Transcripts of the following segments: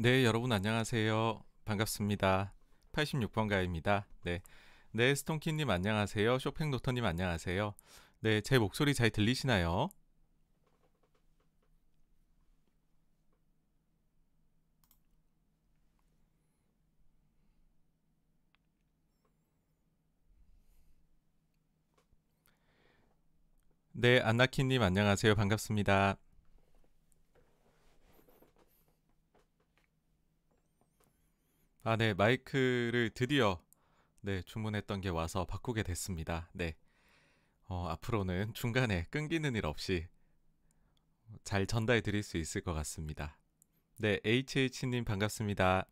네, 여러분 안녕하세요. 반갑습니다. 86번가입니다. 네. 네, 스톤키 님 안녕하세요. 쇼팽 노터 님 안녕하세요. 네, 제 목소리 잘 들리시나요? 네, 안나키 님 안녕하세요. 반갑습니다. 아, 네, 마이크를 드디어 네, 주문했던 게 와서 바꾸게 됐습니다. 네. 어, 앞으로는 중간에 끊기는 일 없이 잘 전달해 드릴 수 있을 것 같습니다. 네, HH님 반갑습니다.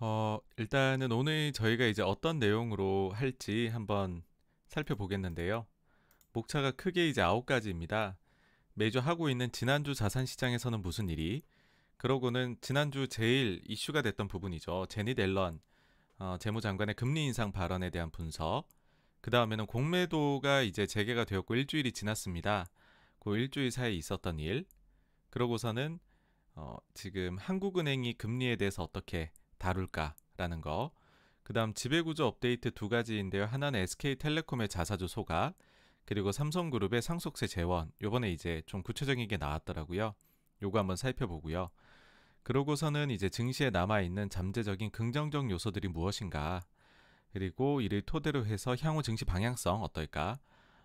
어, 일단은 오늘 저희가 이제 어떤 내용으로 할지 한번 살펴보겠는데요. 목차가 크게 이제 9가지입니다. 매주 하고 있는 지난주 자산시장에서는 무슨 일이 그러고는 지난주 제일 이슈가 됐던 부분이죠. 제니 델런 어, 재무장관의 금리 인상 발언에 대한 분석 그 다음에는 공매도가 이제 재개가 되었고 일주일이 지났습니다. 그 일주일 사이에 있었던 일 그러고서는 어, 지금 한국은행이 금리에 대해서 어떻게 다룰까라는 거. 그 다음 지배구조 업데이트 두 가지인데요. 하나는 SK텔레콤의 자사주 소각, 그리고 삼성그룹의 상속세 재원 요번에 이제 좀 구체적인 게 나왔더라고요. 요거 한번 살펴보고요. 그러고서는 이제 증시에 남아있는 잠재적인 긍정적 요소들이 무엇인가 그리고 이를 토대로 해서 향후 증시 방향성 어떨까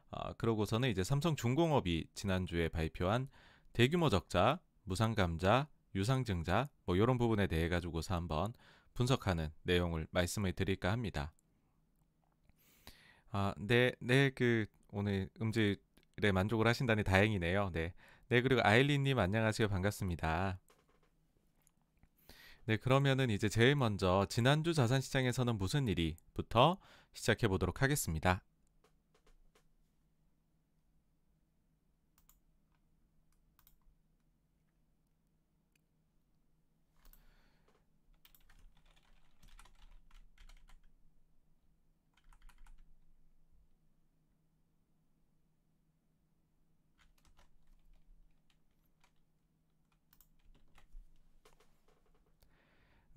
어, 그러고서는 이제 삼성중공업이 지난주에 발표한 대규모 적자, 무상감자, 유상증자 뭐요런 부분에 대해 가지고서 한번 분석하는 내용을 말씀을 드릴까 합니다. 아, 네, 네, 그 오늘 음질에 만족을 하신다니 다행이네요. 네. 네, 그리고 아일리님 안녕하세요. 반갑습니다. 네, 그러면은 이제 제일 먼저 지난주 자산시장에서는 무슨 일이?부터 시작해 보도록 하겠습니다.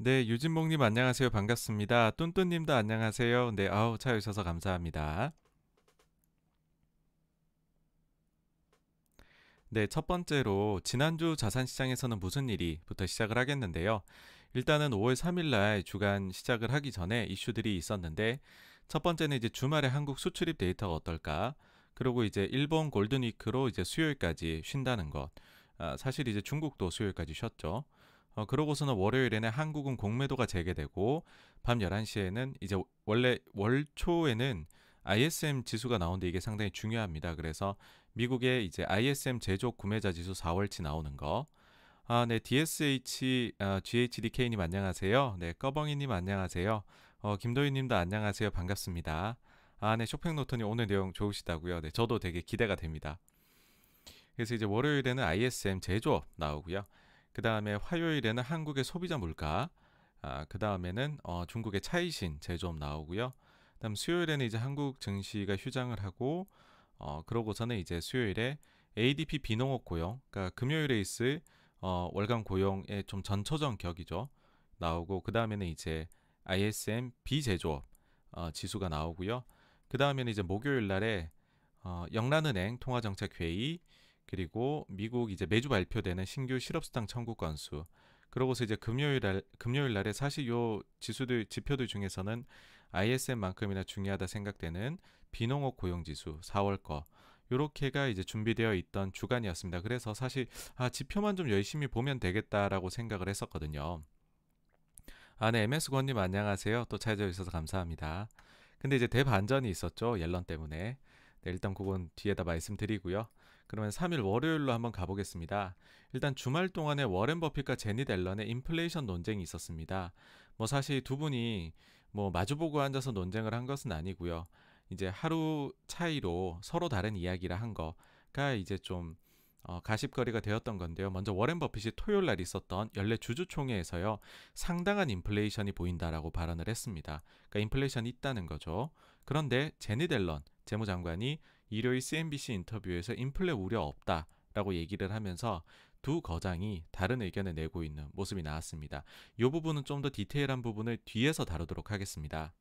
네, 유진봉님 안녕하세요. 반갑습니다. 뚠뚠님도 안녕하세요. 네, 아우 차주셔서 감사합니다. 네, 첫 번째로 지난주 자산시장에서는 무슨 일이부터 시작을 하겠는데요. 일단은 5월 3일날 주간 시작을 하기 전에 이슈들이 있었는데 첫 번째는 이제 주말에 한국 수출입 데이터가 어떨까? 그리고 이제 일본 골든위크로 이제 수요일까지 쉰다는 것. 아, 사실 이제 중국도 수요일까지 쉬었죠. 어, 그러고서는 월요일에는 한국은 공매도가 재개되고 밤 11시에는 이제 원래 월초에는 ISM 지수가 나오는데 이게 상당히 중요합니다. 그래서 미국의 이제 ISM 제조 구매자 지수 4월치 나오는 거. 아, 네, DSH 아, GHDK님 안녕하세요. 네, 꺼벙이님 안녕하세요. 어, 김도희님도 안녕하세요. 반갑습니다. 아, 네, 쇼팽노트님 오늘 내용 좋으시다고요. 네, 저도 되게 기대가 됩니다. 그래서 이제 월요일에는 ISM 제조업 나오고요. 그 다음에 화요일에는 한국의 소비자 물가, 아, 그 다음에는 어, 중국의 차이신 제조업 나오고요. 그다음 수요일에는 이제 한국 증시가 휴장을 하고 어, 그러고서는 이제 수요일에 ADP 비농업 고용, 그니까 금요일에 있을 어, 월간 고용의 좀 전초전 격이죠. 나오고 그 다음에는 이제 ISM 비제조업 어, 지수가 나오고요. 그 다음에는 이제 목요일 날에 어, 영란은행 통화정책회의 그리고 미국 이제 매주 발표되는 신규 실업수당 청구 건수 그러고서 이제 금요일 날 금요일 날에 사실 요 지수들 지표들 중에서는 ISM만큼이나 중요하다 생각되는 비농업 고용 지수 4월 거 요렇게가 이제 준비되어 있던 주간이었습니다. 그래서 사실 아 지표만 좀 열심히 보면 되겠다라고 생각을 했었거든요. 아, 네, MS 권님 안녕하세요. 또 찾아와 주셔서 감사합니다. 근데 이제 대반전이 있었죠. 옐런 때문에. 네, 일단 그건 뒤에다 말씀드리고요. 그러면 3일 월요일로 한번 가보겠습니다. 일단 주말 동안에 워렌 버핏과 제니 델런의 인플레이션 논쟁이 있었습니다. 뭐 사실 두 분이 뭐 마주보고 앉아서 논쟁을 한 것은 아니고요. 이제 하루 차이로 서로 다른 이야기를한 거가 이제 좀 어, 가십거리가 되었던 건데요. 먼저 워렌 버핏이 토요일 날 있었던 연례 주주총회에서요. 상당한 인플레이션이 보인다라고 발언을 했습니다. 그러니까 인플레이션이 있다는 거죠. 그런데 제니 델런 재무장관이 일요일 CNBC 인터뷰에서 인플레 우려 없다. 라고 얘기를 하면서 두 거장이 다른 의견을 내고 있는 모습이 나왔습니다. 이 부분은 좀 더 디테일한 부분을 뒤에서 다루도록 하겠습니다.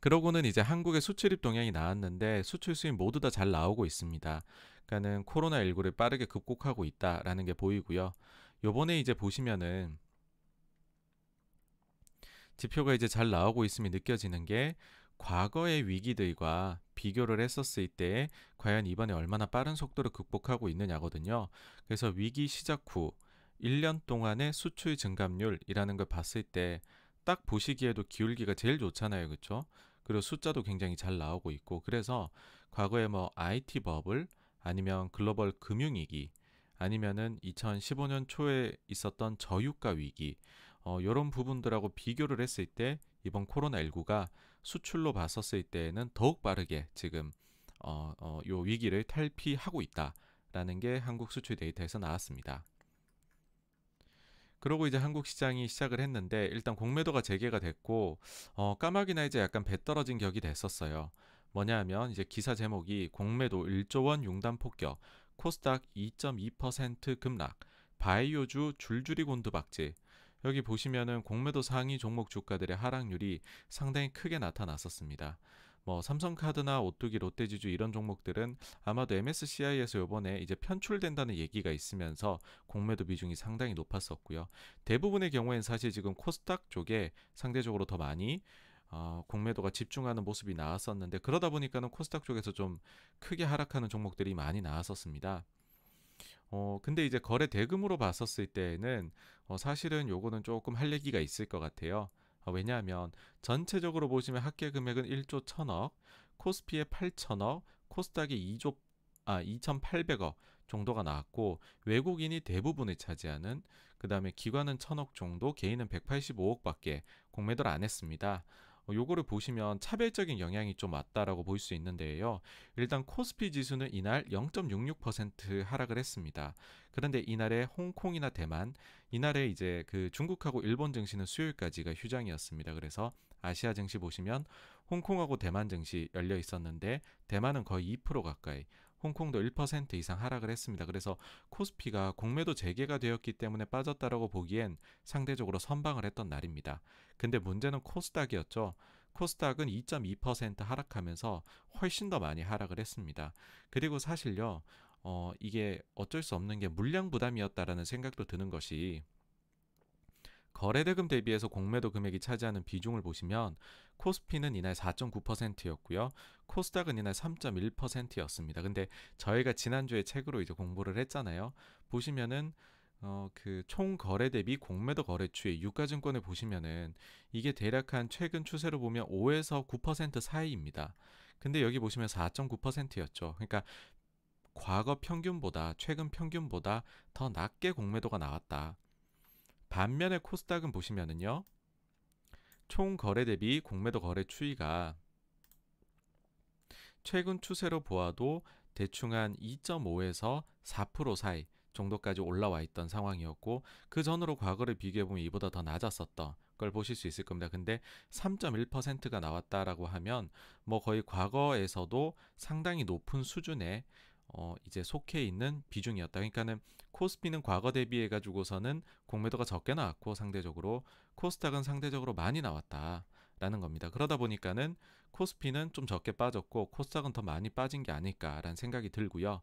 그러고는 이제 한국의 수출입 동향이 나왔는데 수출 수입 모두 다 잘 나오고 있습니다. 그러니까는 코로나19를 빠르게 극복하고 있다라는 게 보이고요. 요번에 이제 보시면은 지표가 이제 잘 나오고 있음이 느껴지는 게 과거의 위기들과 비교를 했었을 때 과연 이번에 얼마나 빠른 속도로 극복하고 있느냐거든요. 그래서 위기 시작 후 1년 동안의 수출 증감률이라는 걸 봤을 때 딱 보시기에도 기울기가 제일 좋잖아요. 그렇죠? 그리고 숫자도 굉장히 잘 나오고 있고 그래서 과거에 뭐 IT 버블 아니면 글로벌 금융 위기 아니면은 2015년 초에 있었던 저유가 위기 어, 이런 부분들하고 비교를 했을 때 이번 코로나19가 수출로 봤었을 때에는 더욱 빠르게 지금 어, 어, 요 위기를 탈피하고 있다라는 게 한국 수출 데이터에서 나왔습니다. 그러고 이제 한국 시장이 시작을 했는데 일단 공매도가 재개가 됐고 어, 까마귀나 이제 약간 배 떨어진 격이 됐었어요. 뭐냐하면 이제 기사 제목이 공매도 1조 원 융단 폭격, 코스닥 2.2% 급락, 바이오주 줄줄이 곤두박질. 여기 보시면은 공매도 상위 종목 주가들의 하락률이 상당히 크게 나타났었습니다. 뭐 삼성카드나 오뚜기, 롯데지주 이런 종목들은 아마도 MSCI에서 요번에 이제 편출된다는 얘기가 있으면서 공매도 비중이 상당히 높았었고요. 대부분의 경우에는 사실 지금 코스닥 쪽에 상대적으로 더 많이 어, 공매도가 집중하는 모습이 나왔었는데 그러다 보니까는 코스닥 쪽에서 좀 크게 하락하는 종목들이 많이 나왔었습니다. 어, 근데 이제 거래 대금으로 봤었을 때에는 어, 사실은 요거는 조금 할 얘기가 있을 것 같아요. 어, 왜냐하면 전체적으로 보시면 합계 금액은 1조 1000억, 코스피에 8000억, 코스닥에 2조 아, 2,800억 정도가 나왔고 외국인이 대부분을 차지하는 그다음에 기관은 1,000억 정도, 개인은 185억밖에 공매도를 안 했습니다. 어, 요거를 보시면 차별적인 영향이 좀 왔다라고 볼 수 있는데요. 일단 코스피 지수는 이날 0.66% 하락을 했습니다. 그런데 이날에 홍콩이나 대만, 이날에 이제 그 중국하고 일본 증시는 수요일까지가 휴장이었습니다. 그래서 아시아 증시 보시면 홍콩하고 대만 증시 열려 있었는데 대만은 거의 2% 가까이, 홍콩도 1% 이상 하락을 했습니다. 그래서 코스피가 공매도 재개가 되었기 때문에 빠졌다라고 보기엔 상대적으로 선방을 했던 날입니다. 근데 문제는 코스닥이었죠. 코스닥은 2.2% 하락하면서 훨씬 더 많이 하락을 했습니다. 그리고 사실요, 어, 이게 어쩔 수 없는 게 물량 부담이었다라는 생각도 드는 것이 거래대금 대비해서 공매도 금액이 차지하는 비중을 보시면 코스피는 이날 4.9%였고요. 코스닥은 이날 3.1%였습니다. 근데 저희가 지난주에 책으로 이제 공부를 했잖아요. 보시면은 어, 그총 거래 대비 공매도 거래추의 유가증권을 보시면은 이게 대략 한 최근 추세로 보면 5에서 9% 사이입니다. 근데 여기 보시면 4.9%였죠. 그러니까 과거 평균보다 최근 평균보다 더 낮게 공매도가 나왔다. 반면에 코스닥은 보시면은요. 총 거래 대비 공매도 거래 추이가 최근 추세로 보아도 대충 한 2.5에서 4% 사이 정도까지 올라와 있던 상황이었고 그 전으로 과거를 비교해 보면 이보다 더 낮았었던 걸 보실 수 있을 겁니다. 근데 3.1%가 나왔다라고 하면 뭐 거의 과거에서도 상당히 높은 수준의 어, 이제 속해 있는 비중이었다. 그러니까는 코스피는 과거 대비해 가지고서는 공매도가 적게 나왔고 상대적으로 코스닥은 상대적으로 많이 나왔다라는 겁니다. 그러다 보니까는 코스피는 좀 적게 빠졌고 코스닥은 더 많이 빠진 게 아닐까라는 생각이 들고요.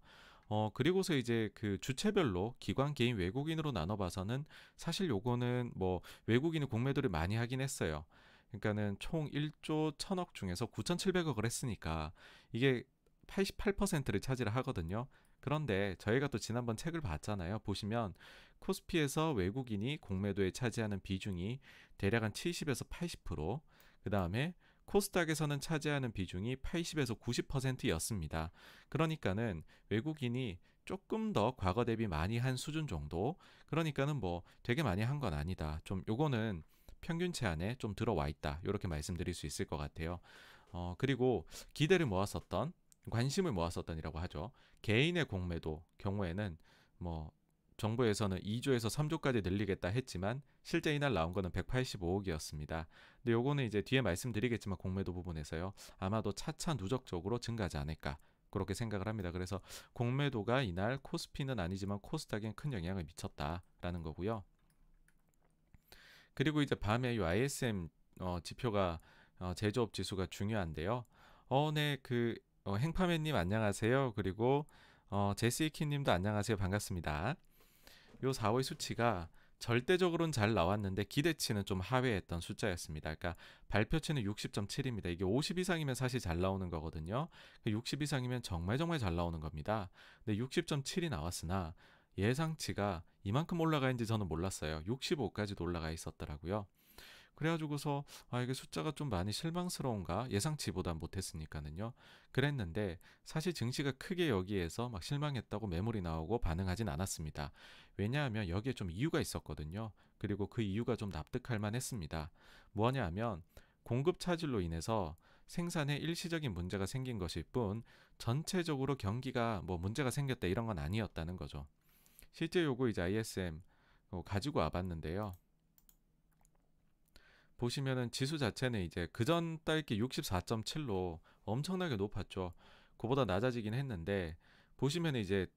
어, 그리고서 이제 그 주체별로 기관, 개인, 외국인으로 나눠봐서는 사실 요거는 뭐 외국인이 공매도를 많이 하긴 했어요. 그러니까는 총 1조 1000억 중에서 9,700억을 했으니까 이게 88%를 차지하거든요. 그런데 저희가 또 지난번 책을 봤잖아요. 보시면 코스피에서 외국인이 공매도에 차지하는 비중이 대략 한 70에서 80%, 그 다음에 코스닥에서는 차지하는 비중이 80에서 90%였습니다. 그러니까는 외국인이 조금 더 과거 대비 많이 한 수준 정도. 그러니까는 뭐 되게 많이 한 건 아니다. 좀 요거는 평균치 안에 좀 들어와 있다. 이렇게 말씀드릴 수 있을 것 같아요. 어, 그리고 기대를 모았었던 관심을 모았었던이라고 하죠. 개인의 공매도 경우에는 뭐 정부에서는 2조에서 3조까지 늘리겠다 했지만 실제 이날 나온 거는 185억이었습니다. 근데 요거는 이제 뒤에 말씀드리겠지만 공매도 부분에서요. 아마도 차차 누적적으로 증가하지 않을까 그렇게 생각을 합니다. 그래서 공매도가 이날 코스피는 아니지만 코스닥엔 큰 영향을 미쳤다라는 거고요. 그리고 이제 밤에 이 ISM 어, 지표가 어, 제조업 지수가 중요한데요. 어네 그 어, 행파맨님 안녕하세요. 그리고 어, 제스이키님도 안녕하세요. 반갑습니다. 요 4호의 수치가 절대적으로는 잘 나왔는데 기대치는 좀 하회했던 숫자였습니다. 그러니까 발표치는 60.7입니다. 이게 50 이상이면 사실 잘 나오는 거거든요. 60 그러니까 이상이면 정말 정말 잘 나오는 겁니다. 근데 60.7이 나왔으나 예상치가 이만큼 올라가는지 저는 몰랐어요. 65까지도 올라가 있었더라고요. 그래가지고서 아 이게 숫자가 좀 많이 실망스러운가 예상치보다 못했으니까는요. 그랬는데 사실 증시가 크게 여기에서 막 실망했다고 매물이 나오고 반응하진 않았습니다. 왜냐하면 여기에 좀 이유가 있었거든요. 그리고 그 이유가 좀 납득할 만했습니다. 뭐냐 하면 공급 차질로 인해서 생산에 일시적인 문제가 생긴 것일 뿐 전체적으로 경기가 뭐 문제가 생겼다 이런 건 아니었다는 거죠. 실제 요구이제 ISM 어, 가지고 와봤는데요. 보시면은 지수 자체는 이제 그전 달기 64.7로 엄청나게 높았죠. 그보다 낮아지긴 했는데 보시면 이제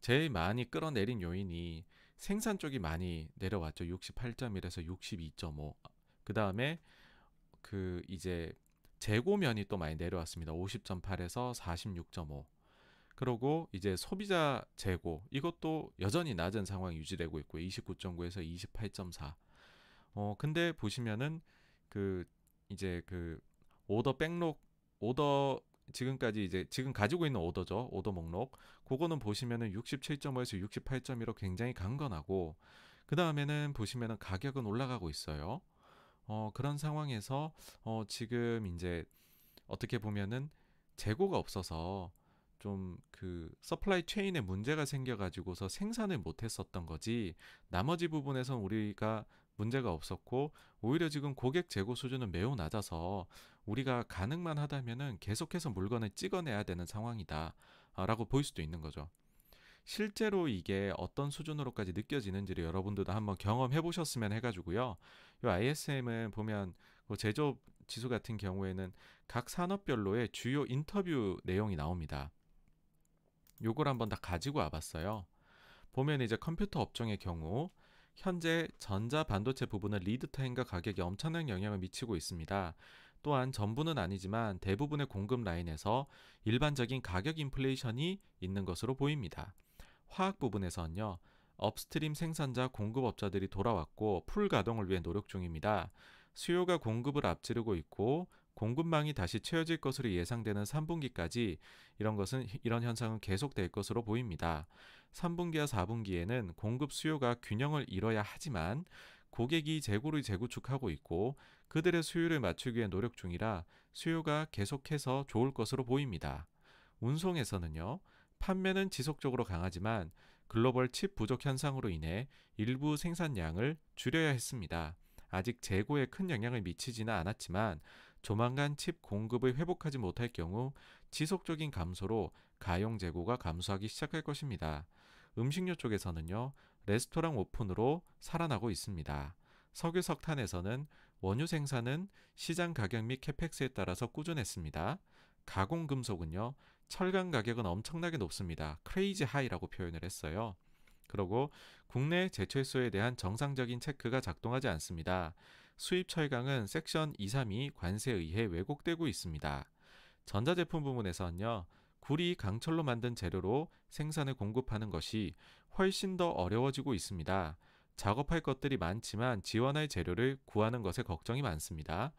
제일 많이 끌어내린 요인이 생산 쪽이 많이 내려왔죠. 68.1에서 62.5. 그 다음에 그 이제 재고면이 또 많이 내려왔습니다. 50.8에서 46.5. 그러고 이제 소비자 재고 이것도 여전히 낮은 상황이 유지되고 있고요. 29.9에서 28.4. 어 근데 보시면은 그 이제 그 오더 백록 오더 지금까지 이제 지금 가지고 있는 오더죠. 오더 목록. 그거는 보시면은 67.5에서 68.1로 굉장히 강건하고 그 다음에는 보시면은 가격은 올라가고 있어요. 어 그런 상황에서 어 지금 이제 어떻게 보면은 재고가 없어서 좀 그 서플라이 체인에 문제가 생겨가지고서 생산을 못했었던 거지 나머지 부분에선 우리가 문제가 없었고 오히려 지금 고객 재고 수준은 매우 낮아서 우리가 가능만 하다면은 계속해서 물건을 찍어내야 되는 상황이다라고 아, 볼 수도 있는 거죠. 실제로 이게 어떤 수준으로까지 느껴지는지를 여러분들도 한번 경험해 보셨으면 해가지고요. 이 ISM은 보면 그 제조업 지수 같은 경우에는 각 산업별로의 주요 인터뷰 내용이 나옵니다. 요걸 한번 다 가지고 와봤어요. 보면 이제 컴퓨터 업종의 경우 현재 전자 반도체 부분은 리드타임과 가격이 엄청난 영향을 미치고 있습니다. 또한 전부는 아니지만 대부분의 공급 라인에서 일반적인 가격 인플레이션이 있는 것으로 보입니다. 화학 부분에서는요. 업스트림 생산자 공급업자들이 돌아왔고 풀 가동을 위해 노력 중입니다. 수요가 공급을 앞지르고 있고 공급망이 다시 채워질 것으로 예상되는 3분기까지 이런 것은 이런 현상은 계속될 것으로 보입니다. 3분기와 4분기에는 공급 수요가 균형을 이뤄야 하지만 고객이 재고를 재구축하고 있고 그들의 수요를 맞추기 위해 노력 중이라 수요가 계속해서 좋을 것으로 보입니다. 운송에서는요. 판매는 지속적으로 강하지만 글로벌 칩 부족 현상으로 인해 일부 생산량을 줄여야 했습니다. 아직 재고에 큰 영향을 미치지는 않았지만 조만간 칩 공급을 회복하지 못할 경우 지속적인 감소로 가용 재고가 감소하기 시작할 것입니다. 음식료 쪽에서는요, 레스토랑 오픈으로 살아나고 있습니다. 석유 석탄에서는 원유 생산은 시장 가격 및 캐펙스에 따라서 꾸준했습니다. 가공 금속은요, 철강 가격은 엄청나게 높습니다. 크레이지 하이라고 표현을 했어요. 그리고 국내 제철소에 대한 정상적인 체크가 작동하지 않습니다. 수입 철강은 섹션 232 관세에 의해 왜곡되고 있습니다. 전자제품 부문에서는요, 구리 강철로 만든 재료로 생산을 공급하는 것이 훨씬 더 어려워지고 있습니다. 작업할 것들이 많지만 지원할 재료를 구하는 것에 걱정이 많습니다.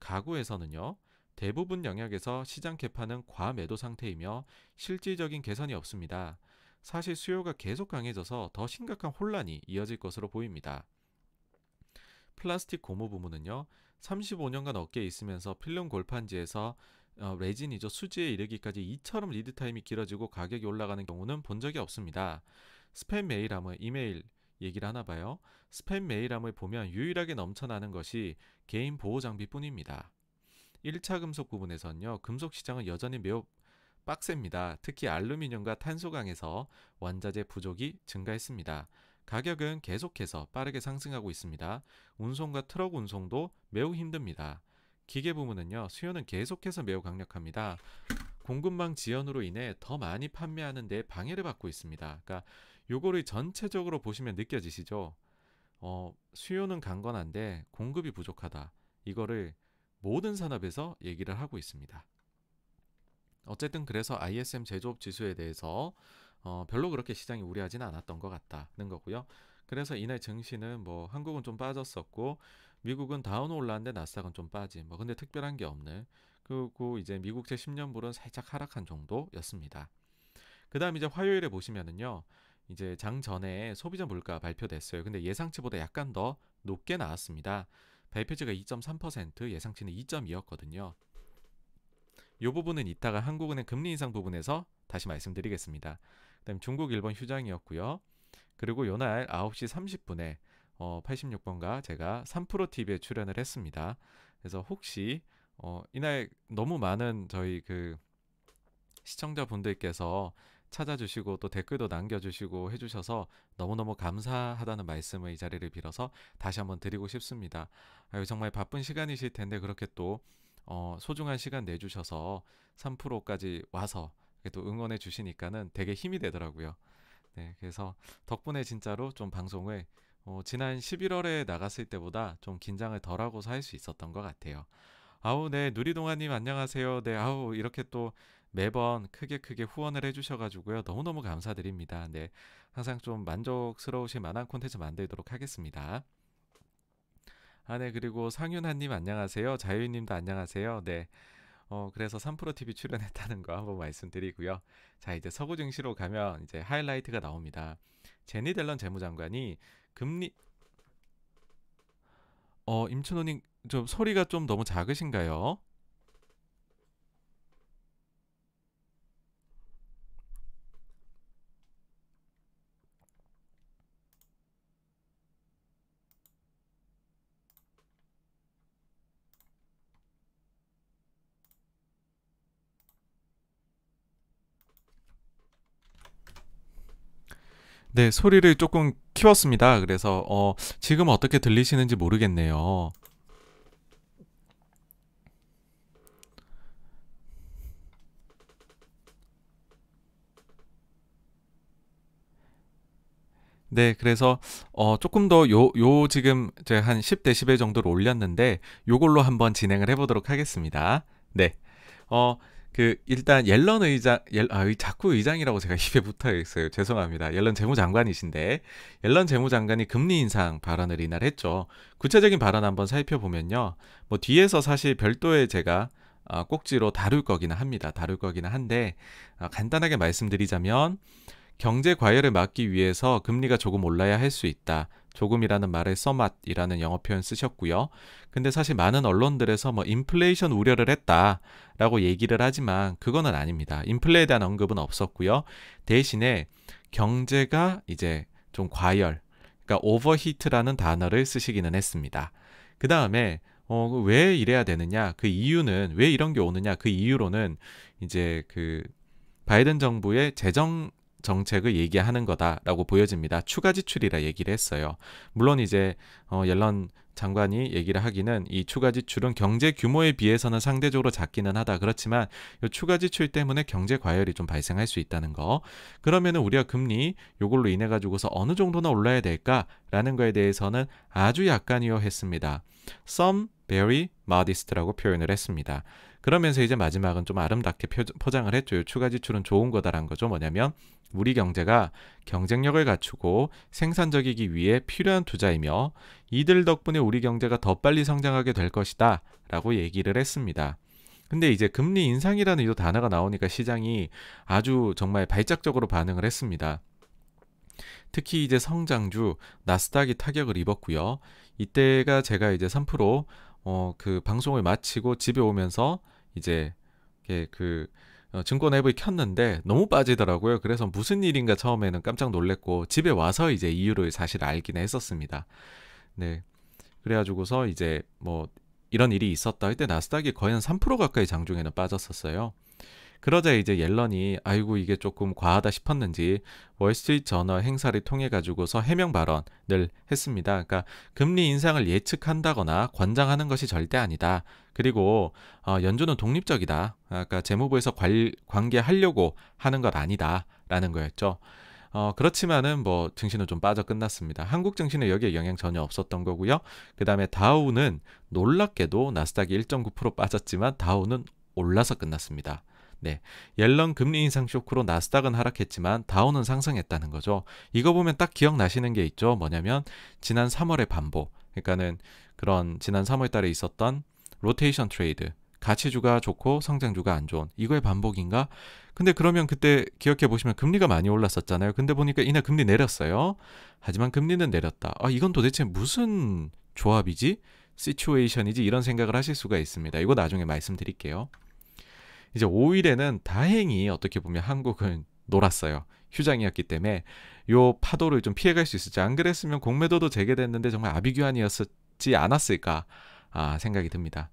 가구에서는요, 대부분 영역에서 시장 개판은 과매도 상태이며 실질적인 개선이 없습니다. 사실 수요가 계속 강해져서 더 심각한 혼란이 이어질 것으로 보입니다. 플라스틱 고무 부문은요, 35년간 업계에 있으면서 필름 골판지에서 어, 레진이죠. 수지에 이르기까지 이처럼 리드 타임이 길어지고 가격이 올라가는 경우는 본 적이 없습니다. 스팸 메일함을 이메일 얘기를 하나 봐요. 스팸 메일함을 보면 유일하게 넘쳐나는 것이 개인 보호 장비뿐입니다. 1차 금속 부분에선요 금속 시장은 여전히 매우 빡셉니다. 특히 알루미늄과 탄소 강에서 원자재 부족이 증가했습니다. 가격은 계속해서 빠르게 상승하고 있습니다. 운송과 트럭 운송도 매우 힘듭니다. 기계 부문은요, 수요는 계속해서 매우 강력합니다. 공급망 지연으로 인해 더 많이 판매하는 데 방해를 받고 있습니다. 그러니까 요거를 전체적으로 보시면 느껴지시죠? 어, 수요는 강건한데 공급이 부족하다. 이거를 모든 산업에서 얘기를 하고 있습니다. 어쨌든 그래서 ISM 제조업 지수에 대해서 어, 별로 그렇게 시장이 우려하지는 않았던 것 같다는 거고요. 그래서 이날 증시는 뭐 한국은 좀 빠졌었고 미국은 다운 올랐는데 나스닥은 좀 빠진. 뭐 근데 특별한 게 없네. 그리고 이제 미국 제 10년물은 살짝 하락한 정도였습니다. 그다음 이제 화요일에 보시면은요. 이제 장 전에 소비자 물가 발표됐어요. 근데 예상치보다 약간 더 높게 나왔습니다. 발표치가 2.3% 예상치는 2.2였거든요. 요 부분은 이따가 한국은행 금리 인상 부분에서 다시 말씀드리겠습니다. 그다음 중국 일본 휴장이었고요. 그리고 요 날 9시 30분에 어, 86번가 제가 3프로 TV에 출연을 했습니다. 그래서 혹시 어, 이날 너무 많은 저희 그 시청자분들께서 찾아주시고 또 댓글도 남겨주시고 해주셔서 너무너무 감사하다는 말씀을 이 자리를 빌어서 다시 한번 드리고 싶습니다. 아유, 정말 바쁜 시간이실 텐데 그렇게 또 어, 소중한 시간 내주셔서 3%까지 프로 와서 또 응원해 주시니까는 되게 힘이 되더라고요. 네, 그래서 덕분에 진짜로 좀 방송을 어, 지난 11월에 나갔을 때보다 좀 긴장을 덜하고 살 수 있었던 것 같아요. 아우, 네, 누리동아님 안녕하세요. 네, 아우, 이렇게 또 매번 크게 크게 후원을 해주셔가지고요. 너무너무 감사드립니다. 네, 항상 좀 만족스러우실 만한 콘텐츠 만들도록 하겠습니다. 아, 네, 그리고 상윤하님 안녕하세요. 자유님도 안녕하세요. 네. 어, 그래서 3프로TV 출연했다는 거 한번 말씀드리고요. 자, 이제 서구 증시로 가면 이제 하이라이트가 나옵니다. 제니 델런 재무장관이 금리 어임천호님좀 소리가 좀 너무 작으신가요? 네, 소리를 조금 키웠습니다. 그래서 어, 지금 어떻게 들리시는지 모르겠네요. 네, 그래서 어, 조금 더요요 지금 제가 한 10dB 정도로 올렸는데 요걸로 한번 진행을 해보도록 하겠습니다. 네, 어, 그 일단 옐런 의장 옐, 아, 자꾸 의장이라고 제가 입에 붙어 있어요. 죄송합니다. 옐런 재무장관이신데 옐런 재무장관이 금리 인상 발언을 이날 했죠. 구체적인 발언 한번 살펴보면요. 뭐 뒤에서 사실 별도의 제가 아, 꼭지로 다룰 거기는 합니다. 다룰 거기는 한데 아, 간단하게 말씀드리자면 경제 과열을 막기 위해서 금리가 조금 올라야 할 수 있다. 조금이라는 말에 써맛이라는 영어 표현 쓰셨고요. 근데 사실 많은 언론들에서 뭐 인플레이션 우려를 했다라고 얘기를 하지만 그거는 아닙니다. 인플레에 대한 언급은 없었고요. 대신에 경제가 이제 좀 과열, 그러니까 오버히트라는 단어를 쓰시기는 했습니다. 그 다음에 어, 왜 이래야 되느냐? 그 이유는 왜 이런 게 오느냐? 그 이유로는 이제 그 바이든 정부의 재정 정책을 얘기하는 거다라고 보여집니다. 추가 지출이라 얘기를 했어요. 물론 이제 어, 옐런 장관이 얘기를 하기는 이 추가 지출은 경제 규모에 비해서는 상대적으로 작기는 하다. 그렇지만 이 추가 지출 때문에 경제 과열이 좀 발생할 수 있다는 거. 그러면은 우리가 금리 요걸로 인해 가지고서 어느 정도나 올라야 될까라는 거에 대해서는 아주 약간이요 했습니다. some very modest라고 표현을 했습니다. 그러면서 이제 마지막은 좀 아름답게 포장을 해줘요 추가 지출은 좋은 거다란 거죠. 뭐냐면 우리 경제가 경쟁력을 갖추고 생산적이기 위해 필요한 투자이며 이들 덕분에 우리 경제가 더 빨리 성장하게 될 것이다 라고 얘기를 했습니다. 근데 이제 금리 인상이라는 이 단어가 나오니까 시장이 아주 정말 발작적으로 반응을 했습니다. 특히 이제 성장주 나스닥이 타격을 입었고요. 이때가 제가 이제 3%어 그 방송을 마치고 집에 오면서 이제 그 어, 증권 앱을 켰는데 너무 빠지더라고요. 그래서 무슨 일인가 처음에는 깜짝 놀랐고 집에 와서 이제 이유를 사실 알긴 했었습니다. 네. 그래가지고서 이제 뭐 이런 일이 있었다 할 때 나스닥이 거의 한 3% 가까이 장중에는 빠졌었어요. 그러자 이제 옐런이 아이고 이게 조금 과하다 싶었는지 월스트리트 저널 행사를 통해 가지고서 해명 발언을 했습니다. 그러니까 금리 인상을 예측한다거나 권장하는 것이 절대 아니다. 그리고 어, 연준은 독립적이다. 아까 그러니까 재무부에서 관, 관계하려고 하는 것 아니다라는 거였죠. 어, 그렇지만은 뭐 증시는 좀 빠져 끝났습니다. 한국 증시는 여기에 영향 전혀 없었던 거고요. 그 다음에 다우는 놀랍게도 나스닥이 1.9% 빠졌지만 다우는 올라서 끝났습니다. 네. 옐런 금리 인상 쇼크로 나스닥은 하락했지만 다우는 상승했다는 거죠. 이거 보면 딱 기억나시는 게 있죠. 뭐냐면 지난 3월의 반복. 그러니까는 그런 지난 3월 달에 있었던 로테이션 트레이드. 가치주가 좋고 성장주가 안 좋은 이거의 반복인가? 근데 그러면 그때 기억해 보시면 금리가 많이 올랐었잖아요. 근데 보니까 이날 금리 내렸어요. 하지만 금리는 내렸다. 아, 이건 도대체 무슨 조합이지? 시츄에이션이지 이런 생각을 하실 수가 있습니다. 이거 나중에 말씀드릴게요. 이제 5일에는 다행히 어떻게 보면 한국은 놀았어요. 휴장이었기 때문에 요 파도를 좀 피해갈 수 있었지. 안 그랬으면 공매도도 재개됐는데 정말 아비규환이었지 않았을까 아, 생각이 듭니다.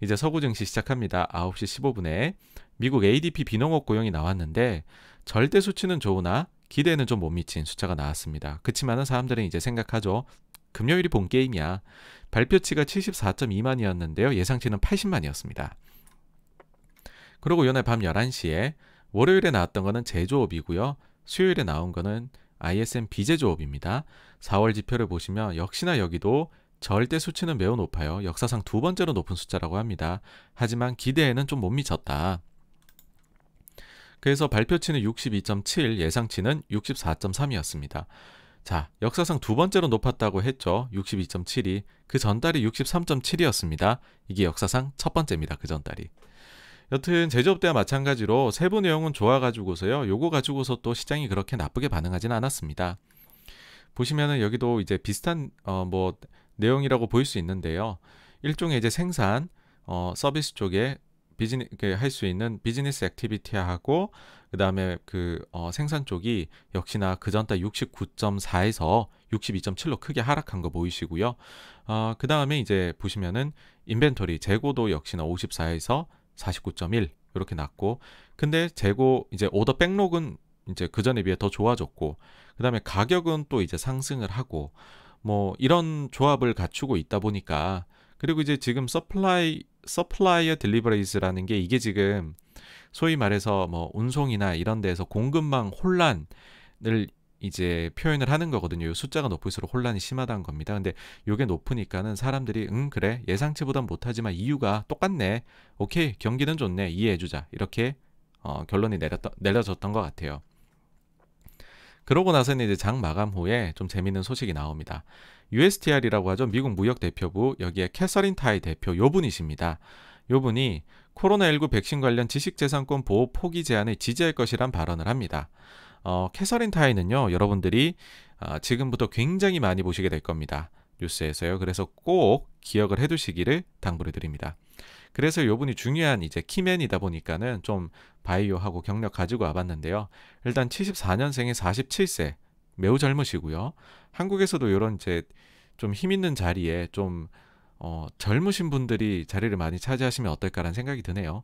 이제 서구 증시 시작합니다. 9시 15분에 미국 ADP 비농업 고용이 나왔는데 절대 수치는 좋으나 기대는좀 못 미친 숫자가 나왔습니다. 그치만은 사람들은 이제 생각하죠. 금요일이 본 게임이야. 발표치가 74.2만이었는데요. 예상치는 80만이었습니다. 그리고 연날 밤 11시에 월요일에 나왔던 거는 제조업이고요. 수요일에 나온 거는 ISM 비제조업입니다. 4월 지표를 보시면 역시나 여기도 절대 수치는 매우 높아요. 역사상 두 번째로 높은 숫자라고 합니다. 하지만 기대에는 좀 못 미쳤다. 그래서 발표치는 62.7, 예상치는 64.3이었습니다. 자, 역사상 두 번째로 높았다고 했죠. 62.7이. 그 전달이 63.7이었습니다. 이게 역사상 첫 번째입니다. 그 전달이. 여튼 제조업 대와 마찬가지로 세부 내용은 좋아가지고서요. 요거 가지고서 또 시장이 그렇게 나쁘게 반응하지는 않았습니다. 보시면은 여기도 이제 비슷한 어뭐 내용이라고 볼 수 있는데요. 일종의 이제 생산 어 서비스 쪽에 비즈니 할수 있는 비즈니스 액티비티하고 그다음에 그 어, 생산 쪽이 역시나 그전달 69.4에서 62.7로 크게 하락한 거 보이시고요. 어, 그다음에 이제 보시면은 인벤토리 재고도 역시나 54에서 49.1 이렇게 났고 근데 재고 이제 오더 백록은 이제 그 전에 비해 더 좋아졌고 그다음에 가격은 또 이제 상승을 하고 뭐 이런 조합을 갖추고 있다 보니까 그리고 이제 지금 서플라이 서플라이어 딜리버리즈라는 게 이게 지금 소위 말해서 뭐 운송이나 이런 데에서 공급망 혼란을 이제 표현을 하는 거거든요. 숫자가 높을수록 혼란이 심하다는 겁니다. 근데 요게 높으니까는 사람들이 응 그래 예상치보단 못하지만 이유가 똑같네. 오케이 경기는 좋네 이해해주자 이렇게 어, 결론이 내렸던, 내려졌던 것 같아요. 그러고 나서는 이제 장 마감 후에 좀 재밌는 소식이 나옵니다. USTR이라고 하죠. 미국 무역 대표부 여기에 캐서린 타이 대표 요 분이십니다. 요 분이 코로나19 백신 관련 지식재산권 보호 포기 제한을 지지할 것이란 발언을 합니다. 어, 캐서린 타이는요, 여러분들이 어, 지금부터 굉장히 많이 보시게 될 겁니다. 뉴스에서요. 그래서 꼭 기억을 해두시기를 당부를 드립니다. 그래서 요분이 중요한 이제 키맨이다 보니까는 좀 바이오하고 경력 가지고 와봤는데요. 일단 74년생에 47세 매우 젊으시고요. 한국에서도 요런 이제 좀힘 있는 자리에 좀 어, 젊으신 분들이 자리를 많이 차지하시면 어떨까라는 생각이 드네요.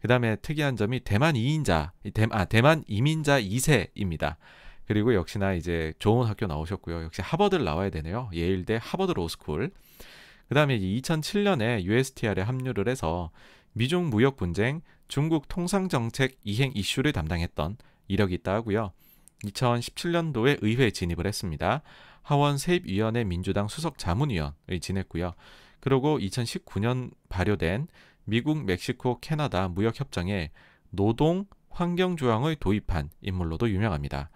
그 다음에 특이한 점이 대만 2인자 대, 아, 대만 이민자 2세입니다. 그리고 역시나 이제 좋은 학교 나오셨고요. 역시 하버드를 나와야 되네요. 예일대 하버드 로스쿨. 그 다음에 2007년에 USTR에 합류를 해서 미중 무역 분쟁, 중국 통상 정책 이행 이슈를 담당했던 이력이 있다 하고요. 2017년도에 의회에 진입을 했습니다. 하원 세입위원회 민주당 수석 자문위원을 지냈고요. 그리고 2019년 발효된 미국, 멕시코, 캐나다 무역협정에 노동 환경 조항을 도입한 인물로도 유명합니다.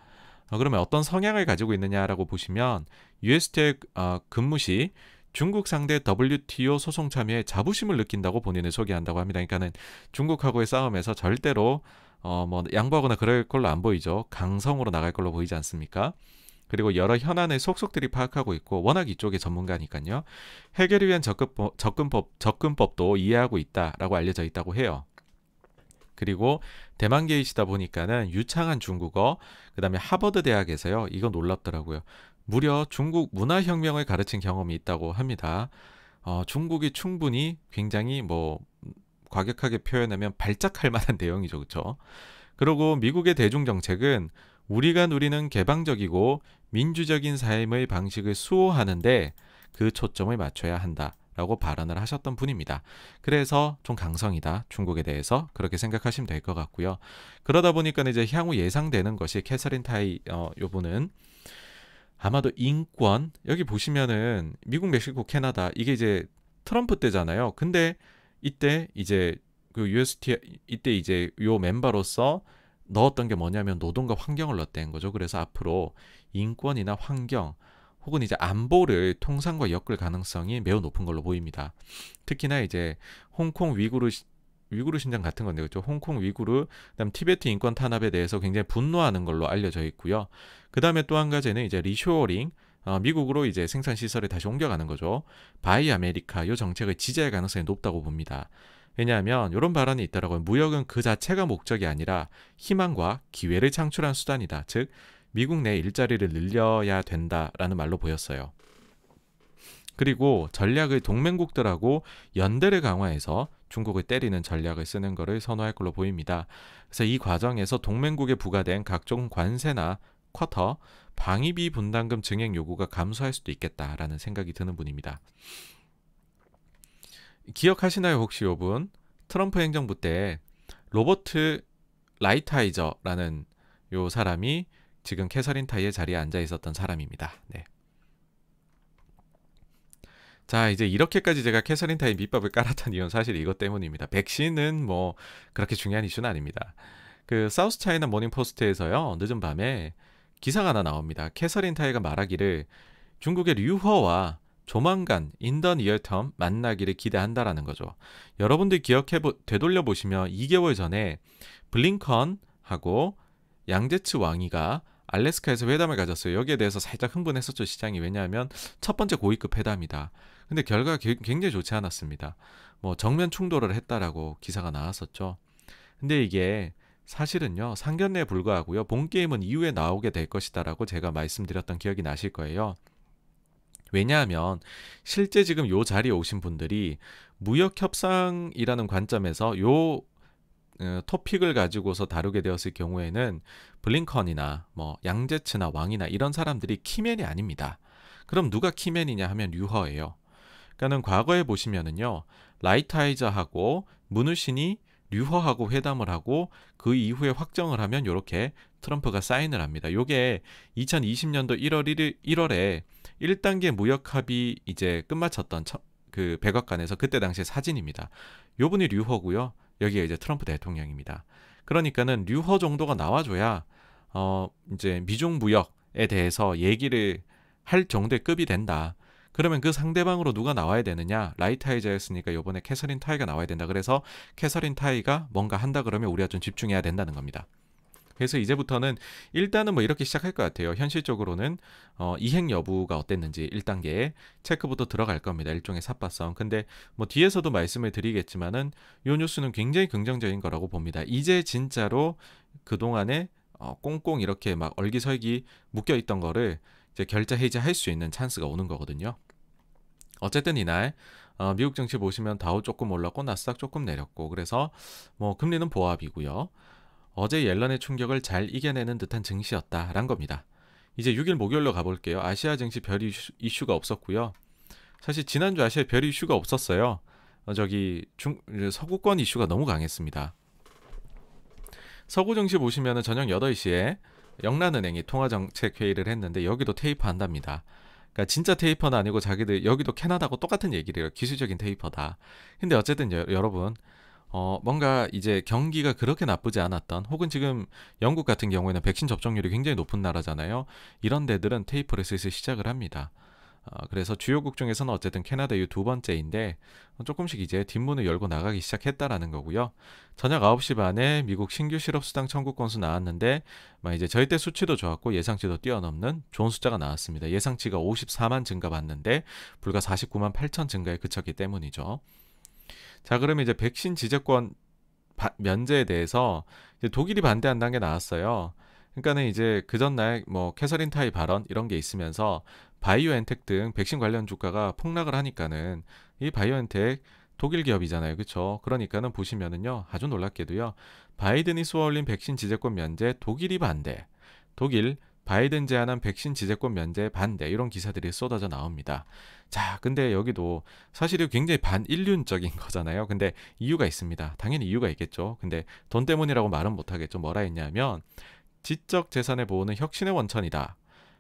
어, 그러면 어떤 성향을 가지고 있느냐라고 보시면 UST의 어, 근무 시 중국 상대 WTO 소송 참여에 자부심을 느낀다고 본인을 소개한다고 합니다. 그러니까는 중국하고의 싸움에서 절대로 어, 뭐 양보하거나 그럴 걸로 안 보이죠. 강성으로 나갈 걸로 보이지 않습니까? 그리고 여러 현안을 속속들이 파악하고 있고 워낙 이쪽의 전문가니까요. 해결을 위한 접근법, 접근법, 접근법도 이해하고 있다라고 알려져 있다고 해요. 그리고 대만계이시다 보니까는 유창한 중국어, 그 다음에 하버드 대학에서요. 이거 놀랍더라고요. 무려 중국 문화혁명을 가르친 경험이 있다고 합니다. 어, 중국이 충분히 굉장히 뭐 과격하게 표현하면 발작할 만한 내용이죠. 그렇죠? 그리고 미국의 대중정책은 우리가 누리는 개방적이고 민주적인 삶의 방식을 수호하는데 그 초점을 맞춰야 한다. 라고 발언을 하셨던 분입니다. 그래서 좀 강성이다. 중국에 대해서 그렇게 생각하시면 될 것 같고요. 그러다 보니까 이제 향후 예상되는 것이 캐서린 타이 어, 요분은 아마도 인권 여기 보시면은 미국, 멕시코, 캐나다 이게 이제 트럼프 때잖아요. 근데 이때 이제 그 UST 이때 이제 요 멤버로서 넣었던 게 뭐냐면 노동과 환경을 넣었다는 거죠. 그래서 앞으로 인권이나 환경 혹은 이제 안보를 통상과 엮을 가능성이 매우 높은 걸로 보입니다. 특히나 이제 홍콩 위구르 위구르 신장 같은 건데요. 그렇죠? 홍콩 위구르, 그다음 티베트 인권 탄압에 대해서 굉장히 분노하는 걸로 알려져 있고요. 그다음에 또 한 가지는 이제 리쇼어링 어, 미국으로 이제 생산 시설을 다시 옮겨가는 거죠. 바이 아메리카 요 정책을 지지할 가능성이 높다고 봅니다. 왜냐하면 이런 발언이 있더라고요. 무역은 그 자체가 목적이 아니라 희망과 기회를 창출한 수단이다. 즉 미국 내 일자리를 늘려야 된다라는 말로 보였어요. 그리고 전략의 동맹국들하고 연대를 강화해서 중국을 때리는 전략을 쓰는 것을 선호할 걸로 보입니다. 그래서 이 과정에서 동맹국에 부과된 각종 관세나 쿼터, 방위비 분담금 증액 요구가 감소할 수도 있겠다라는 생각이 드는 분입니다. 기억하시나요 혹시 여러분 트럼프 행정부 때 로버트 라이타이저라는 요 사람이 지금 캐서린 타이의 자리에 앉아 있었던 사람입니다. 네. 자 이제 이렇게까지 제가 캐서린 타이 밑밥을 깔았던 이유는 사실 이것 때문입니다. 백신은 뭐 그렇게 중요한 이슈는 아닙니다. 그 사우스 차이나 모닝 포스트에서요 늦은 밤에 기사가 하나 나옵니다. 캐서린 타이가 말하기를 중국의 류허와 조만간 인던 이얼텀 만나기를 기대한다라는 거죠. 여러분들 기억해 되돌려 보시면 2개월 전에 블링컨하고 양제츠 왕이가 알래스카에서 회담을 가졌어요. 여기에 대해서 살짝 흥분했었죠 시장이 왜냐하면 첫 번째 고위급 회담이다. 근데 결과가 굉장히 좋지 않았습니다. 뭐 정면 충돌을 했다라고 기사가 나왔었죠. 근데 이게 사실은요 상견례에 불과하고요 본 게임은 이후에 나오게 될 것이다라고 제가 말씀드렸던 기억이 나실 거예요. 왜냐하면 실제 지금 요 자리에 오신 분들이 무역 협상이라는 관점에서 요 어, 토픽을 가지고서 다루게 되었을 경우에는 블링컨이나 뭐 양제츠나 왕이나 이런 사람들이 키맨이 아닙니다. 그럼 누가 키맨이냐 하면 류허예요. 그러니까는 과거에 보시면은요 라이타이저하고 문우신이 류허하고 회담을 하고 그 이후에 확정을 하면 이렇게 트럼프가 사인을 합니다. 요게 2020년도 1월 1일 1월에 1단계 무역 합의 이제 끝마쳤던 그 백악관에서 그때 당시 사진입니다. 요분이 류허고요. 여기에 이제 트럼프 대통령입니다. 그러니까는 류허 정도가 나와줘야 어 이제 미중 무역에 대해서 얘기를 할 정도의 급이 된다. 그러면 그 상대방으로 누가 나와야 되느냐? 라이타이자였으니까 요번에 캐서린 타이가 나와야 된다. 그래서 캐서린 타이가 뭔가 한다 그러면 우리가 좀 집중해야 된다는 겁니다. 그래서 이제부터는 일단은 뭐 이렇게 시작할 것 같아요. 현실적으로는 어, 이행 여부가 어땠는지 1단계 체크부터 들어갈 겁니다. 일종의 삿바성. 근데 뭐 뒤에서도 말씀을 드리겠지만은 요 뉴스는 굉장히 긍정적인 거라고 봅니다. 이제 진짜로 그동안에 어, 꽁꽁 이렇게 막 얼기설기 묶여 있던 거를 이제 결자 해지할 수 있는 찬스가 오는 거거든요. 어쨌든 이날 어, 미국 정시 보시면 다우 조금 올랐고 나스닥 조금 내렸고 그래서 뭐 금리는 보합이고요. 어제 옐런의 충격을 잘 이겨내는 듯한 증시였다란 겁니다. 이제 6일 목요일로 가볼게요. 아시아 증시 별 이슈, 가 없었고요. 사실 지난주 아시아 별 이슈가 없었어요. 어, 저기 중, 서구권 이슈가 너무 강했습니다. 서구 증시 보시면 저녁 8시에 영란은행이 통화정책회의를 했는데 여기도 테이퍼 한답니다. 그러니까 진짜 테이퍼는 아니고 자기들 여기도 캐나다하고 똑같은 얘기를 해요. 기술적인 테이퍼다. 근데 어쨌든 여, 여러분 어, 뭔가 이제 경기가 그렇게 나쁘지 않았던 혹은 지금 영국 같은 경우에는 백신 접종률이 굉장히 높은 나라잖아요. 이런 데들은 테이프를 슬슬 시작을 합니다. 어, 그래서 주요국 중에서는 어쨌든 캐나다 이후 두 번째인데 조금씩 이제 뒷문을 열고 나가기 시작했다라는 거고요. 저녁 9시 반에 미국 신규 실업 수당 청구 건수 나왔는데 막 이제 절대 수치도 좋았고 예상치도 뛰어넘는 좋은 숫자가 나왔습니다. 예상치가 54만 증가봤는데 불과 49만 8천 증가에 그쳤기 때문이죠. 자, 그러면 이제 백신 지재권 바, 면제에 대해서 독일이 반대한다는 게 나왔어요. 그러니까는 이제 그 전날 뭐 캐서린 타이 발언 이런 게 있으면서 바이오엔텍 등 백신 관련 주가가 폭락을 하니까는 이 바이오엔텍 독일 기업이잖아요. 그렇죠? 그러니까는 보시면은요. 아주 놀랍게도요. 바이든이 쏘아올린 백신 지재권 면제 독일이 반대. 독일 바이든 제안한 백신 지재권 면제 반대 이런 기사들이 쏟아져 나옵니다. 자, 근데 여기도 사실이 굉장히 반인륜적인 거잖아요. 근데 이유가 있습니다. 당연히 이유가 있겠죠. 근데 돈 때문이라고 말은 못하겠죠. 뭐라 했냐면 지적 재산의 보호는 혁신의 원천이다.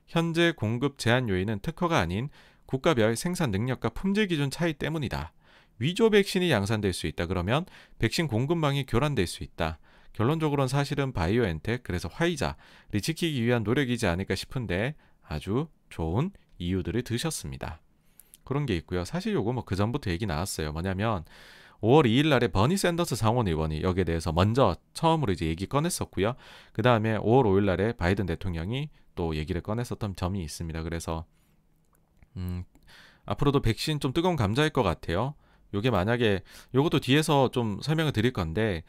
현재 공급 제한 요인은 특허가 아닌 국가별 생산 능력과 품질 기준 차이 때문이다. 위조 백신이 양산될 수 있다. 그러면 백신 공급망이 교란될 수 있다. 결론적으로는 사실은 바이오엔텍 그래서 화이자를 지키기 위한 노력이지 않을까 싶은데 아주 좋은 이유들을 드셨습니다. 그런 게 있고요. 사실 요거 뭐 그전부터 얘기 나왔어요. 뭐냐면 5월 2일 날에 버니 샌더스 상원 의원이 여기에 대해서 먼저 처음으로 이제 얘기 꺼냈었고요. 그 다음에 5월 5일 날에 바이든 대통령이 또 얘기를 꺼냈었던 점이 있습니다. 그래서 음, 앞으로도 백신 좀 뜨거운 감자일 것 같아요. 요게 만약에 요것도 뒤에서 좀 설명을 드릴 건데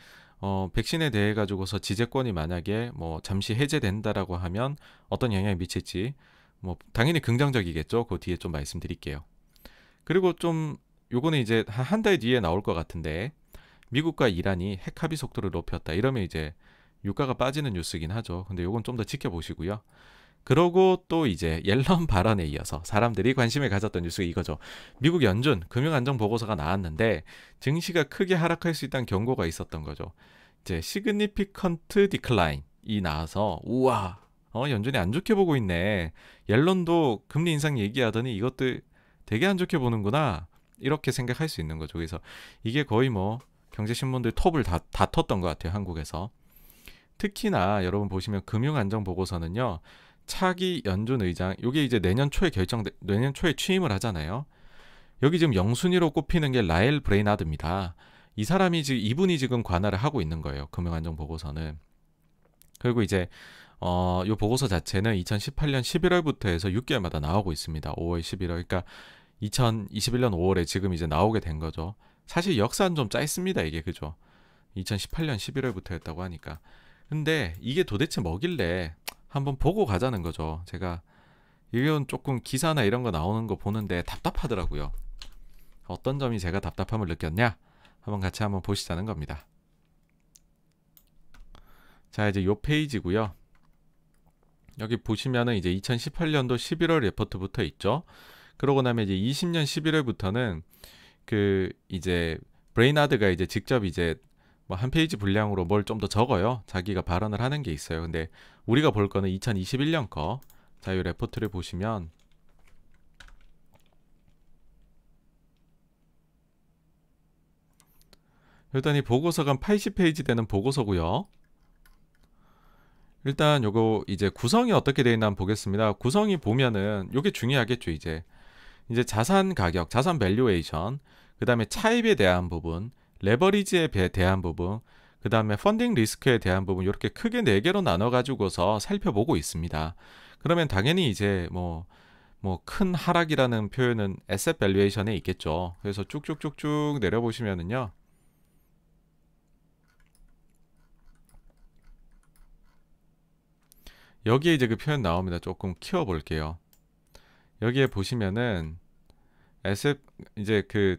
어, 백신에 대해 가지고서 지재권이 만약에 뭐 잠시 해제된다라고 하면 어떤 영향이 미칠지 뭐 당연히 긍정적이겠죠. 그 뒤에 좀 말씀드릴게요. 그리고 좀 요거는 이제 한 달 뒤에 나올 것 같은데 미국과 이란이 핵 합의 속도를 높였다. 이러면 이제 유가가 빠지는 뉴스긴 하죠. 근데 요건 좀 더 지켜보시고요. 그러고 또 이제 옐런 발언에 이어서 사람들이 관심을 가졌던 뉴스가 이거죠. 미국 연준 금융안정 보고서가 나왔는데 증시가 크게 하락할 수 있다는 경고가 있었던 거죠. 이제 시그니피컨트 디클라인이 나와서 우와 어 연준이 안 좋게 보고 있네. 옐런도 금리 인상 얘기하더니 이것도 되게 안 좋게 보는구나 이렇게 생각할 수 있는 거죠. 그래서 이게 거의 뭐 경제신문들 톱을 다, 다 텄던 것 같아요 한국에서. 특히나 여러분 보시면 금융안정 보고서는요 차기 연준 의장 요게 이제 내년 초에 결정 내년 초에 취임을 하잖아요. 여기 지금 영순위로 꼽히는 게 라엘 브레이나드입니다. 이 사람이 지금 이분이 지금 관할을 하고 있는 거예요. 금융안정 보고서는. 그리고 이제 어, 요 보고서 자체는 2018년 11월부터 해서 6개월마다 나오고 있습니다. 5월, 11월. 그러니까 2021년 5월에 지금 이제 나오게 된 거죠. 사실 역사는 좀 짧습니다. 이게 그죠? 2018년 11월부터였다고 하니까. 근데 이게 도대체 뭐길래 한번 보고 가자는 거죠. 제가 이건 조금 기사나 이런 거 나오는 거 보는데 답답하더라고요. 어떤 점이 제가 답답함을 느꼈냐? 한번 같이 한번 보시자는 겁니다. 자, 이제 요 페이지고요. 여기 보시면은 이제 2018년도 11월 레포트부터 있죠. 그러고 나면 이제 20년 11월부터는 그 이제 브레인하드가 이제 직접 이제 뭐한 페이지 분량으로 뭘 좀 더 적어요. 자기가 발언을 하는 게 있어요. 근데 우리가 볼 거는 2021년 거 자유 레포트를 보시면 일단 이 보고서가 80페이지 되는 보고서고요. 일단 요거 이제 구성이 어떻게 되어 있나 보겠습니다. 구성이 보면은 요게 중요하겠죠, 이제. 이제 자산 가격, 자산 밸류에이션, 그다음에 차입에 대한 부분, 레버리지에 대한 부분, 그 다음에 펀딩 리스크에 대한 부분 이렇게 크게 네 개로 나눠 가지고서 살펴보고 있습니다. 그러면 당연히 이제 뭐 뭐 큰 하락이라는 표현은 에셋 밸류에이션에 있겠죠. 그래서 쭉쭉쭉쭉 내려보시면은요. 여기에 이제 그 표현 나옵니다. 조금 키워 볼게요. 여기에 보시면은 에셋 이제 그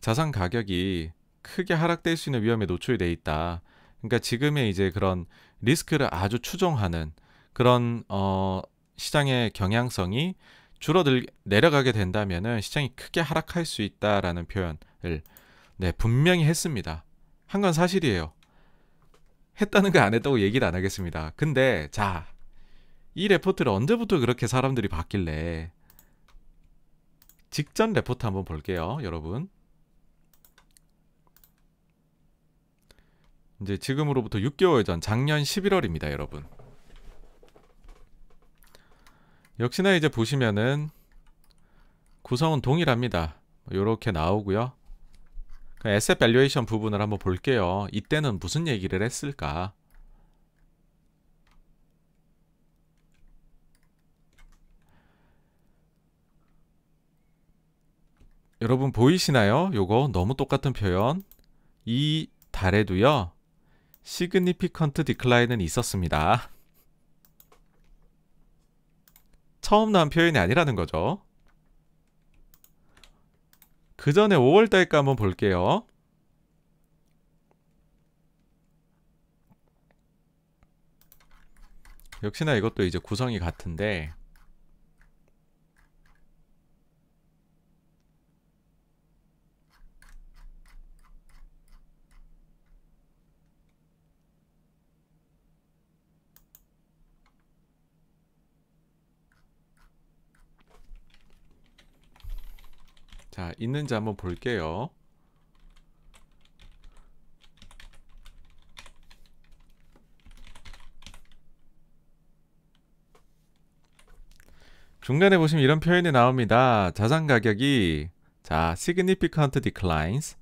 자산 가격이 크게 하락될 수 있는 위험에 노출이 돼 있다. 그러니까 지금의 이제 그런 리스크를 아주 추정하는 그런 어 시장의 경향성이 줄어들 내려가게 된다면은 시장이 크게 하락할 수 있다라는 표현을 네 분명히 했습니다. 한 건 사실이에요. 했다는 거 안 했다고 얘기를 안 하겠습니다. 근데 자이 레포트를 언제부터 그렇게 사람들이 봤길래 직전 레포트 한번 볼게요, 여러분. 이제 지금으로부터 6개월 전 작년 11월입니다, 여러분. 역시나 이제 보시면은 구성은 동일합니다. 이렇게 뭐 나오고요. 그 에셋 밸류에이션 부분을 한번 볼게요. 이때는 무슨 얘기를 했을까? 여러분 보이시나요? 요거 너무 똑같은 표현. 이 달에도요. 시그니피컨트 디클라인은 있었습니다. 처음 나온 표현이 아니라는 거죠. 그 전에 5월달까 한번 볼게요. 역시나 이것도 이제 구성이 같은데 자, 있는지 한번 볼게요. 중간에 보시면 이런 표현이 나옵니다. 자산 가격이 자, significant declines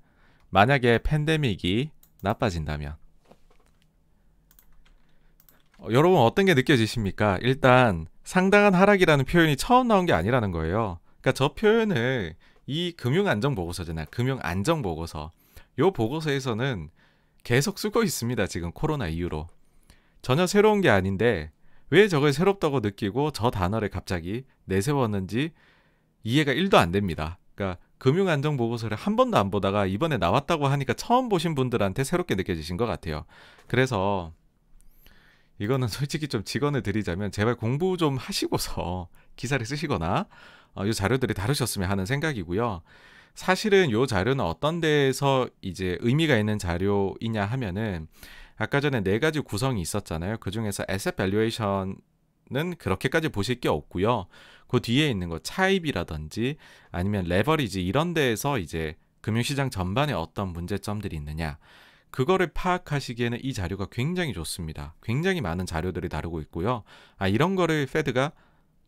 만약에 팬데믹이 나빠진다면 어, 여러분 어떤 게 느껴지십니까? 일단 상당한 하락이라는 표현이 처음 나온 게 아니라는 거예요. 그러니까 저 표현을 이 금융안정보고서잖아요. 금융안정보고서. 요 보고서에서는 계속 쓰고 있습니다. 지금 코로나 이후로. 전혀 새로운 게 아닌데 왜 저걸 새롭다고 느끼고 저 단어를 갑자기 내세웠는지 이해가 1도 안 됩니다. 그러니까 금융안정보고서를 한 번도 안 보다가 이번에 나왔다고 하니까 처음 보신 분들한테 새롭게 느껴지신 것 같아요. 그래서 이거는 솔직히 좀 직언을 드리자면 제발 공부 좀 하시고서 기사를 쓰시거나 어, 이 자료들이 다르셨으면 하는 생각이고요. 사실은 이 자료는 어떤 데에서 이제 의미가 있는 자료이냐 하면은 아까 전에 네 가지 구성이 있었잖아요. 그 중에서 asset valuation은 그렇게까지 보실 게 없고요. 그 뒤에 있는 거 차입이라든지 아니면 레버리지 이런 데에서 이제 금융시장 전반에 어떤 문제점들이 있느냐 그거를 파악하시기에는 이 자료가 굉장히 좋습니다. 굉장히 많은 자료들이 다루고 있고요. 아 이런 거를 페드가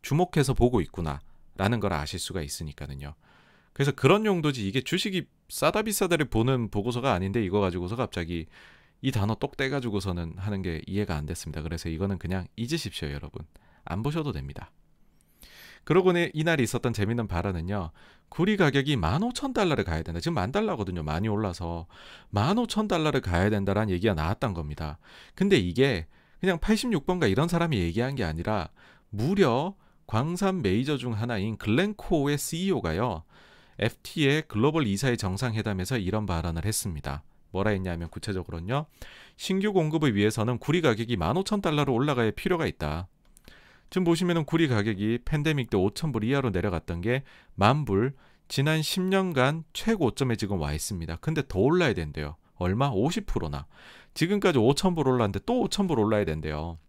주목해서 보고 있구나. 라는 걸 아실 수가 있으니까는요. 그래서 그런 용도지 이게 주식이 싸다 비싸다를 보는 보고서가 아닌데 이거 가지고서 갑자기 이 단어 똑 떼가지고서는 하는 게 이해가 안 됐습니다. 그래서 이거는 그냥 잊으십시오 여러분. 안 보셔도 됩니다. 그러고 는 네, 이날이 있었던 재밌는 발언은요. 구리 가격이 15,000달러를 가야 된다. 지금 만 달러거든요. 많이 올라서 15,000달러를 가야 된다라는 얘기가 나왔던 겁니다. 근데 이게 그냥 86번가 이런 사람이 얘기한 게 아니라 무려 광산 메이저 중 하나인 글렌코어의 CEO가요. FT의 글로벌 이사의 정상회담에서 이런 발언을 했습니다. 뭐라 했냐면 구체적으로는요. 신규 공급을 위해서는 구리 가격이 15,000달러로 올라갈 필요가 있다. 지금 보시면은 구리 가격이 팬데믹 때 5,000불 이하로 내려갔던 게 만불 지난 10년간 최고점에 지금 와 있습니다. 근데 더 올라야 된대요. 얼마? 50%나. 지금까지 5,000불 올랐는데 또 5,000불 올라야 된대요.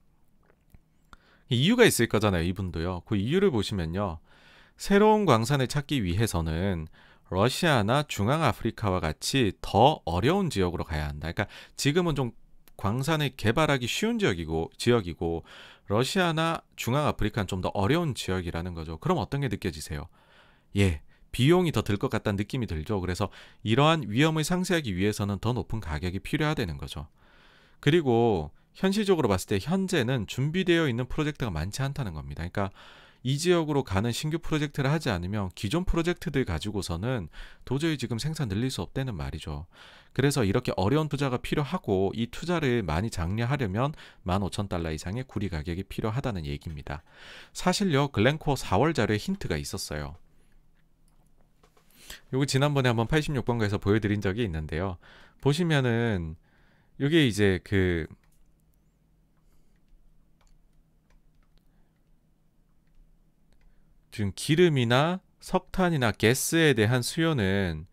이유가 있을 거잖아요, 이분도요. 그 이유를 보시면요. 새로운 광산을 찾기 위해서는 러시아나 중앙아프리카와 같이 더 어려운 지역으로 가야 한다. 그러니까 지금은 좀 광산을 개발하기 쉬운 지역이고 지역이고 러시아나 중앙아프리카는 좀 더 어려운 지역이라는 거죠. 그럼 어떤 게 느껴지세요? 예, 비용이 더 들 것 같다는 느낌이 들죠. 그래서 이러한 위험을 상쇄하기 위해서는 더 높은 가격이 필요하다는 거죠. 그리고 현실적으로 봤을 때 현재는 준비되어 있는 프로젝트가 많지 않다는 겁니다. 그러니까 이 지역으로 가는 신규 프로젝트를 하지 않으면 기존 프로젝트들 가지고서는 도저히 지금 생산 늘릴 수 없다는 말이죠. 그래서 이렇게 어려운 투자가 필요하고 이 투자를 많이 장려하려면 15,000달러 이상의 구리 가격이 필요하다는 얘기입니다. 사실요, 글렌코어 4월 자료에 힌트가 있었어요. 요거 지난번에 한번 86번가에서 보여드린 적이 있는데요. 보시면은 이게 이제 그 지금 기름이나 석탄이나 가스에 대한 수요는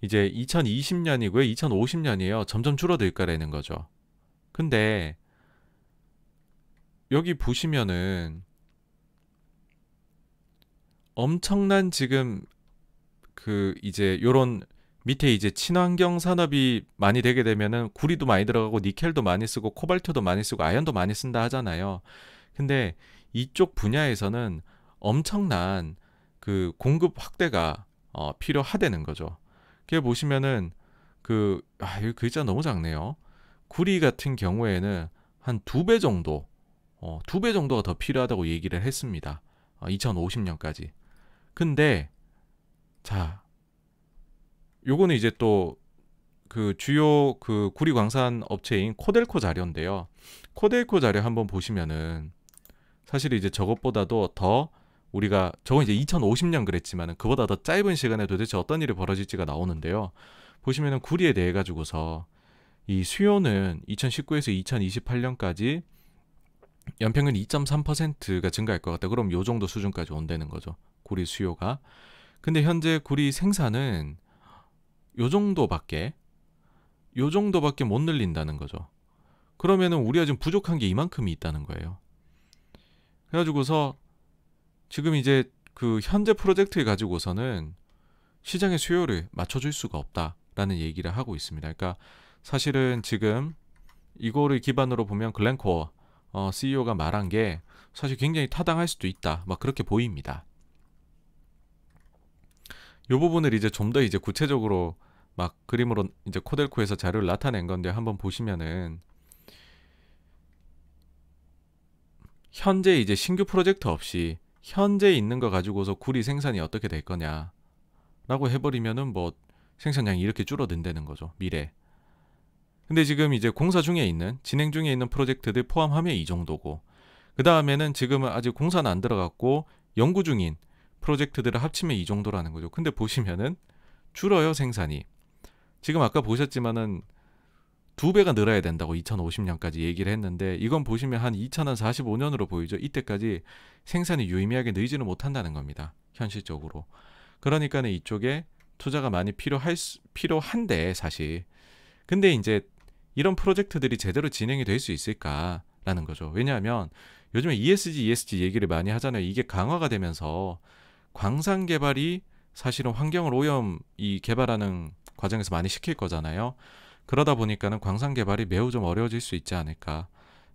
이제 2020년이고요. 2050년이에요. 점점 줄어들 거라는 거죠. 근데 여기 보시면은 엄청난 지금 그 이제 요런 밑에 이제 친환경 산업이 많이 되게 되면은 구리도 많이 들어가고 니켈도 많이 쓰고 코발트도 많이 쓰고 아연도 많이 쓴다 하잖아요. 근데 이쪽 분야에서는 엄청난 그 공급 확대가 어, 필요하다는 거죠. 그게 보시면은 그 아, 이 글자 너무 작네요. 구리 같은 경우에는 한 두 배 정도, 어, 두배 정도가 더 필요하다고 얘기를 했습니다. 어, 2050년까지. 근데 자, 요거는 이제 또 그 주요 그 구리 광산 업체인 코델코 자료인데요. 코델코 자료 한번 보시면은 사실 이제 저것보다도 더 우리가 저건 이제 2050년 그랬지만 그보다 더 짧은 시간에 도대체 어떤 일이 벌어질지가 나오는데요. 보시면은 구리에 대해 가지고서 이 수요는 2019에서 2028년까지 연평균 2.3%가 증가할 것 같다. 그럼 요 정도 수준까지 온다는 거죠. 구리 수요가. 근데 현재 구리 생산은 요 정도밖에 요 정도밖에 못 늘린다는 거죠. 그러면은 우리가 지금 부족한 게 이만큼이 있다는 거예요. 그래가지고서 지금 이제 그 현재 프로젝트에 가지고서는 시장의 수요를 맞춰줄 수가 없다라는 얘기를 하고 있습니다. 그러니까 사실은 지금 이거를 기반으로 보면 글렌코어 어, CEO가 말한 게 사실 굉장히 타당할 수도 있다. 막 그렇게 보입니다. 이 부분을 이제 좀 더 이제 구체적으로 막 그림으로 이제 코델코에서 자료를 나타낸 건데 한번 보시면은 현재 이제 신규 프로젝트 없이 현재 있는 거 가지고서 구리 생산이 어떻게 될 거냐라고 해버리면은 뭐 생산량이 이렇게 줄어든다는 거죠 미래. 근데 지금 이제 공사 중에 있는 진행 중에 있는 프로젝트들 포함하면 이 정도고 그 다음에는 지금은 아직 공사는 안 들어갔고 연구 중인 프로젝트들을 합치면 이 정도라는 거죠. 근데 보시면은 줄어요 생산이. 지금 아까 보셨지만은 두 배가 늘어야 된다고 2050년까지 얘기를 했는데 이건 보시면 한 2045년으로 보이죠. 이때까지 생산이 유의미하게 늘지는 못한다는 겁니다. 현실적으로. 그러니까는 이쪽에 투자가 많이 필요할 수, 필요한데 사실. 근데 이제 이런 프로젝트들이 제대로 진행이 될 수 있을까라는 거죠. 왜냐하면 요즘에 ESG, ESG 얘기를 많이 하잖아요. 이게 강화가 되면서 광산 개발이 사실은 환경을 오염 이 개발하는 과정에서 많이 시킬 거잖아요. 그러다 보니까는 광산 개발이 매우 좀 어려워질 수 있지 않을까.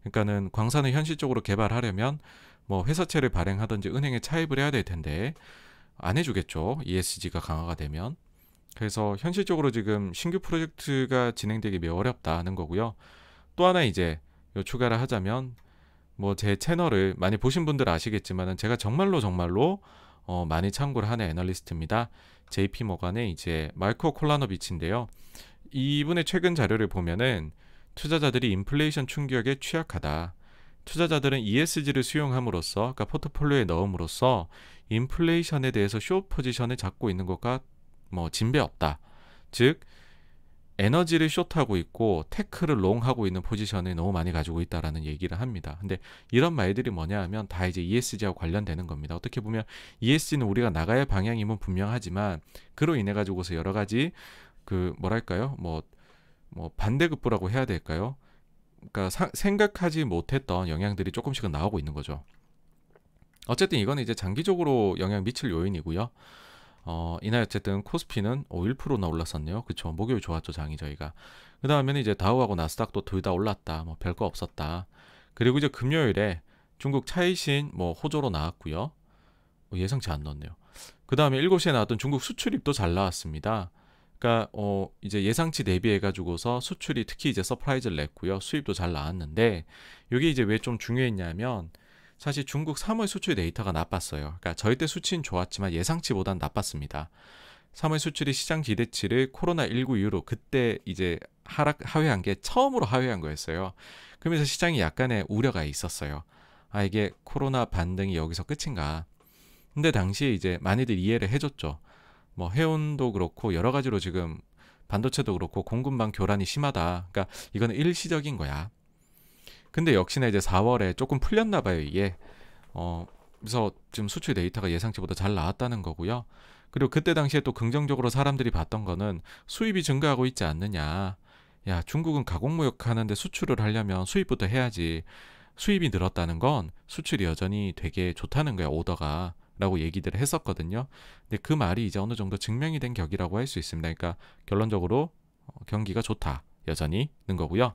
그러니까는 광산을 현실적으로 개발하려면 뭐 회사채를 발행하든지 은행에 차입을 해야 될 텐데 안 해주겠죠. ESG가 강화가 되면. 그래서 현실적으로 지금 신규 프로젝트가 진행되기 매우 어렵다는 거고요. 또 하나 이제 요 추가를 하자면 뭐 제 채널을 많이 보신 분들 아시겠지만은 제가 정말로 정말로 어 많이 참고를 하는 애널리스트입니다. JP 모간의 이제 마이코 크 콜라노비치인데요. 이분의 최근 자료를 보면은 투자자들이 인플레이션 충격에 취약하다. 투자자들은 ESG를 수용함으로써, 그러니까 포트폴리오에 넣음으로써 인플레이션에 대해서 쇼 포지션을 잡고 있는 것과 뭐 진배 없다. 즉 에너지를 숏하고 있고 테크를 롱하고 있는 포지션을 너무 많이 가지고 있다라는 얘기를 합니다. 근데 이런 말들이 뭐냐 하면 다 이제 e s g 와 관련되는 겁니다. 어떻게 보면 ESG는 우리가 나가야 할 방향임은 분명하지만 그로 인해 가지고서 여러 가지 그 뭐랄까요? 뭐, 뭐 반대급부라고 해야 될까요? 그러니까 사, 생각하지 못했던 영향들이 조금씩은 나오고 있는 거죠. 어쨌든 이건 이제 장기적으로 영향 미칠 요인이고요. 어, 이날 어쨌든 코스피는 오 1%나 올랐었네요. 그쵸. 목요일 좋았죠, 장이 저희가. 그 다음에는 이제 다우하고 나스닥도 둘 다 올랐다. 뭐 별거 없었다. 그리고 이제 금요일에 중국 차이신 뭐 호조로 나왔고요. 뭐 예상치 안 넣었네요. 그 다음에 7시에 나왔던 중국 수출입도 잘 나왔습니다. 그러니까 어 이제 예상치 대비해 가지고서 수출이 특히 이제 서프라이즈를 냈고요. 수입도 잘 나왔는데 이게 이제 왜 좀 중요했냐면 사실 중국 3월 수출 데이터가 나빴어요. 그러니까 저희 때 수치는 좋았지만 예상치보단 나빴습니다. 3월 수출이 시장 기대치를 코로나19 이후로 그때 이제 하락 하회한 게 처음으로 하회한 거였어요. 그러면서 시장이 약간의 우려가 있었어요. 아 이게 코로나 반등이 여기서 끝인가? 근데 당시에 이제 많이들 이해를 해줬죠. 뭐 해운도 그렇고 여러 가지로 지금 반도체도 그렇고 공급망 교란이 심하다. 그러니까 이건 일시적인 거야. 근데 역시나 이제 4월에 조금 풀렸나 봐요, 이게. 어, 그래서 지금 수출 데이터가 예상치보다 잘 나왔다는 거고요. 그리고 그때 당시에 또 긍정적으로 사람들이 봤던 거는 수입이 증가하고 있지 않느냐. 야, 중국은 가공무역 하는데 수출을 하려면 수입부터 해야지. 수입이 늘었다는 건 수출이 여전히 되게 좋다는 거야, 오더가. 라고 얘기들을 했었거든요. 근데 그 말이 이제 어느 정도 증명이 된 격이라고 할 수 있습니다. 그러니까 결론적으로 어, 경기가 좋다. 여전히 는 거고요.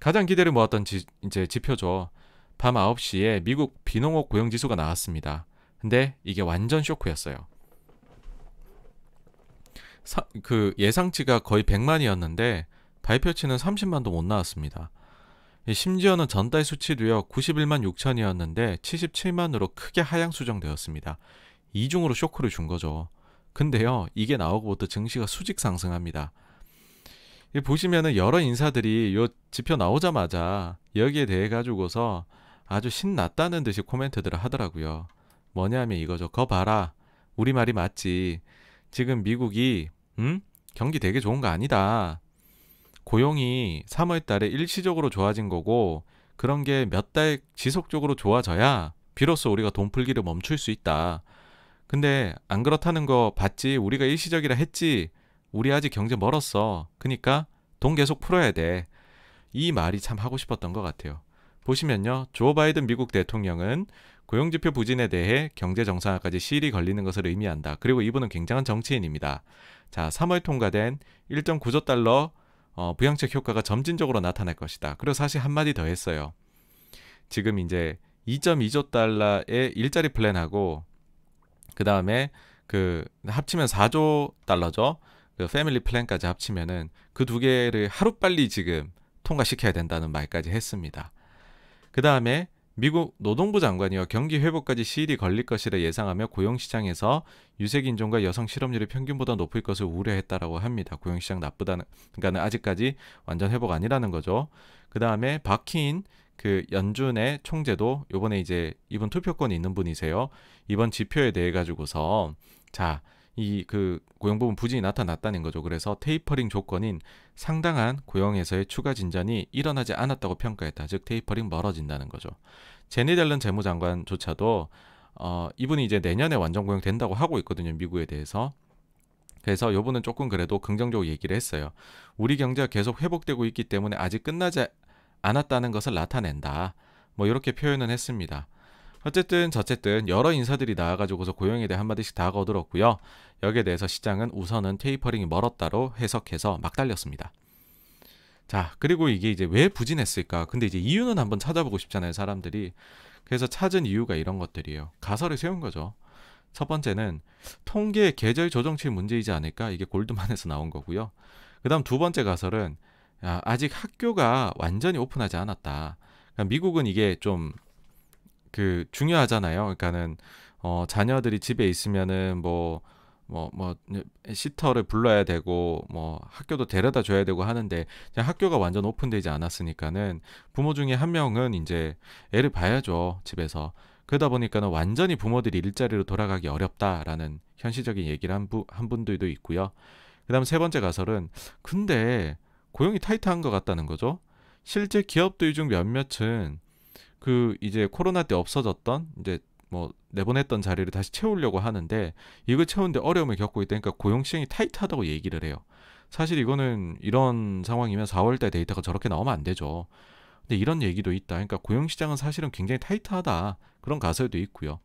가장 기대를 모았던 지, 이제 지표죠. 밤 9시에 미국 비농업 고용 지수가 나왔습니다. 근데 이게 완전 쇼크였어요. 사, 그 예상치가 거의 100만이었는데 발표치는 30만도 못 나왔습니다. 예, 심지어는 전달 수치도요 91만 6천이었는데 77만으로 크게 하향 수정되었습니다. 이중으로 쇼크를 준 거죠. 근데요 이게 나오고부터 증시가 수직 상승합니다. 보시면은 여러 인사들이 요 지표 나오자마자 여기에 대해 가지고서 아주 신났다는 듯이 코멘트들을 하더라고요. 뭐냐면 이거죠. 거 봐라. 우리 말이 맞지. 지금 미국이 음? 경기 되게 좋은 거 아니다. 고용이 3월 달에 일시적으로 좋아진 거고 그런 게 몇 달 지속적으로 좋아져야 비로소 우리가 돈 풀기를 멈출 수 있다. 근데 안 그렇다는 거 봤지 우리가 일시적이라 했지 우리 아직 경제 멀었어. 그니까 돈 계속 풀어야 돼. 이 말이 참 하고 싶었던 것 같아요. 보시면요. 조 바이든 미국 대통령은 고용지표 부진에 대해 경제 정상화까지 시일이 걸리는 것을 의미한다. 그리고 이분은 굉장한 정치인입니다. 자, 3월 통과된 1.9조 달러 어, 부양책 효과가 점진적으로 나타날 것이다. 그리고 사실 한마디 더 했어요. 지금 이제 2.2조 달러의 일자리 플랜하고 그 다음에 그 합치면 4조 달러죠. 그 패밀리 플랜까지 합치면은 그 두 개를 하루빨리 지금 통과시켜야 된다는 말까지 했습니다. 그 다음에 미국 노동부 장관이요 경기 회복까지 시일이 걸릴 것이라 예상하며 고용시장에서 유색인종과 여성 실업률이 평균보다 높을 것을 우려했다라고 합니다. 고용시장 나쁘다는 그러니까는 아직까지 완전 회복 아니라는 거죠. 그 다음에 박희인 그 연준의 총재도 요번에 이제 이번 투표권이 있는 분이세요. 이번 지표에 대해 가지고서 자 이그고용 부분 부진이 나타났다는 거죠. 그래서 테이퍼링 조건인 상당한 고용에서의 추가 진전이 일어나지 않았다고 평가했다. 즉 테이퍼링 멀어진다는 거죠. 제니 델런 재무장관조차도 어, 이분이 이제 내년에 완전 고용 된다고 하고 있거든요. 미국에 대해서. 그래서 요분은 조금 그래도 긍정적으로 얘기를 했어요. 우리 경제가 계속 회복되고 있기 때문에 아직 끝나지 않았다는 것을 나타낸다. 뭐 이렇게 표현은 했습니다. 어쨌든 저쨌든 여러 인사들이 나와가지고서 고용에 대해 한마디씩 다가오더었고요 여기에 대해서 시장은 우선은 테이퍼링이 멀었다로 해석해서 막 달렸습니다. 자, 그리고 이게 이제 왜 부진했을까? 근데 이제 이유는 한번 찾아보고 싶잖아요, 사람들이. 그래서 찾은 이유가 이런 것들이에요. 가설을 세운 거죠. 첫 번째는 통계 계절 조정치 문제이지 않을까? 이게 골드만에서 나온 거고요. 그다음 두 번째 가설은 아, 아직 학교가 완전히 오픈하지 않았다. 그러니까 미국은 이게 좀그 중요하잖아요. 그러니까는 어 자녀들이 집에 있으면은 뭐 뭐, 뭐, 예, 시터를 불러야 되고, 뭐, 학교도 데려다 줘야 되고 하는데, 학교가 완전 오픈되지 않았으니까는 부모 중에 한 명은 이제 애를 봐야죠, 집에서. 그러다 보니까는 완전히 부모들이 일자리로 돌아가기 어렵다라는 현실적인 얘기를 한, 부, 한 분들도 있고요. 그 다음 세 번째 가설은, 근데 고용이 타이트한 것 같다는 거죠. 실제 기업들 중 몇몇은 그 이제 코로나 때 없어졌던 이제 뭐 내보냈던 자리를 다시 채우려고 하는데 이걸 채우는데 어려움을 겪고 있다니까 고용 시장이 타이트하다고 얘기를 해요. 사실 이거는 이런 상황이면 4월달 데이터가 저렇게 나오면 안 되죠. 근데 이런 얘기도 있다. 그러니까 고용 시장은 사실은 굉장히 타이트하다 그런 가설도 있고요.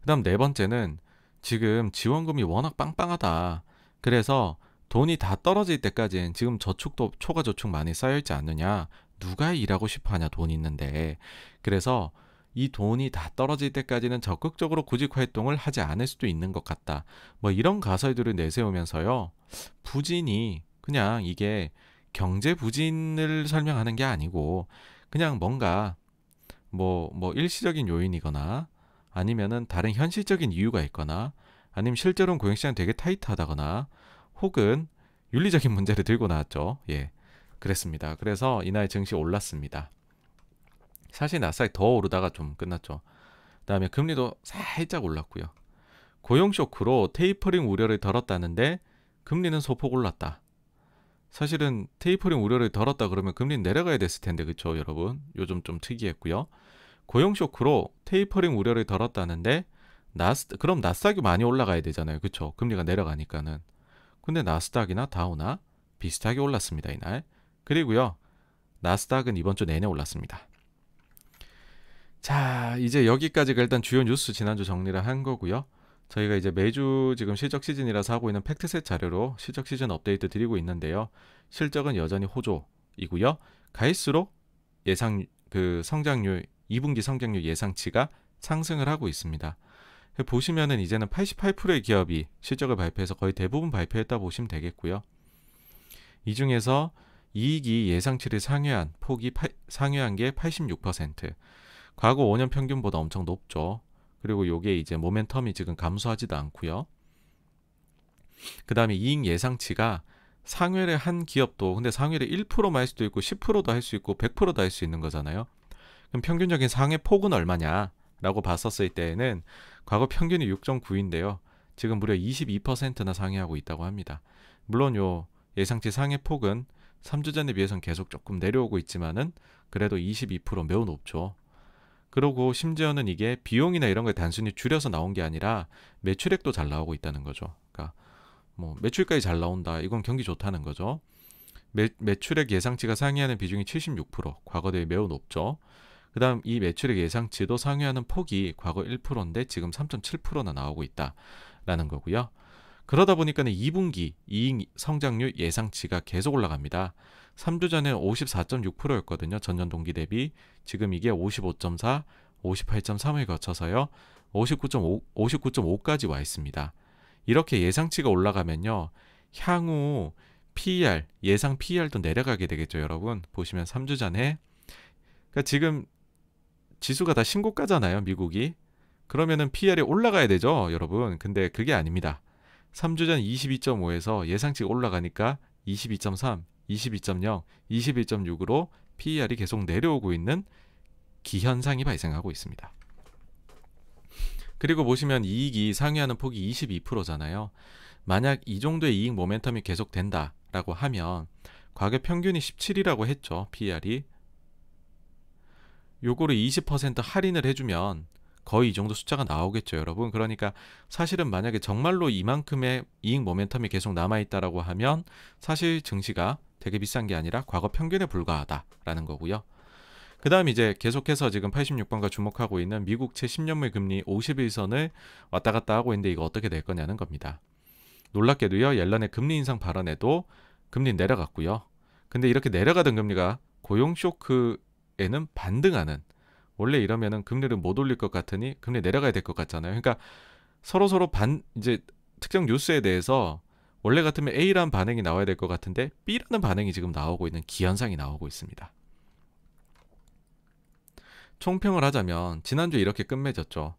그다음 네 번째는 지금 지원금이 워낙 빵빵하다. 그래서 돈이 다 떨어질 때까지는 지금 저축도 초과 저축 많이 쌓여 있지 않느냐 누가 일하고 싶어 하냐, 돈 있는데. 그래서 이 돈이 다 떨어질 때까지는 적극적으로 구직 활동을 하지 않을 수도 있는 것 같다. 뭐 이런 가설들을 내세우면서요. 부진이 그냥 이게 경제 부진을 설명하는 게 아니고 그냥 뭔가 뭐뭐 뭐 일시적인 요인이거나 아니면은 다른 현실적인 이유가 있거나 아니면 실제로는 고용시장 되게 타이트하다거나 혹은 윤리적인 문제를 들고 나왔죠. 예. 그랬습니다. 그래서 이날 증시 올랐습니다. 사실 나스닥이 더 오르다가 좀 끝났죠. 그다음에 금리도 살짝 올랐고요. 고용 쇼크로 테이퍼링 우려를 덜었다는데 금리는 소폭 올랐다. 사실은 테이퍼링 우려를 덜었다 그러면 금리 내려가야 됐을 텐데 그쵸 여러분? 요즘 좀 특이했고요. 고용 쇼크로 테이퍼링 우려를 덜었다는데 나스 그럼 나스닥이 많이 올라가야 되잖아요. 그쵸 금리가 내려가니까는. 근데 나스닥이나 다우나 비슷하게 올랐습니다. 이날. 그리고요. 나스닥은 이번 주 내내 올랐습니다. 자, 이제 여기까지가 그 일단 주요 뉴스 지난주 정리를 한 거고요. 저희가 이제 매주 지금 실적 시즌이라서 하고 있는 팩트셋 자료로 실적 시즌 업데이트 드리고 있는데요. 실적은 여전히 호조이고요. 갈수록 예상 그 성장률 2분기 성장률 예상치가 상승을 하고 있습니다. 보시면은 이제는 88%의 기업이 실적을 발표해서 거의 대부분 발표했다 보시면 되겠고요. 이 중에서 이익이 예상치를 상회한 폭이 파, 상회한 게 86%. 과거 5년 평균보다 엄청 높죠. 그리고 요게 이제 모멘텀이 지금 감소하지도 않고요. 그다음에 이익 예상치가 상회를 한 기업도 근데 상회를 1%만 할 수도 있고 10%도 할 수 있고 100%도 할 수 있는 거잖아요. 그럼 평균적인 상회 폭은 얼마냐라고 봤었을 때에는 과거 평균이 6.9인데요. 지금 무려 22%나 상회하고 있다고 합니다. 물론 요 예상치 상회 폭은 3주 전에 비해선 계속 조금 내려오고 있지만은 그래도 22% 매우 높죠. 그리고 심지어는 이게 비용이나 이런 걸 단순히 줄여서 나온 게 아니라 매출액도 잘 나오고 있다는 거죠. 그러니까 뭐 매출까지 잘 나온다. 이건 경기 좋다는 거죠. 매, 매출액 예상치가 상회하는 비중이 76%, 과거 대비 매우 높죠. 그다음 이 매출액 예상치도 상회하는 폭이 과거 1%인데 지금 3.7%나 나오고 있다라는 거고요. 그러다 보니까는 2분기 이익 성장률 예상치가 계속 올라갑니다. 3주 전에 54.6%였거든요. 전년 동기 대비 지금 이게 55.4, 58.3을 거쳐서요. 59.5, 59.5까지 와 있습니다. 이렇게 예상치가 올라가면요. 향후 PER, 예상 PER도 내려가게 되겠죠, 여러분. 보시면 3주 전에 그러니까 지금 지수가 다 신고가잖아요, 미국이. 그러면은 PER이 올라가야 되죠, 여러분. 근데 그게 아닙니다. 3주 전 22.5에서 예상치 올라가니까 22.3, 22.0, 21.6으로 PER이 계속 내려오고 있는 기현상이 발생하고 있습니다. 그리고 보시면 이익이 상회하는 폭이 22%잖아요. 만약 이 정도의 이익 모멘텀이 계속된다라고 하면 과거 평균이 17이라고 했죠. PER이. 요거를 20% 할인을 해주면 거의 이 정도 숫자가 나오겠죠, 여러분. 그러니까 사실은 만약에 정말로 이만큼의 이익 모멘텀이 계속 남아 있다라고 하면 사실 증시가 되게 비싼 게 아니라 과거 평균에 불과하다라는 거고요. 그 다음 이제 계속해서 지금 8 6번가 주목하고 있는 미국 채 10년물 금리 51선을 왔다 갔다 하고 있는데 이거 어떻게 될 거냐는 겁니다. 놀랍게도요, 옐런의 금리 인상 발언에도 금리 내려갔고요. 근데 이렇게 내려가던 금리가 고용 쇼크에는 반등하는 원래 이러면은 금리를 못 올릴 것 같으니 금리 내려가야 될 것 같잖아요. 그러니까 서로 서로 반 이제 특정 뉴스에 대해서 원래 같으면 A라는 반응이 나와야 될 것 같은데 B라는 반응이 지금 나오고 있는 기현상이 나오고 있습니다. 총평을 하자면 지난주 이렇게 끝맺었죠.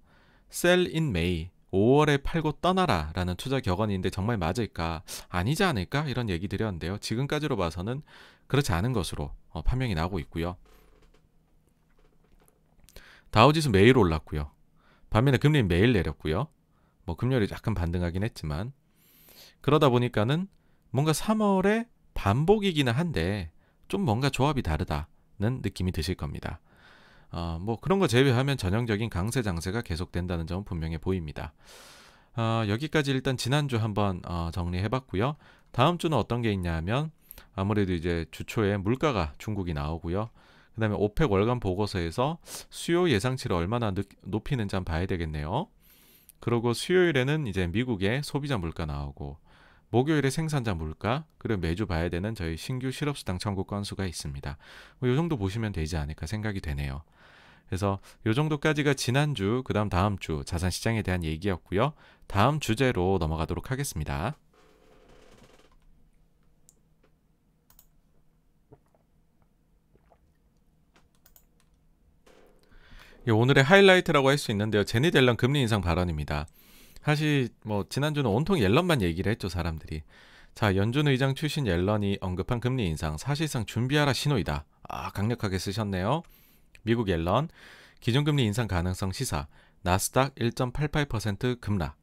셀 인 메이 5월에 팔고 떠나라 라는 투자 격언인데 정말 맞을까? 아니지 않을까? 이런 얘기 드렸는데요. 지금까지로 봐서는 그렇지 않은 것으로 어, 판명이 나오고 있고요. 다우지수 매일 올랐고요. 반면에 금리는 매일 내렸고요. 뭐 금요일에 약간 반등하긴 했지만 그러다 보니까는 뭔가 3월에 반복이기는 한데 좀 뭔가 조합이 다르다는 느낌이 드실 겁니다. 어, 뭐 그런 거 제외하면 전형적인 강세 장세가 계속된다는 점은 분명해 보입니다. 어, 여기까지 일단 지난주 한번 어, 정리해봤고요. 다음 주는 어떤 게 있냐면 아무래도 이제 주초에 물가가 중국이 나오고요. 그 다음에 오펙 월간 보고서에서 수요 예상치를 얼마나 높이는지 한번 봐야 되겠네요. 그리고 수요일에는 이제 미국의 소비자 물가 나오고 목요일에 생산자 물가 그리고 매주 봐야 되는 저희 신규 실업수당 청구 건수가 있습니다. 뭐이 정도 보시면 되지 않을까 생각이 되네요. 그래서 이 정도까지가 지난주 그다음 다음 주 자산 시장에 대한 얘기였고요. 다음 주제로 넘어가도록 하겠습니다. 예, 오늘의 하이라이트라고 할 수 있는데요. 제니 델런 금리 인상 발언입니다. 사실 뭐 지난주는 온통 옐런만 얘기를 했죠 사람들이. 자 연준 의장 출신 옐런이 언급한 금리 인상 사실상 준비하라 신호이다. 아 강력하게 쓰셨네요. 미국 옐런 기준금리 인상 가능성 시사 나스닥 1.88% 급락.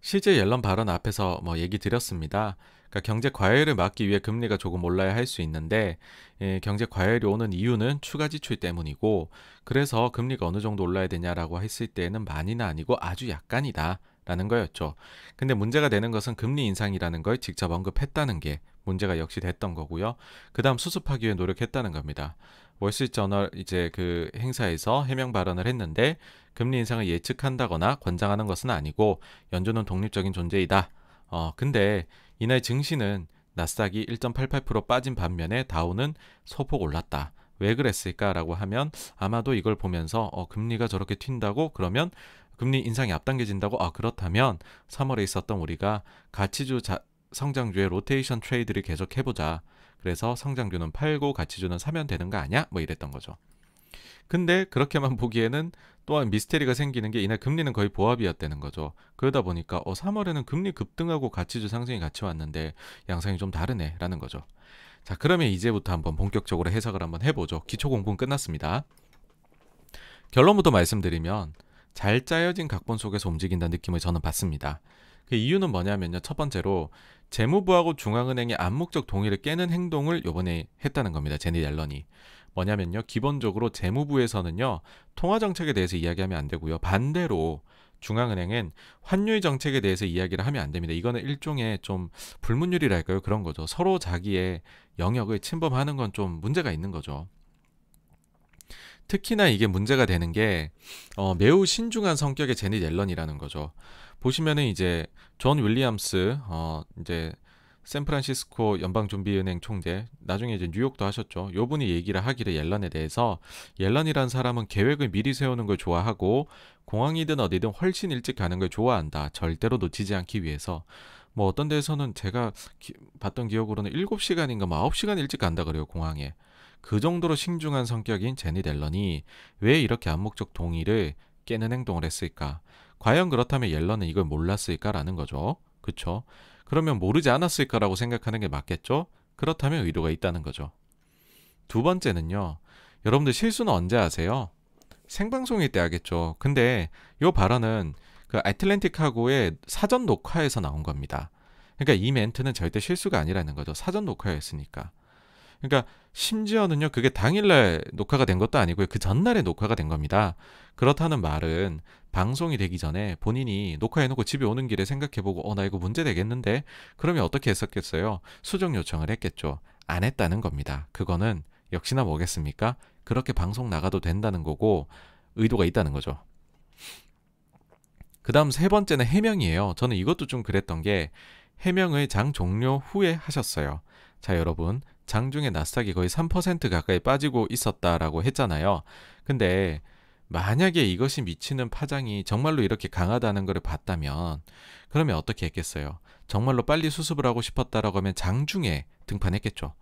실제 옐런 발언 앞에서 뭐 얘기 드렸습니다. 그러니까 경제 과열을 막기 위해 금리가 조금 올라야 할 수 있는데 예, 경제 과열이 오는 이유는 추가 지출 때문이고 그래서 금리가 어느 정도 올라야 되냐라고 했을 때에는 많이는 아니고 아주 약간이다. 라는 거였죠. 근데 문제가 되는 것은 금리 인상이라는 걸 직접 언급했다는 게 문제가 역시 됐던 거고요. 그 다음 수습하기 위해 노력했다는 겁니다. 월스트리트저널 이제 그 행사에서 해명 발언을 했는데 금리 인상을 예측한다거나 권장하는 것은 아니고 연준은 독립적인 존재이다. 어 근데 이날 증시는 나스닥이 1.88% 빠진 반면에 다우는 소폭 올랐다. 왜 그랬을까라고 하면 아마도 이걸 보면서 어, 금리가 저렇게 튄다고 그러면 금리 인상이 앞당겨진다고 아 그렇다면 3월에 있었던 우리가 가치주 자, 성장주의 로테이션 트레이드를 계속 해보자. 그래서 성장주는 팔고 가치주는 사면 되는 거 아니야? 뭐 이랬던 거죠. 근데 그렇게만 보기에는 또한 미스테리가 생기는 게 이날 금리는 거의 보합이었다는 거죠. 그러다 보니까 어 3월에는 금리 급등하고 가치주 상승이 같이 왔는데 양상이 좀 다르네 라는 거죠. 자 그러면 이제부터 한번 본격적으로 해석을 한번 해보죠. 기초 공부는 끝났습니다. 결론부터 말씀드리면 잘 짜여진 각본 속에서 움직인다는 느낌을 저는 받습니다. 그 이유는 뭐냐면요. 첫 번째로 재무부하고 중앙은행이 암묵적 동의를 깨는 행동을 요번에 했다는 겁니다. 제니 앨런이. 뭐냐면요. 기본적으로 재무부에서는요. 통화 정책에 대해서 이야기하면 안 되고요. 반대로 중앙은행은 환율 정책에 대해서 이야기를 하면 안 됩니다. 이거는 일종의 좀 불문율이랄까요? 그런 거죠. 서로 자기의 영역을 침범하는 건 좀 문제가 있는 거죠. 특히나 이게 문제가 되는 게 어, 매우 신중한 성격의 제니 옐런이라는 거죠. 보시면은 이제 존 윌리엄스 어, 이제 샌프란시스코 연방 준비은행 총재 나중에 이제 뉴욕도 하셨죠. 요 분이 얘기를 하기를 옐런에 대해서 옐런이란 사람은 계획을 미리 세우는 걸 좋아하고 공항이든 어디든 훨씬 일찍 가는 걸 좋아한다. 절대로 놓치지 않기 위해서 뭐 어떤 데에서는 제가 기, 봤던 기억으로는 7시간인가 뭐 9시간 일찍 간다 그래요, 공항에. 그 정도로 신중한 성격인 제니 델런이 왜 이렇게 암묵적 동의를 깨는 행동을 했을까? 과연 그렇다면 옐런은 이걸 몰랐을까라는 거죠. 그쵸? 그러면 모르지 않았을까라고 생각하는 게 맞겠죠? 그렇다면 의도가 있다는 거죠. 두 번째는요. 여러분들 실수는 언제 하세요? 생방송일 때 하겠죠. 근데 이 발언은 그아틀랜틱하고의 사전 녹화에서 나온 겁니다. 그러니까 이 멘트는 절대 실수가 아니라는 거죠. 사전 녹화였으니까. 그러니까 심지어는요. 그게 당일날 녹화가 된 것도 아니고요. 그 전날에 녹화가 된 겁니다. 그렇다는 말은 방송이 되기 전에 본인이 녹화해놓고 집에 오는 길에 생각해보고 어 나 이거 문제 되겠는데 그러면 어떻게 했었겠어요? 수정 요청을 했겠죠. 안 했다는 겁니다. 그거는 역시나 뭐겠습니까? 그렇게 방송 나가도 된다는 거고 의도가 있다는 거죠. 그 다음 세 번째는 해명이에요. 저는 이것도 좀 그랬던 게 해명의 장 종료 후에 하셨어요. 자, 여러분. 장중에 나스닥이 거의 3% 가까이 빠지고 있었다라고 했잖아요. 근데 만약에 이것이 미치는 파장이 정말로 이렇게 강하다는 것을 봤다면 그러면 어떻게 했겠어요? 정말로 빨리 수습을 하고 싶었다라고 하면 장중에 등판했겠죠.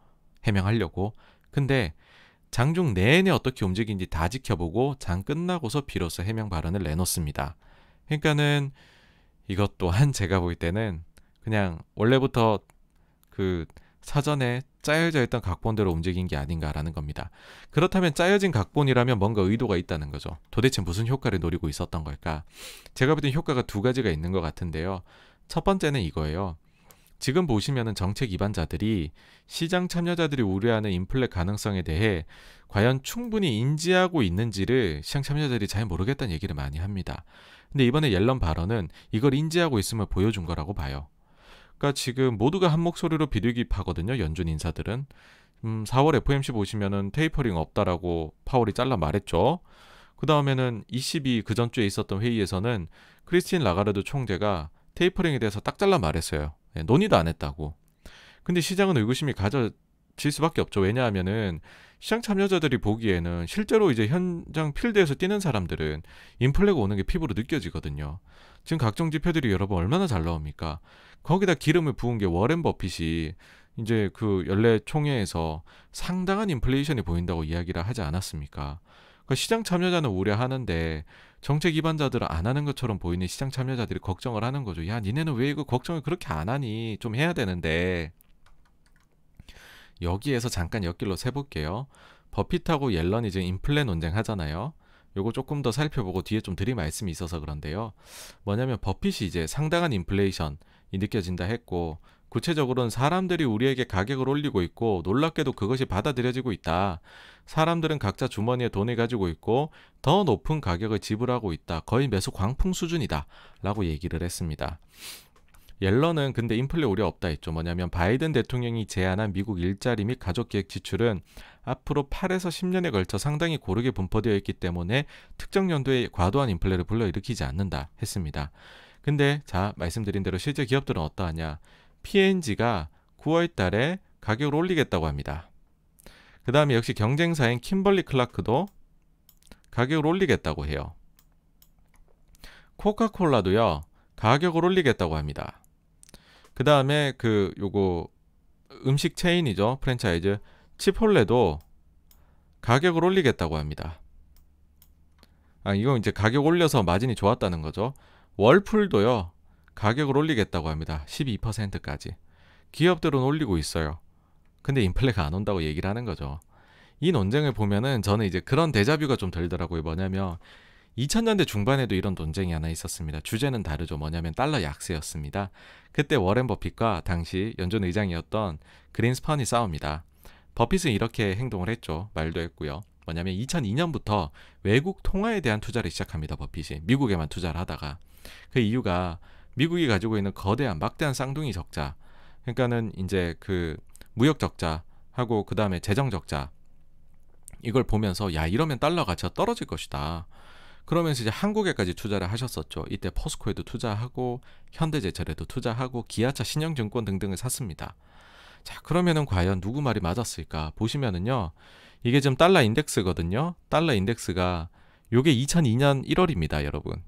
해명하려고. 근데 장중 내내 어떻게 움직인지 다 지켜보고 장 끝나고서 비로소 해명 발언을 내놓습니다. 그러니까는 이것 또한 제가 볼 때는 그냥 원래부터 그 사전에 짜여져 있던 각본대로 움직인 게 아닌가라는 겁니다. 그렇다면 짜여진 각본이라면 뭔가 의도가 있다는 거죠. 도대체 무슨 효과를 노리고 있었던 걸까? 제가 보던 효과가 두 가지가 있는 것 같은데요. 첫 번째는 이거예요. 지금 보시면은 정책 입안자들이 시장 참여자들이 우려하는 인플레 가능성에 대해 과연 충분히 인지하고 있는지를 시장 참여자들이 잘 모르겠다는 얘기를 많이 합니다. 근데 이번에 옐런 발언은 이걸 인지하고 있음을 보여준 거라고 봐요. 그러니까 지금 모두가 한 목소리로 비둘기파거든요. 연준 인사들은. 음, 4월 FOMC 보시면은 테이퍼링 없다라고 파월이 잘라 말했죠. 그 다음에는 22 그 전주에 있었던 회의에서는 크리스틴 라가르드 총재가 테이퍼링에 대해서 딱 잘라 말했어요. 네, 논의도 안 했다고. 근데 시장은 의구심이 가져질 수밖에 없죠. 왜냐하면은 시장 참여자들이 보기에는 실제로 이제 현장 필드에서 뛰는 사람들은 인플레가 오는 게 피부로 느껴지거든요. 지금 각종 지표들이 여러분 얼마나 잘 나옵니까? 거기다 기름을 부은 게 워렌 버핏이 이제 그 연례 총회에서 상당한 인플레이션이 보인다고 이야기를 하지 않았습니까? 그 시장 참여자는 우려하는데 정책 기반자들은 안 하는 것처럼 보이는 시장 참여자들이 걱정을 하는 거죠. 야, 니네는 왜 이거 걱정을 그렇게 안 하니? 좀 해야 되는데. 여기에서 잠깐 옆길로 세볼게요. 버핏하고 옐런이 지금 인플레 논쟁 하잖아요. 요거 조금 더 살펴보고 뒤에 좀 드릴 말씀이 있어서 그런데요. 뭐냐면 버핏이 이제 상당한 인플레이션이 느껴진다 했고 구체적으로는 사람들이 우리에게 가격을 올리고 있고 놀랍게도 그것이 받아들여지고 있다. 사람들은 각자 주머니에 돈을 가지고 있고 더 높은 가격을 지불하고 있다. 거의 매수 광풍 수준이다. 라고 얘기를 했습니다. 옐런은 근데 인플레 우려 없다 했죠. 뭐냐면 바이든 대통령이 제안한 미국 일자리 및 가족기획 지출은 앞으로 8에서 10년에 걸쳐 상당히 고르게 분포되어 있기 때문에 특정 연도에 과도한 인플레를 불러일으키지 않는다 했습니다. 근데 자 말씀드린 대로 실제 기업들은 어떠하냐? P&G가 n 9월 달에 가격을 올리겠다고 합니다. 그 다음에 역시 경쟁사인 킴벌리 클라크도 가격을 올리겠다고 해요. 코카콜라도요, 가격을 올리겠다고 합니다. 그 다음에 그 요거 음식 체인이죠 프랜차이즈 치폴레도 가격을 올리겠다고 합니다. 아 이건 이제 가격 올려서 마진이 좋았다는 거죠. 월풀도요 가격을 올리겠다고 합니다. 12%까지 기업들은 올리고 있어요. 근데 인플레가 안 온다고 얘기를 하는 거죠. 이 논쟁을 보면은 저는 이제 그런 대자뷰가 좀 들더라고요. 뭐냐면 2000년대 중반에도 이런 논쟁이 하나 있었습니다. 주제는 다르죠. 뭐냐면 달러 약세였습니다. 그때 워렌 버핏과 당시 연준 의장이었던 그린스펀이 싸웁니다. 버핏은 이렇게 행동을 했죠. 말도 했고요. 뭐냐면 2002년부터 외국 통화에 대한 투자를 시작합니다. 버핏이 미국에만 투자를 하다가 그 이유가 미국이 가지고 있는 거대한 막대한 쌍둥이 적자. 그러니까는 이제 그 무역 적자하고 그다음에 재정 적자 이걸 보면서 야 이러면 달러 가치가 떨어질 것이다. 그러면서 이제 한국에까지 투자를 하셨었죠. 이때 포스코에도 투자하고 현대제철에도 투자하고 기아차 신형증권 등등을 샀습니다. 자, 그러면은 과연 누구 말이 맞았을까? 보시면은요. 이게 지금 달러 인덱스거든요. 달러 인덱스가 요게 2002년 1월입니다, 여러분.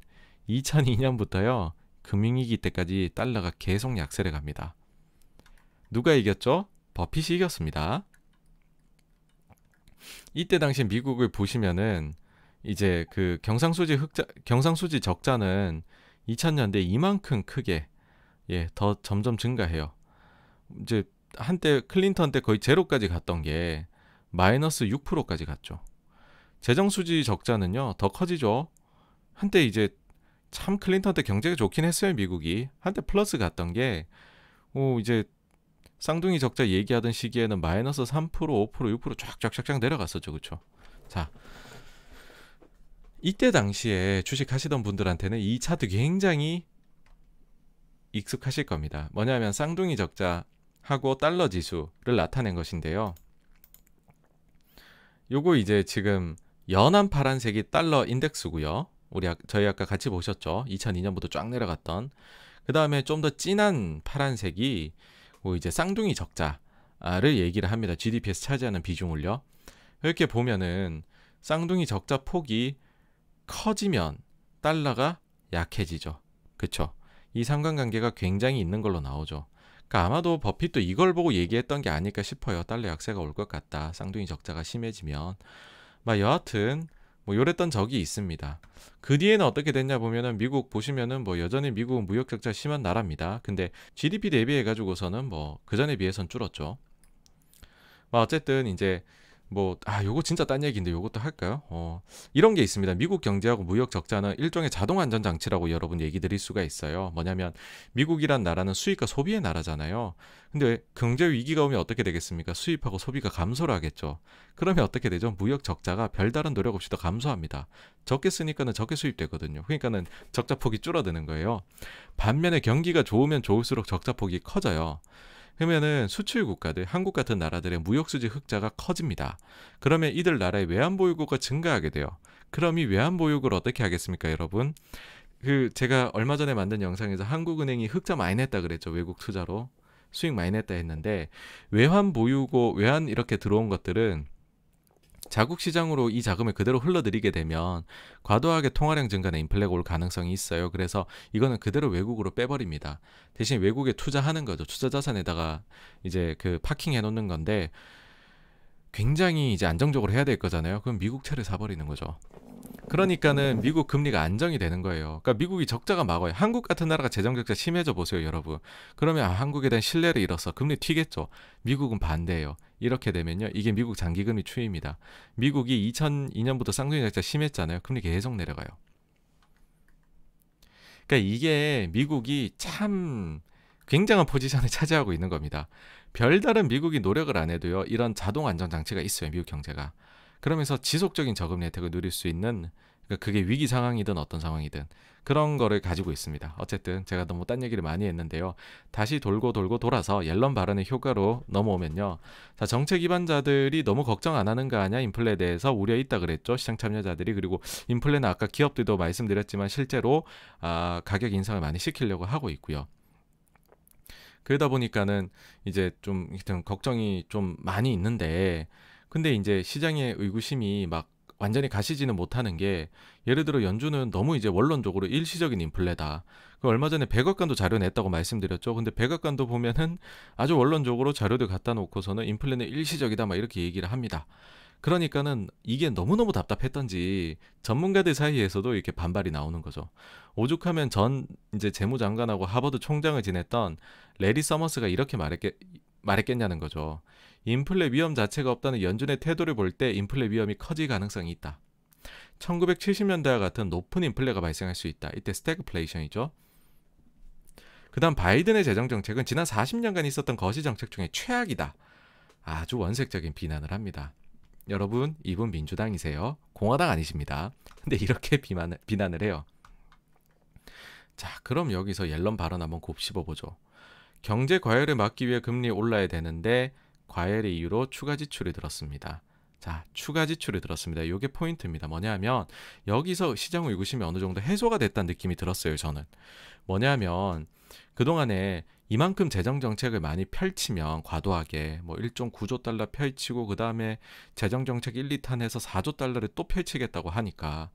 2002년부터요. 금융위기 때까지 달러가 계속 약세를 갑니다. 누가 이겼죠? 버핏이 이겼습니다. 이때 당시 미국을 보시면은 이제 그 경상수지 흑자 경상수지 적자는 2000년대 이만큼 크게 예, 더 점점 증가해요. 이제 한때 클린턴 때 거의 제로까지 갔던 게 마이너스 6%까지 갔죠. 재정 수지 적자는요. 더 커지죠. 한때 이제 참 클린턴 때 경제가 좋긴 했어요, 미국이. 한때 플러스 갔던 게 오, 이제 쌍둥이 적자 얘기하던 시기에는 마이너스 3%, 5%, 6% 쫙쫙쫙쫙 내려갔었죠. 그쵸 자, 이때 당시에 주식하시던 분들한테는 이 차도 굉장히 익숙하실 겁니다. 뭐냐면 쌍둥이 적자하고 달러 지수를 나타낸 것인데요. 요거 이제 지금 연한 파란색이 달러 인덱스고요. 우리 아, 저희 아까 같이 보셨죠? 2002년부터 쫙 내려갔던. 그 다음에 좀 더 진한 파란색이 뭐 이제 쌍둥이 적자를 얘기를 합니다. GDP에서 차지하는 비중을요. 이렇게 보면은 쌍둥이 적자 폭이 커지면 달러가 약해지죠. 그렇죠? 이 상관관계가 굉장히 있는 걸로 나오죠. 그러니까 아마도 버핏도 이걸 보고 얘기했던 게 아닐까 싶어요. 달러 약세가 올 것 같다. 쌍둥이 적자가 심해지면. 막 여하튼 뭐 요랬던 적이 있습니다. 그 뒤에는 어떻게 됐냐 보면은 미국 보시면은 뭐 여전히 미국은 무역 적자 심한 나라입니다. 근데 GDP 대비해 가지고서는 뭐 그전에 비해선 줄었죠. 뭐 어쨌든 이제 뭐, 아, 요거 진짜 딴 얘기인데 요것도 할까요? 어, 이런 게 있습니다. 미국 경제하고 무역 적자는 일종의 자동 안전 장치라고 여러분 얘기 드릴 수가 있어요. 뭐냐면, 미국이란 나라는 수입과 소비의 나라잖아요. 근데 경제 위기가 오면 어떻게 되겠습니까? 수입하고 소비가 감소를 하겠죠. 그러면 어떻게 되죠? 무역 적자가 별다른 노력 없이 더 감소합니다. 적게 쓰니까는 적게 수입되거든요. 그러니까는 적자 폭이 줄어드는 거예요. 반면에 경기가 좋으면 좋을수록 적자 폭이 커져요. 그러면은 수출 국가들, 한국 같은 나라들의 무역 수지 흑자가 커집니다. 그러면 이들 나라의 외환 보유고가 증가하게 돼요. 그럼 이 외환 보유고를 어떻게 하겠습니까, 여러분? 그 제가 얼마 전에 만든 영상에서 한국은행이 흑자 많이 냈다 그랬죠. 외국 투자로 수익 많이 냈다 했는데 외환 보유고, 외환 이렇게 들어온 것들은 자국 시장으로 이 자금을 그대로 흘러들이게 되면 과도하게 통화량 증가나 인플레가 올 가능성이 있어요. 그래서 이거는 그대로 외국으로 빼버립니다. 대신 외국에 투자하는 거죠. 투자 자산에다가 이제 그 파킹해 놓는 건데 굉장히 이제 안정적으로 해야 될 거잖아요. 그럼 미국 채를 사버리는 거죠. 그러니까는 미국 금리가 안정이 되는 거예요. 그러니까 미국이 적자가 막아요. 한국 같은 나라가 재정 적자 심해져 보세요, 여러분. 그러면 아, 한국에 대한 신뢰를 잃어서 금리 튀겠죠. 미국은 반대예요. 이렇게 되면요. 이게 미국 장기금리 추이입니다. 미국이 2002년부터 쌍둥이 적자 심했잖아요. 금리 계속 내려가요. 그러니까 이게 미국이 참 굉장한 포지션을 차지하고 있는 겁니다. 별다른 미국이 노력을 안 해도요. 이런 자동 안전 장치가 있어요. 미국 경제가. 그러면서 지속적인 저금 리 혜택을 누릴 수 있는 그러니까 그게 위기 상황이든 어떤 상황이든 그런 거를 가지고 있습니다. 어쨌든 제가 너무 딴 얘기를 많이 했는데요. 다시 돌고 돌고 돌아서 옐런 발언의 효과로 넘어오면요. 자, 정책 기반자들이 너무 걱정 안 하는 거 아니야? 인플레에 대해서 우려 있다 그랬죠. 시장 참여자들이 그리고 인플레는 아까 기업들도 말씀드렸지만 실제로 아, 가격 인상을 많이 시키려고 하고 있고요. 그러다 보니까는 이제 좀 걱정이 좀 많이 있는데 근데 이제 시장의 의구심이 막 완전히 가시지는 못하는 게 예를 들어 연준은 너무 이제 원론적으로 일시적인 인플레다. 그 얼마 전에 백악관도 자료 냈다고 말씀드렸죠. 근데 백악관도 보면은 아주 원론적으로 자료들 갖다 놓고서는 인플레는 일시적이다 막 이렇게 얘기를 합니다. 그러니까는 이게 너무너무 답답했던지 전문가들 사이에서도 이렇게 반발이 나오는 거죠. 오죽하면 전 이제 재무장관하고 하버드 총장을 지냈던 레리 서머스가 이렇게 말했겠, 말했겠냐는 거죠. 인플레 위험 자체가 없다는 연준의 태도를 볼 때 인플레 위험이 커질 가능성이 있다. 1970년대와 같은 높은 인플레가 발생할 수 있다. 이때 스태그플레이션이죠. 그 다음 바이든의 재정정책은 지난 40년간 있었던 거시정책 중에 최악이다. 아주 원색적인 비난을 합니다. 여러분, 이분 민주당이세요. 공화당 아니십니다. 근데 이렇게 비만을, 비난을 해요. 자, 그럼 여기서 옐런 발언 한번 곱씹어보죠. 경제 과열을 막기 위해 금리 올라야 되는데 과열의 이유로 추가 지출이 들었습니다. 자, 추가 지출이 들었습니다. 이게 포인트입니다. 뭐냐면 여기서 시장 의구심이 어느 정도 해소가 됐다는 느낌이 들었어요. 저는 뭐냐면 그동안에 이만큼 재정 정책을 많이 펼치면 과도하게 뭐 1.9조 달러 펼치고 그다음에 재정 정책 1, 2탄해서 4조 달러를 또 펼치겠다고 하니까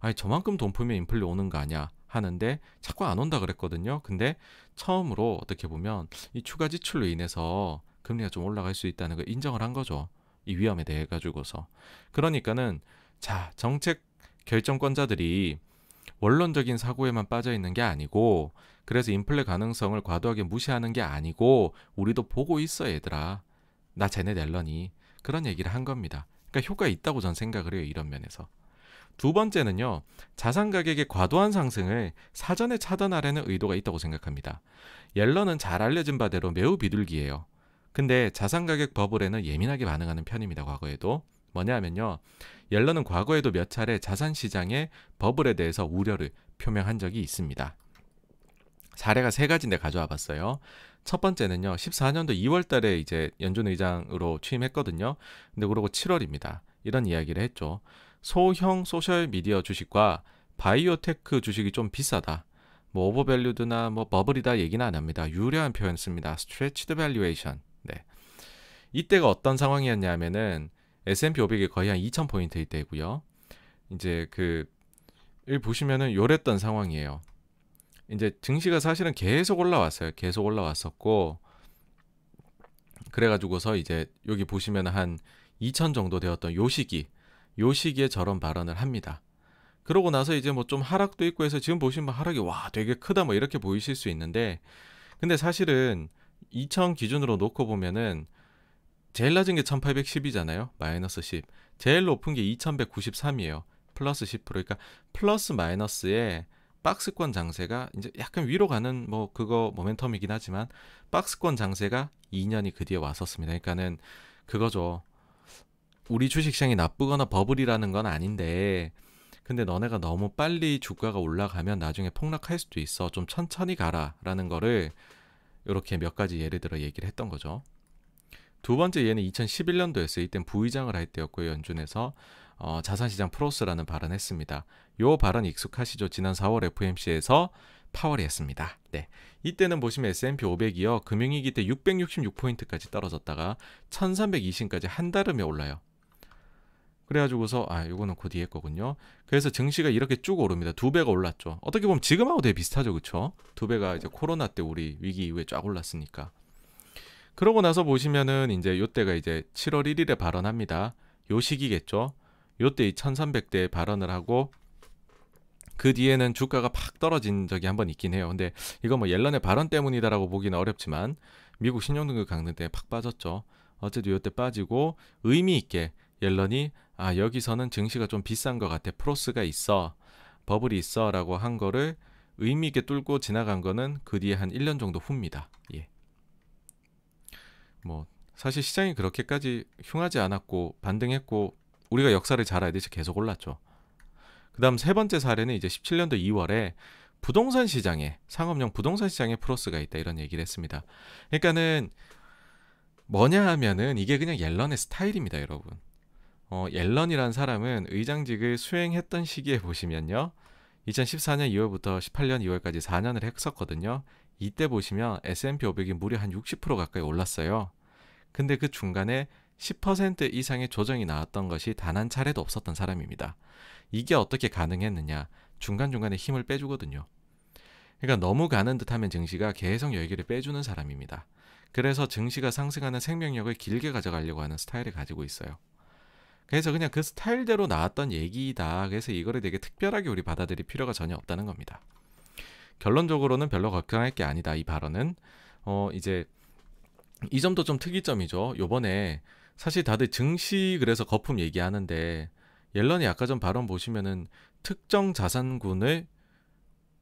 아니 저만큼 돈 풀면 인플레 오는 거 아니야 하는데 자꾸 안 온다 그랬거든요. 근데 처음으로 어떻게 보면 이 추가 지출로 인해서 금리가 좀 올라갈 수 있다는 걸 인정을 한 거죠. 이 위험에 대해 가지고서. 그러니까는 자, 정책 결정권자들이 원론적인 사고에만 빠져 있는 게 아니고 그래서 인플레 가능성을 과도하게 무시하는 게 아니고 우리도 보고 있어 얘들아. 나 쟤네 낼러니 그런 얘기를 한 겁니다. 그러니까 효과 있다고 전 생각을 해요. 이런 면에서. 두 번째는요, 자산 가격의 과도한 상승을 사전에 차단하려는 의도가 있다고 생각합니다. 옐런은 잘 알려진 바대로 매우 비둘기예요. 근데 자산 가격 버블에는 예민하게 반응하는 편입니다. 과거에도. 뭐냐면요. 옐런은 과거에도 몇 차례 자산 시장의 버블에 대해서 우려를 표명한 적이 있습니다. 사례가 세 가지인데 가져와 봤어요. 첫 번째는요. 14년도 2월 달에 이제 연준 의장으로 취임했거든요. 근데 그러고 7월입니다. 이런 이야기를 했죠. 소형 소셜 미디어 주식과 바이오테크 주식이 좀 비싸다. 뭐 오버밸류드나 뭐 버블이다 얘기는 안 합니다. 유려한 표현 씁니다. 스트레치드 밸류에이션. 이때가 어떤 상황이었냐면은 S&P 500이 거의 한2 0 0 0포인트이 때고요. 이제 그일 보시면은 요랬던 상황이에요. 이제 증시가 사실은 계속 올라왔어요. 계속 올라왔었고 그래가지고서 이제 여기 보시면 한 2천 정도 되었던 요 시기 요 시기에 저런 발언을 합니다. 그러고 나서 이제 뭐 좀 하락도 있고 해서 지금 보시면 하락이 와 되게 크다 뭐 이렇게 보이실 수 있는데 근데 사실은 2천 기준으로 놓고 보면은 제일 낮은 게 1810이잖아요. 마이너스 10. 제일 높은 게 2193이에요. 플러스 10%. 그러니까 플러스 마이너스에 박스권 장세가 이제 약간 위로 가는 뭐 그거 모멘텀이긴 하지만 박스권 장세가 2년이 그 뒤에 왔었습니다. 그러니까는 그거죠. 우리 주식시장이 나쁘거나 버블이라는 건 아닌데 근데 너네가 너무 빨리 주가가 올라가면 나중에 폭락할 수도 있어. 좀 천천히 가라라는 거를 이렇게 몇 가지 예를 들어 얘기를 했던 거죠. 두 번째 얘는 2011년도였어요. 이땐 부의장을 할 때였고요. 연준에서 어, 자산시장 프로스라는 발언했습니다. 요 발언 익숙하시죠? 지난 4월 FMC에서 파월이 했습니다. 네. 이때는 보시면 S&P 500이요. 금융위기 때 666포인트까지 떨어졌다가 1320까지 한 달음에 올라요. 그래가지고서 아 이거는 그 뒤에 거군요. 그래서 증시가 이렇게 쭉 오릅니다. 두 배가 올랐죠. 어떻게 보면 지금하고 되게 비슷하죠, 그쵸두 배가 이제 코로나 때 우리 위기 이후에 쫙 올랐으니까. 그러고 나서 보시면은 이제 요때가 이제 7월 1일에 발언합니다. 요 시기겠죠. 요 때 이 1300대에 발언을 하고 그 뒤에는 주가가 팍 떨어진 적이 한 번 있긴 해요. 근데 이건 뭐 옐런의 발언 때문이다라고 보기는 어렵지만 미국 신용등급 강등 때팍 빠졌죠. 어쨌든 요때 빠지고 의미 있게 옐런이 아 여기서는 증시가 좀 비싼 것 같아 프로스가 있어 버블이 있어라고 한 거를 의미 있게 뚫고 지나간 거는 그 뒤에 한 1년 정도 후입니다. 예. 뭐 사실 시장이 그렇게까지 흉하지 않았고 반등했고 우리가 역사를 잘 알듯이 계속 올랐죠. 그다음 세 번째 사례는 이제 17년도 2월에 부동산 시장에 상업용 부동산 시장에 플러스가 있다 이런 얘기를 했습니다. 그러니까는 뭐냐 하면은 이게 그냥 옐런의 스타일입니다, 여러분. 어, 옐런이란 사람은 의장직을 수행했던 시기에 보시면요. 2014년 2월부터 18년 2월까지 4년을 했었거든요. 이때 보시면 S&P 500이 무려 한 60% 가까이 올랐어요. 근데 그 중간에 10% 이상의 조정이 나왔던 것이 단 한 차례도 없었던 사람입니다. 이게 어떻게 가능했느냐? 중간중간에 힘을 빼주거든요. 그러니까 너무 가는 듯하면 증시가 계속 열기를 빼주는 사람입니다. 그래서 증시가 상승하는 생명력을 길게 가져가려고 하는 스타일을 가지고 있어요. 그래서 그냥 그 스타일대로 나왔던 얘기다. 이 그래서 이거를 되게 특별하게 우리 받아들일 필요가 전혀 없다는 겁니다. 결론적으로는 별로 걱정할 게 아니다. 이 발언은 어 이제 이 점도 좀 특이점이죠. 요번에 사실 다들 증시 그래서 거품 얘기하는데 옐런이 아까 전 발언 보시면은 특정 자산군을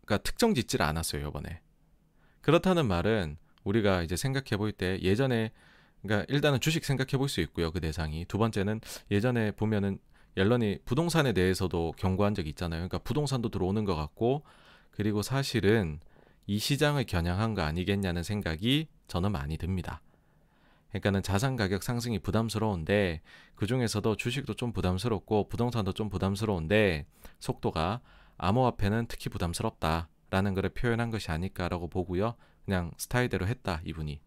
그러니까 특정 짓질 않았어요, 요번에. 그렇다는 말은 우리가 이제 생각해 볼 때 예전에 그러니까 일단은 주식 생각해 볼 수 있고요. 그 대상이 두 번째는 예전에 보면은 옐런이 부동산에 대해서도 경고한 적 있잖아요. 그러니까 부동산도 들어오는 것 같고 그리고 사실은 이 시장을 겨냥한 거 아니겠냐는 생각이 저는 많이 듭니다. 그러니까는 자산 가격 상승이 부담스러운데 그 중에서도 주식도 좀 부담스럽고 부동산도 좀 부담스러운데 속도가 암호화폐는 특히 부담스럽다라는 글을 표현한 것이 아닐까라고 보고요. 그냥 스타일대로 했다 이분이.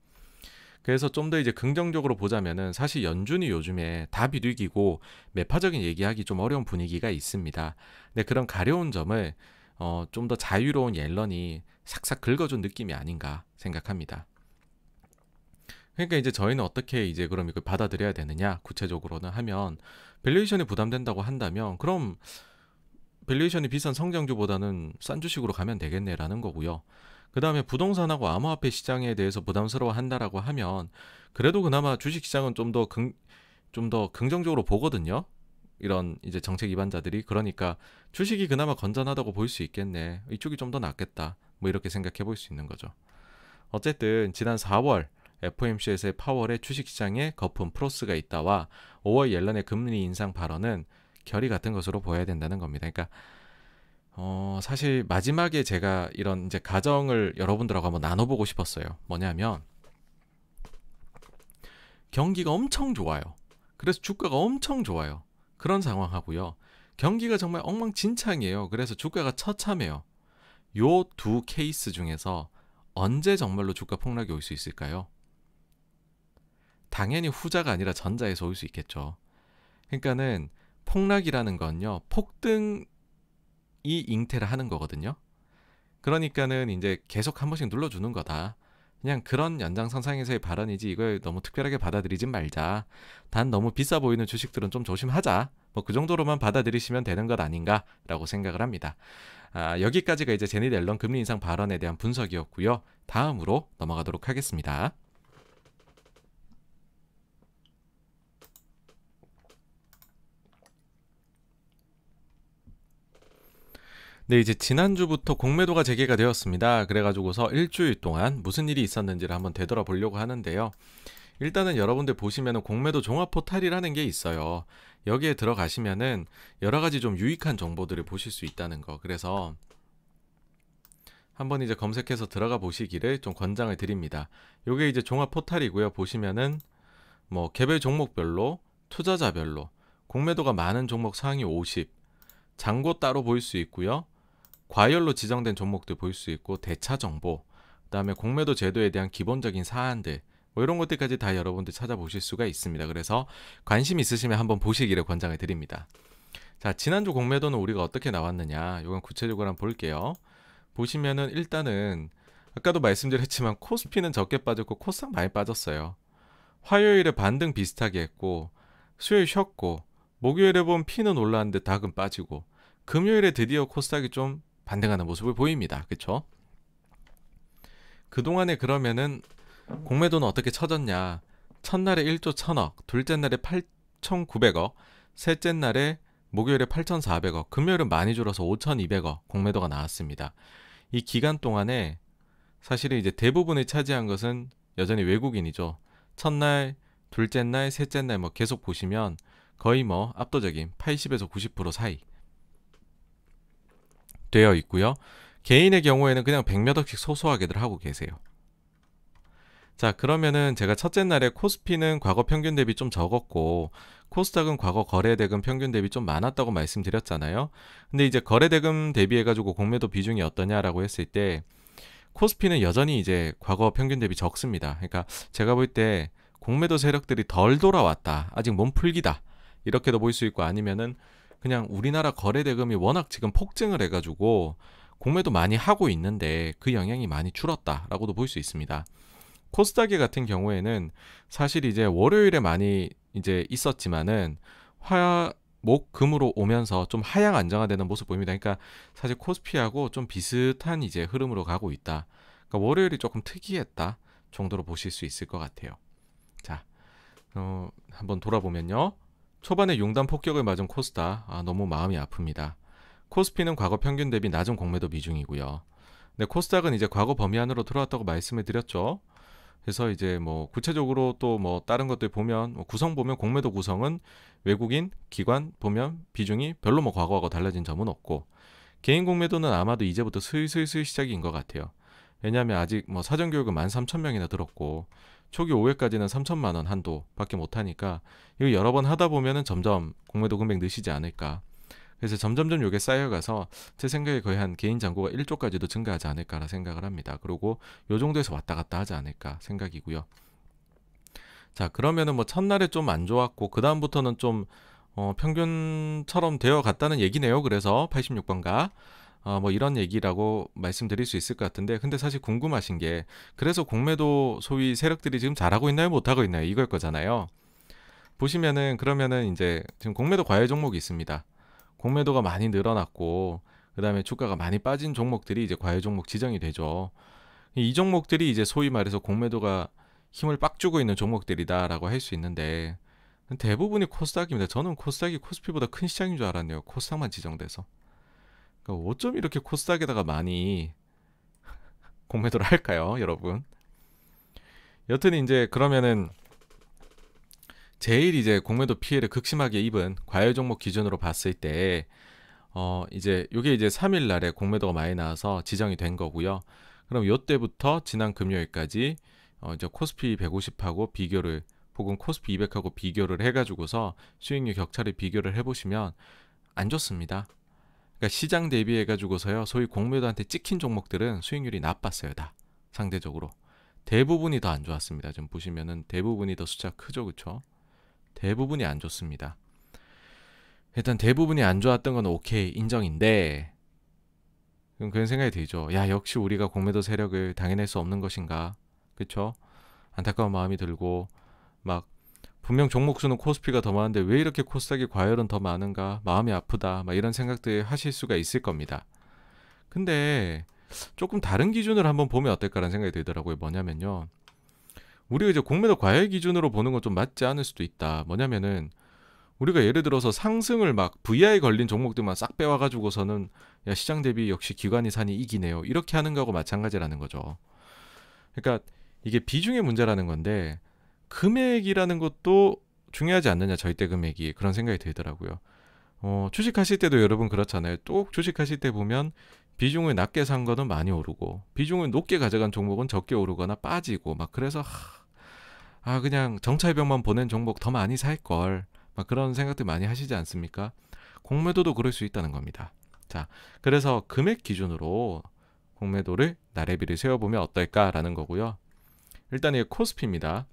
그래서 좀 더 이제 긍정적으로 보자면은 사실 연준이 요즘에 다 비둘기고 매파적인 얘기하기 좀 어려운 분위기가 있습니다. 근데 그런 가려운 점을 어, 좀 더 자유로운 옐런이 싹싹 긁어준 느낌이 아닌가 생각합니다. 그러니까 이제 저희는 어떻게 이제 그럼 이걸 받아들여야 되느냐 구체적으로는 하면 밸류에이션이 부담된다고 한다면 그럼 밸류에이션이 비싼 성장주보다는 싼 주식으로 가면 되겠네라는 거고요. 그 다음에 부동산하고 암호화폐 시장에 대해서 부담스러워 한다라고 하면 그래도 그나마 주식시장은 좀더좀더 긍정적으로 보거든요. 이런 이제 정책 입안자들이 그러니까 주식이 그나마 건전하다고 볼 수 있겠네. 이쪽이 좀 더 낫겠다. 뭐 이렇게 생각해 볼 수 있는 거죠. 어쨌든 지난 4월 FOMC에서의 파월의 주식시장에 거품 플러스가 있다와 5월 옐런의 금리 인상 발언은 결이 같은 것으로 보여야 된다는 겁니다. 그러니까 어 사실 마지막에 제가 이런 이제 가정을 여러분들하고 한번 나눠보고 싶었어요. 뭐냐면 경기가 엄청 좋아요. 그래서 주가가 엄청 좋아요. 그런 상황하고요. 경기가 정말 엉망진창이에요. 그래서 주가가 처참해요. 요 두 케이스 중에서 언제 정말로 주가 폭락이 올 수 있을까요? 당연히 후자가 아니라 전자에서 올 수 있겠죠. 그러니까는 폭락이라는 건요. 폭등이 잉태를 하는 거거든요. 그러니까는 이제 계속 한 번씩 눌러주는 거다. 그냥 그런 연장선상에서의 발언이지 이걸 너무 특별하게 받아들이진 말자. 단 너무 비싸 보이는 주식들은 좀 조심하자. 뭐 그 정도로만 받아들이시면 되는 것 아닌가라고 생각을 합니다. 아, 여기까지가 이제 제니 델런 금리 인상 발언에 대한 분석이었고요. 다음으로 넘어가도록 하겠습니다. 네, 이제 지난주부터 공매도가 재개가 되었습니다. 그래가지고서 일주일 동안 무슨 일이 있었는지를 한번 되돌아보려고 하는데요. 일단은 여러분들 보시면은 공매도 종합 포탈이라는 게 있어요. 여기에 들어가시면은 여러 가지 좀 유익한 정보들을 보실 수 있다는 거. 그래서 한번 이제 검색해서 들어가 보시기를 좀 권장을 드립니다. 요게 이제 종합 포탈이고요. 보시면은 뭐 개별 종목별로 투자자별로 공매도가 많은 종목 상위 50 잔고 따로 보일 수 있고요. 과열로 지정된 종목들 볼 수 있고 대차 정보, 그다음에 공매도 제도에 대한 기본적인 사안들 뭐 이런 것들까지 다 여러분들 찾아보실 수가 있습니다. 그래서 관심 있으시면 한번 보시기를 권장해 드립니다. 자, 지난주 공매도는 우리가 어떻게 나왔느냐? 이건 구체적으로 한번 볼게요. 보시면은 일단은 아까도 말씀드렸지만 코스피는 적게 빠졌고 코스닥 많이 빠졌어요. 화요일에 반등 비슷하게 했고 수요일 쉬었고 목요일에 본 피는 올랐는데 닭은 빠지고 금요일에 드디어 코스닥이 좀 반등하는 모습을 보입니다. 그쵸? 그동안에 그러면은 공매도는 어떻게 쳐졌냐? 첫날에 1조 1000억, 둘째 날에 8,900억, 셋째 날에 목요일에 8,400억, 금요일은 많이 줄어서 5,200억 공매도가 나왔습니다. 이 기간 동안에 사실은 이제 대부분을 차지한 것은 여전히 외국인이죠. 첫날, 둘째 날, 셋째 날 뭐 계속 보시면 거의 뭐 압도적인 80에서 90% 사이 되어 있고요. 개인의 경우에는 그냥 백몇 억씩 소소하게들 하고 계세요. 자 그러면은 제가 첫째 날에 코스피는 과거 평균 대비 좀 적었고 코스닥은 과거 거래대금 평균 대비 좀 많았다고 말씀드렸잖아요. 근데 이제 거래대금 대비해 가지고 공매도 비중이 어떠냐라고 했을 때 코스피는 여전히 이제 과거 평균 대비 적습니다. 그러니까 제가 볼 때 공매도 세력들이 덜 돌아왔다. 아직 몸풀기다. 이렇게도 볼 수 있고 아니면은 그냥 우리나라 거래 대금이 워낙 지금 폭증을 해가지고 공매도 많이 하고 있는데 그 영향이 많이 줄었다라고도 볼 수 있습니다. 코스닥이 같은 경우에는 사실 이제 월요일에 많이 이제 있었지만은 화, 목, 금으로 오면서 좀 하향 안정화되는 모습 보입니다. 그러니까 사실 코스피하고 좀 비슷한 이제 흐름으로 가고 있다. 그러니까 월요일이 조금 특이했다 정도로 보실 수 있을 것 같아요. 자, 어, 한번 돌아보면요. 초반에 용단 폭격을 맞은 코스타 아, 너무 마음이 아픕니다. 코스피는 과거 평균 대비 낮은 공매도 비중이고요. 근데 코스닥은 이제 과거 범위 안으로 들어왔다고 말씀을 드렸죠. 그래서 이제 뭐 구체적으로 또 뭐 다른 것들 보면 뭐 구성 보면 공매도 구성은 외국인 기관 보면 비중이 별로 뭐 과거하고 달라진 점은 없고 개인 공매도는 아마도 이제부터 슬슬슬 시작인 것 같아요. 왜냐하면 아직 뭐 사전 교육은 만 삼천 명이나 들었고 초기 5회까지는 3천만 원 한도밖에 못 하니까 이거 여러 번 하다 보면은 점점 공매도 금액 느시지 않을까. 그래서 점점점 요게 쌓여가서 제 생각에 거의 한 개인 잔고가 1조까지도 증가하지 않을까라 생각을 합니다. 그리고 요 정도에서 왔다 갔다 하지 않을까 생각이고요. 자 그러면은 뭐 첫날에 좀 안 좋았고 그 다음부터는 좀 어, 평균처럼 되어 갔다는 얘기네요. 그래서 86번가 어, 뭐 이런 얘기라고 말씀드릴 수 있을 것 같은데 근데 사실 궁금하신 게 그래서 공매도 소위 세력들이 지금 잘하고 있나요 못하고 있나요 이걸 거잖아요 보시면은 그러면은 이제 지금 공매도 과외 종목이 있습니다 공매도가 많이 늘어났고 그 다음에 주가가 많이 빠진 종목들이 이제 과외 종목 지정이 되죠 이 종목들이 이제 소위 말해서 공매도가 힘을 빡 주고 있는 종목들이다라고 할 수 있는데 대부분이 코스닥입니다. 저는 코스닥이 코스피보다 큰 시장인 줄 알았네요. 코스닥만 지정돼서. 그러니까 어쩜 이렇게 코스닥에다가 많이 공매도를 할까요, 여러분? 여튼 이제 그러면은 제일 이제 공매도 피해를 극심하게 입은 과열 종목 기준으로 봤을 때, 어, 이제 요게 이제 3일 날에 공매도가 많이 나와서 지정이 된 거고요. 그럼 요때부터 지난 금요일까지 어, 이제 코스피 150하고 비교를 혹은 코스피 200하고 비교를 해가지고서 수익률 격차를 비교를 해보시면 안 좋습니다. 그러니까 시장 대비해 가지고서요. 소위 공매도한테 찍힌 종목들은 수익률이 나빴어요, 다. 상대적으로. 대부분이 더 안 좋았습니다. 지금 보시면은 대부분이 더 숫자 크죠, 그렇죠? 대부분이 안 좋습니다. 일단 대부분이 안 좋았던 건 오케이 인정인데 그럼 그런 생각이 들죠. 야 역시 우리가 공매도 세력을 당해낼 수 없는 것인가, 그렇죠? 안타까운 마음이 들고 막 분명 종목수는 코스피가 더 많은데 왜 이렇게 코스닥이 과열은 더 많은가 마음이 아프다 막 이런 생각들 하실 수가 있을 겁니다. 근데 조금 다른 기준을 한번 보면 어떨까라는 생각이 들더라고요. 뭐냐면요. 우리가 이제 공매도 과열 기준으로 보는 건 좀 맞지 않을 수도 있다. 뭐냐면은 우리가 예를 들어서 상승을 막 VI 걸린 종목들만 싹 빼와가지고서는 야 시장 대비 역시 기관이 산이 이기네요. 이렇게 하는 거하고 마찬가지라는 거죠. 그러니까 이게 비중의 문제라는 건데 금액이라는 것도 중요하지 않느냐 절대 금액이 그런 생각이 들더라고요. 어, 주식하실 때도 여러분 그렇잖아요. 또 주식하실 때 보면 비중을 낮게 산 거는 많이 오르고 비중을 높게 가져간 종목은 적게 오르거나 빠지고 막 그래서 하, 아 그냥 정찰병만 보낸 종목 더 많이 살 걸 막 그런 생각들 많이 하시지 않습니까? 공매도도 그럴 수 있다는 겁니다. 자 그래서 금액 기준으로 공매도를 나래비를 세워보면 어떨까라는 거고요. 일단 이게 코스피입니다.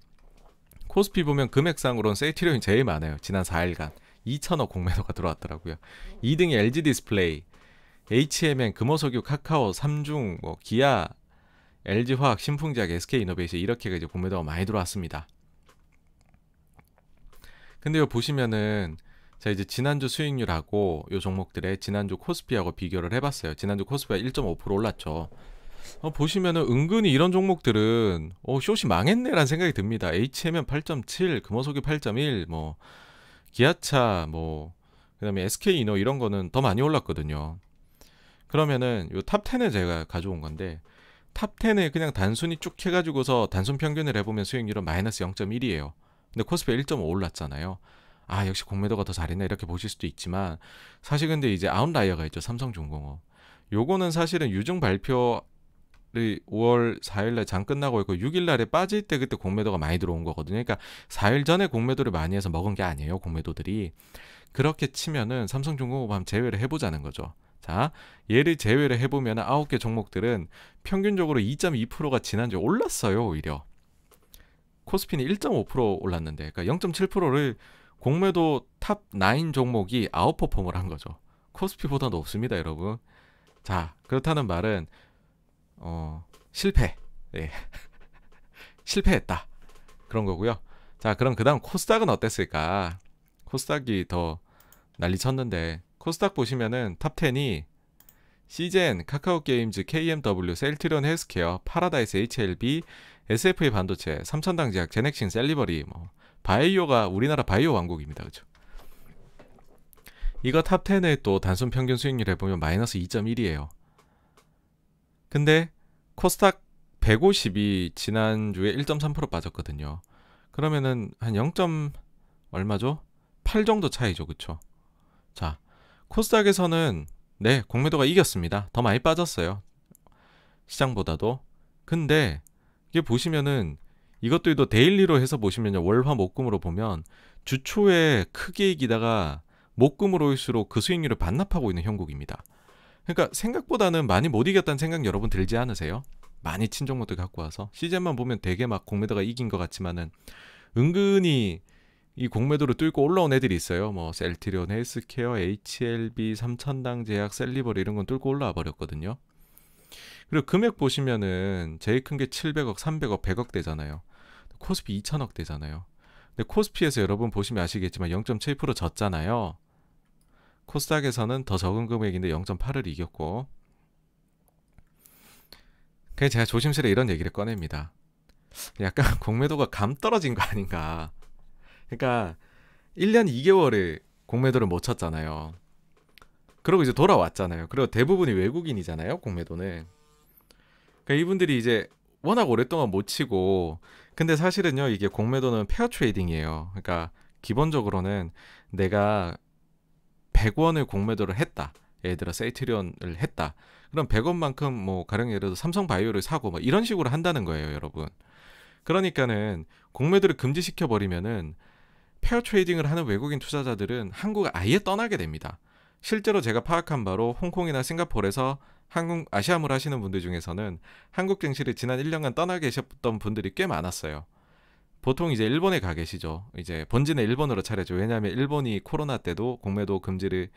코스피 보면 금액상으로는 세이트리온이 제일 많아요. 지난 4일간 2천억 공매도가 들어왔더라고요. 2등이 LG 디스플레이, HMN, 금호석유, 카카오, 삼중, 뭐 기아, LG화학, 신풍작, SK이노베이션 이렇게 이제 공매도가 많이 들어왔습니다. 근데 요 보시면은 자 이제 지난주 수익률하고 요 종목들의 지난주 코스피하고 비교를 해봤어요. 지난주 코스피가 1.5% 올랐죠. 어, 보시면은 은근히 이런 종목들은 어, 숏이 망했네라는 생각이 듭니다. h m 8.7, 금호석이 8.1, 뭐 기아차, 뭐 그다음에 SK 이노 이런 거는 더 많이 올랐거든요. 그러면은 요탑 10에 제가 가져온 건데 탑 10에 그냥 단순히 쭉 해가지고서 단순 평균을 해보면 수익률은 마이너스 0.1이에요. 근데 코스피 1.5 올랐잖아요. 아 역시 공매도가 더 잘했네 이렇게 보실 수도 있지만 사실 근데 이제 아웃라이어가 있죠 삼성중공업. 요거는 사실은 유증 발표 이 5월 4일날 장 끝나고 있고 6일날에 빠질 때 그때 공매도가 많이 들어온 거거든요. 그러니까 4일 전에 공매도를 많이 해서 먹은 게 아니에요. 공매도들이 그렇게 치면은 삼성중공업함 제외를 해보자는 거죠. 자, 얘를 제외를 해보면 아홉 개 종목들은 평균적으로 2.2%가 지난주에 올랐어요. 오히려 코스피는 1.5% 올랐는데, 그러니까 0.7%를 공매도 탑 9 종목이 아웃퍼폼을 한 거죠. 코스피보다 높습니다, 여러분. 자, 그렇다는 말은 어, 실패. 예. 실패했다. 그런 거고요. 자, 그럼 그다음 코스닥은 어땠을까? 코스닥이 더 난리 쳤는데 코스닥 보시면은 탑 10이 시 g 카카오게임즈, KMW, 셀트리온 헬스케어, 파라다이스 HLB, SFA 반도체, 삼천당제약, 제넥신, 셀리버리, 뭐 바이오가 우리나라 바이오 왕국입니다. 그죠? 이거 탑 10의 또 단순 평균 수익률 해보면 마이너스 2.1이에요. 근데 코스닥 150이 지난주에 1.3% 빠졌거든요. 그러면은 한 0. 얼마죠? 8 정도 차이죠. 그쵸? 자, 코스닥에서는 네, 공매도가 이겼습니다. 더 많이 빠졌어요. 시장보다도. 근데 이게 보시면은 이것도 이도 데일리로 해서 보시면요. 월화 목금으로 보면 주초에 크게 이기다가 목금으로일수록 그 수익률을 반납하고 있는 형국입니다. 그러니까 생각보다는 많이 못 이겼다는 생각 여러분 들지 않으세요? 많이 친정모드 갖고 와서 시즌만 보면 되게 막 공매도가 이긴 것 같지만은 은근히 이공매도로 뚫고 올라온 애들이 있어요. 뭐 셀트리온, 헬스케어, HLB, 삼천당 제약, 셀리벌 이런 건 뚫고 올라와 버렸거든요. 그리고 금액 보시면은 제일 큰 게 700억, 300억, 100억 되잖아요 코스피 2천억 되잖아요 근데 코스피에서 여러분 보시면 아시겠지만 0.7% 졌잖아요. 코스닥에서는 더 적은 금액인데 0.8을 이겼고 그래 제가 조심스레 이런 얘기를 꺼냅니다. 약간 공매도가 감 떨어진 거 아닌가. 그러니까 1년 2개월에 공매도를 못 쳤잖아요. 그리고 이제 돌아왔잖아요. 그리고 대부분이 외국인이잖아요, 공매도는. 그러니까 이분들이 이제 워낙 오랫동안 못 치고 근데 사실은요, 이게 공매도는 페어 트레이딩이에요. 그러니까 기본적으로는 내가 100원을 공매도를 했다. 예를 들어 세이트리온을 했다. 그럼 100원만큼 뭐 가령 예를 들어 삼성바이오를 사고 뭐 이런 식으로 한다는 거예요, 여러분. 그러니까는 공매도를 금지시켜 버리면은 페어 트레이딩을 하는 외국인 투자자들은 한국을 아예 떠나게 됩니다. 실제로 제가 파악한 바로 홍콩이나 싱가포르에서 한국 아시아물 하시는 분들 중에서는 한국 증시를 지난 1년간 떠나 계셨던 분들이 꽤 많았어요. 보통 이제 일본에 가 계시죠. 이제 본진에 일본으로 차려죠. 왜냐하면 일본이 코로나 때도 공매도 금지를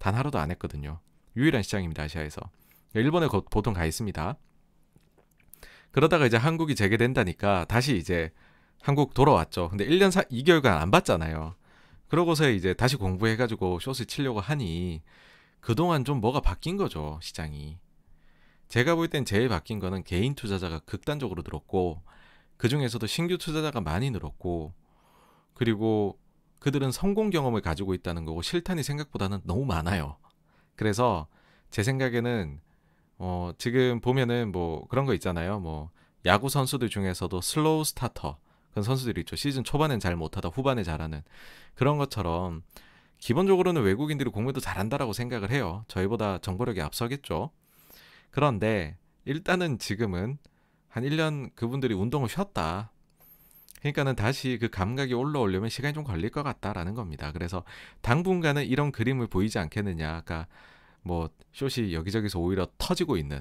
단 하루도 안 했거든요. 유일한 시장입니다. 아시아에서. 일본에 보통 가 있습니다. 그러다가 이제 한국이 재개된다니까 다시 이제 한국 돌아왔죠. 근데 1년 사, 2개월간 안 봤잖아요. 그러고서 이제 다시 공부해가지고 쇼스 치려고 하니 그동안 좀 뭐가 바뀐 거죠. 시장이. 제가 볼 땐 제일 바뀐 거는 개인 투자자가 극단적으로 늘었고 그 중에서도 신규 투자자가 많이 늘었고 그리고 그들은 성공 경험을 가지고 있다는 거고 실탄이 생각보다는 너무 많아요. 그래서 제 생각에는 어 지금 보면은 뭐 그런 거 있잖아요. 뭐 야구 선수들 중에서도 슬로우 스타터 그런 선수들이 있죠. 시즌 초반엔 잘 못하다 후반에 잘하는 그런 것처럼 기본적으로는 외국인들이 공부도 잘한다라고 생각을 해요. 저희보다 정보력이 앞서겠죠. 그런데 일단은 지금은 한 1년 그분들이 운동을 쉬었다. 그러니까는 다시 그 감각이 올라오려면 시간이 좀 걸릴 것 같다라는 겁니다. 그래서 당분간은 이런 그림을 보이지 않겠느냐. 아까 그러니까 뭐 쇼시 여기저기서 오히려 터지고 있는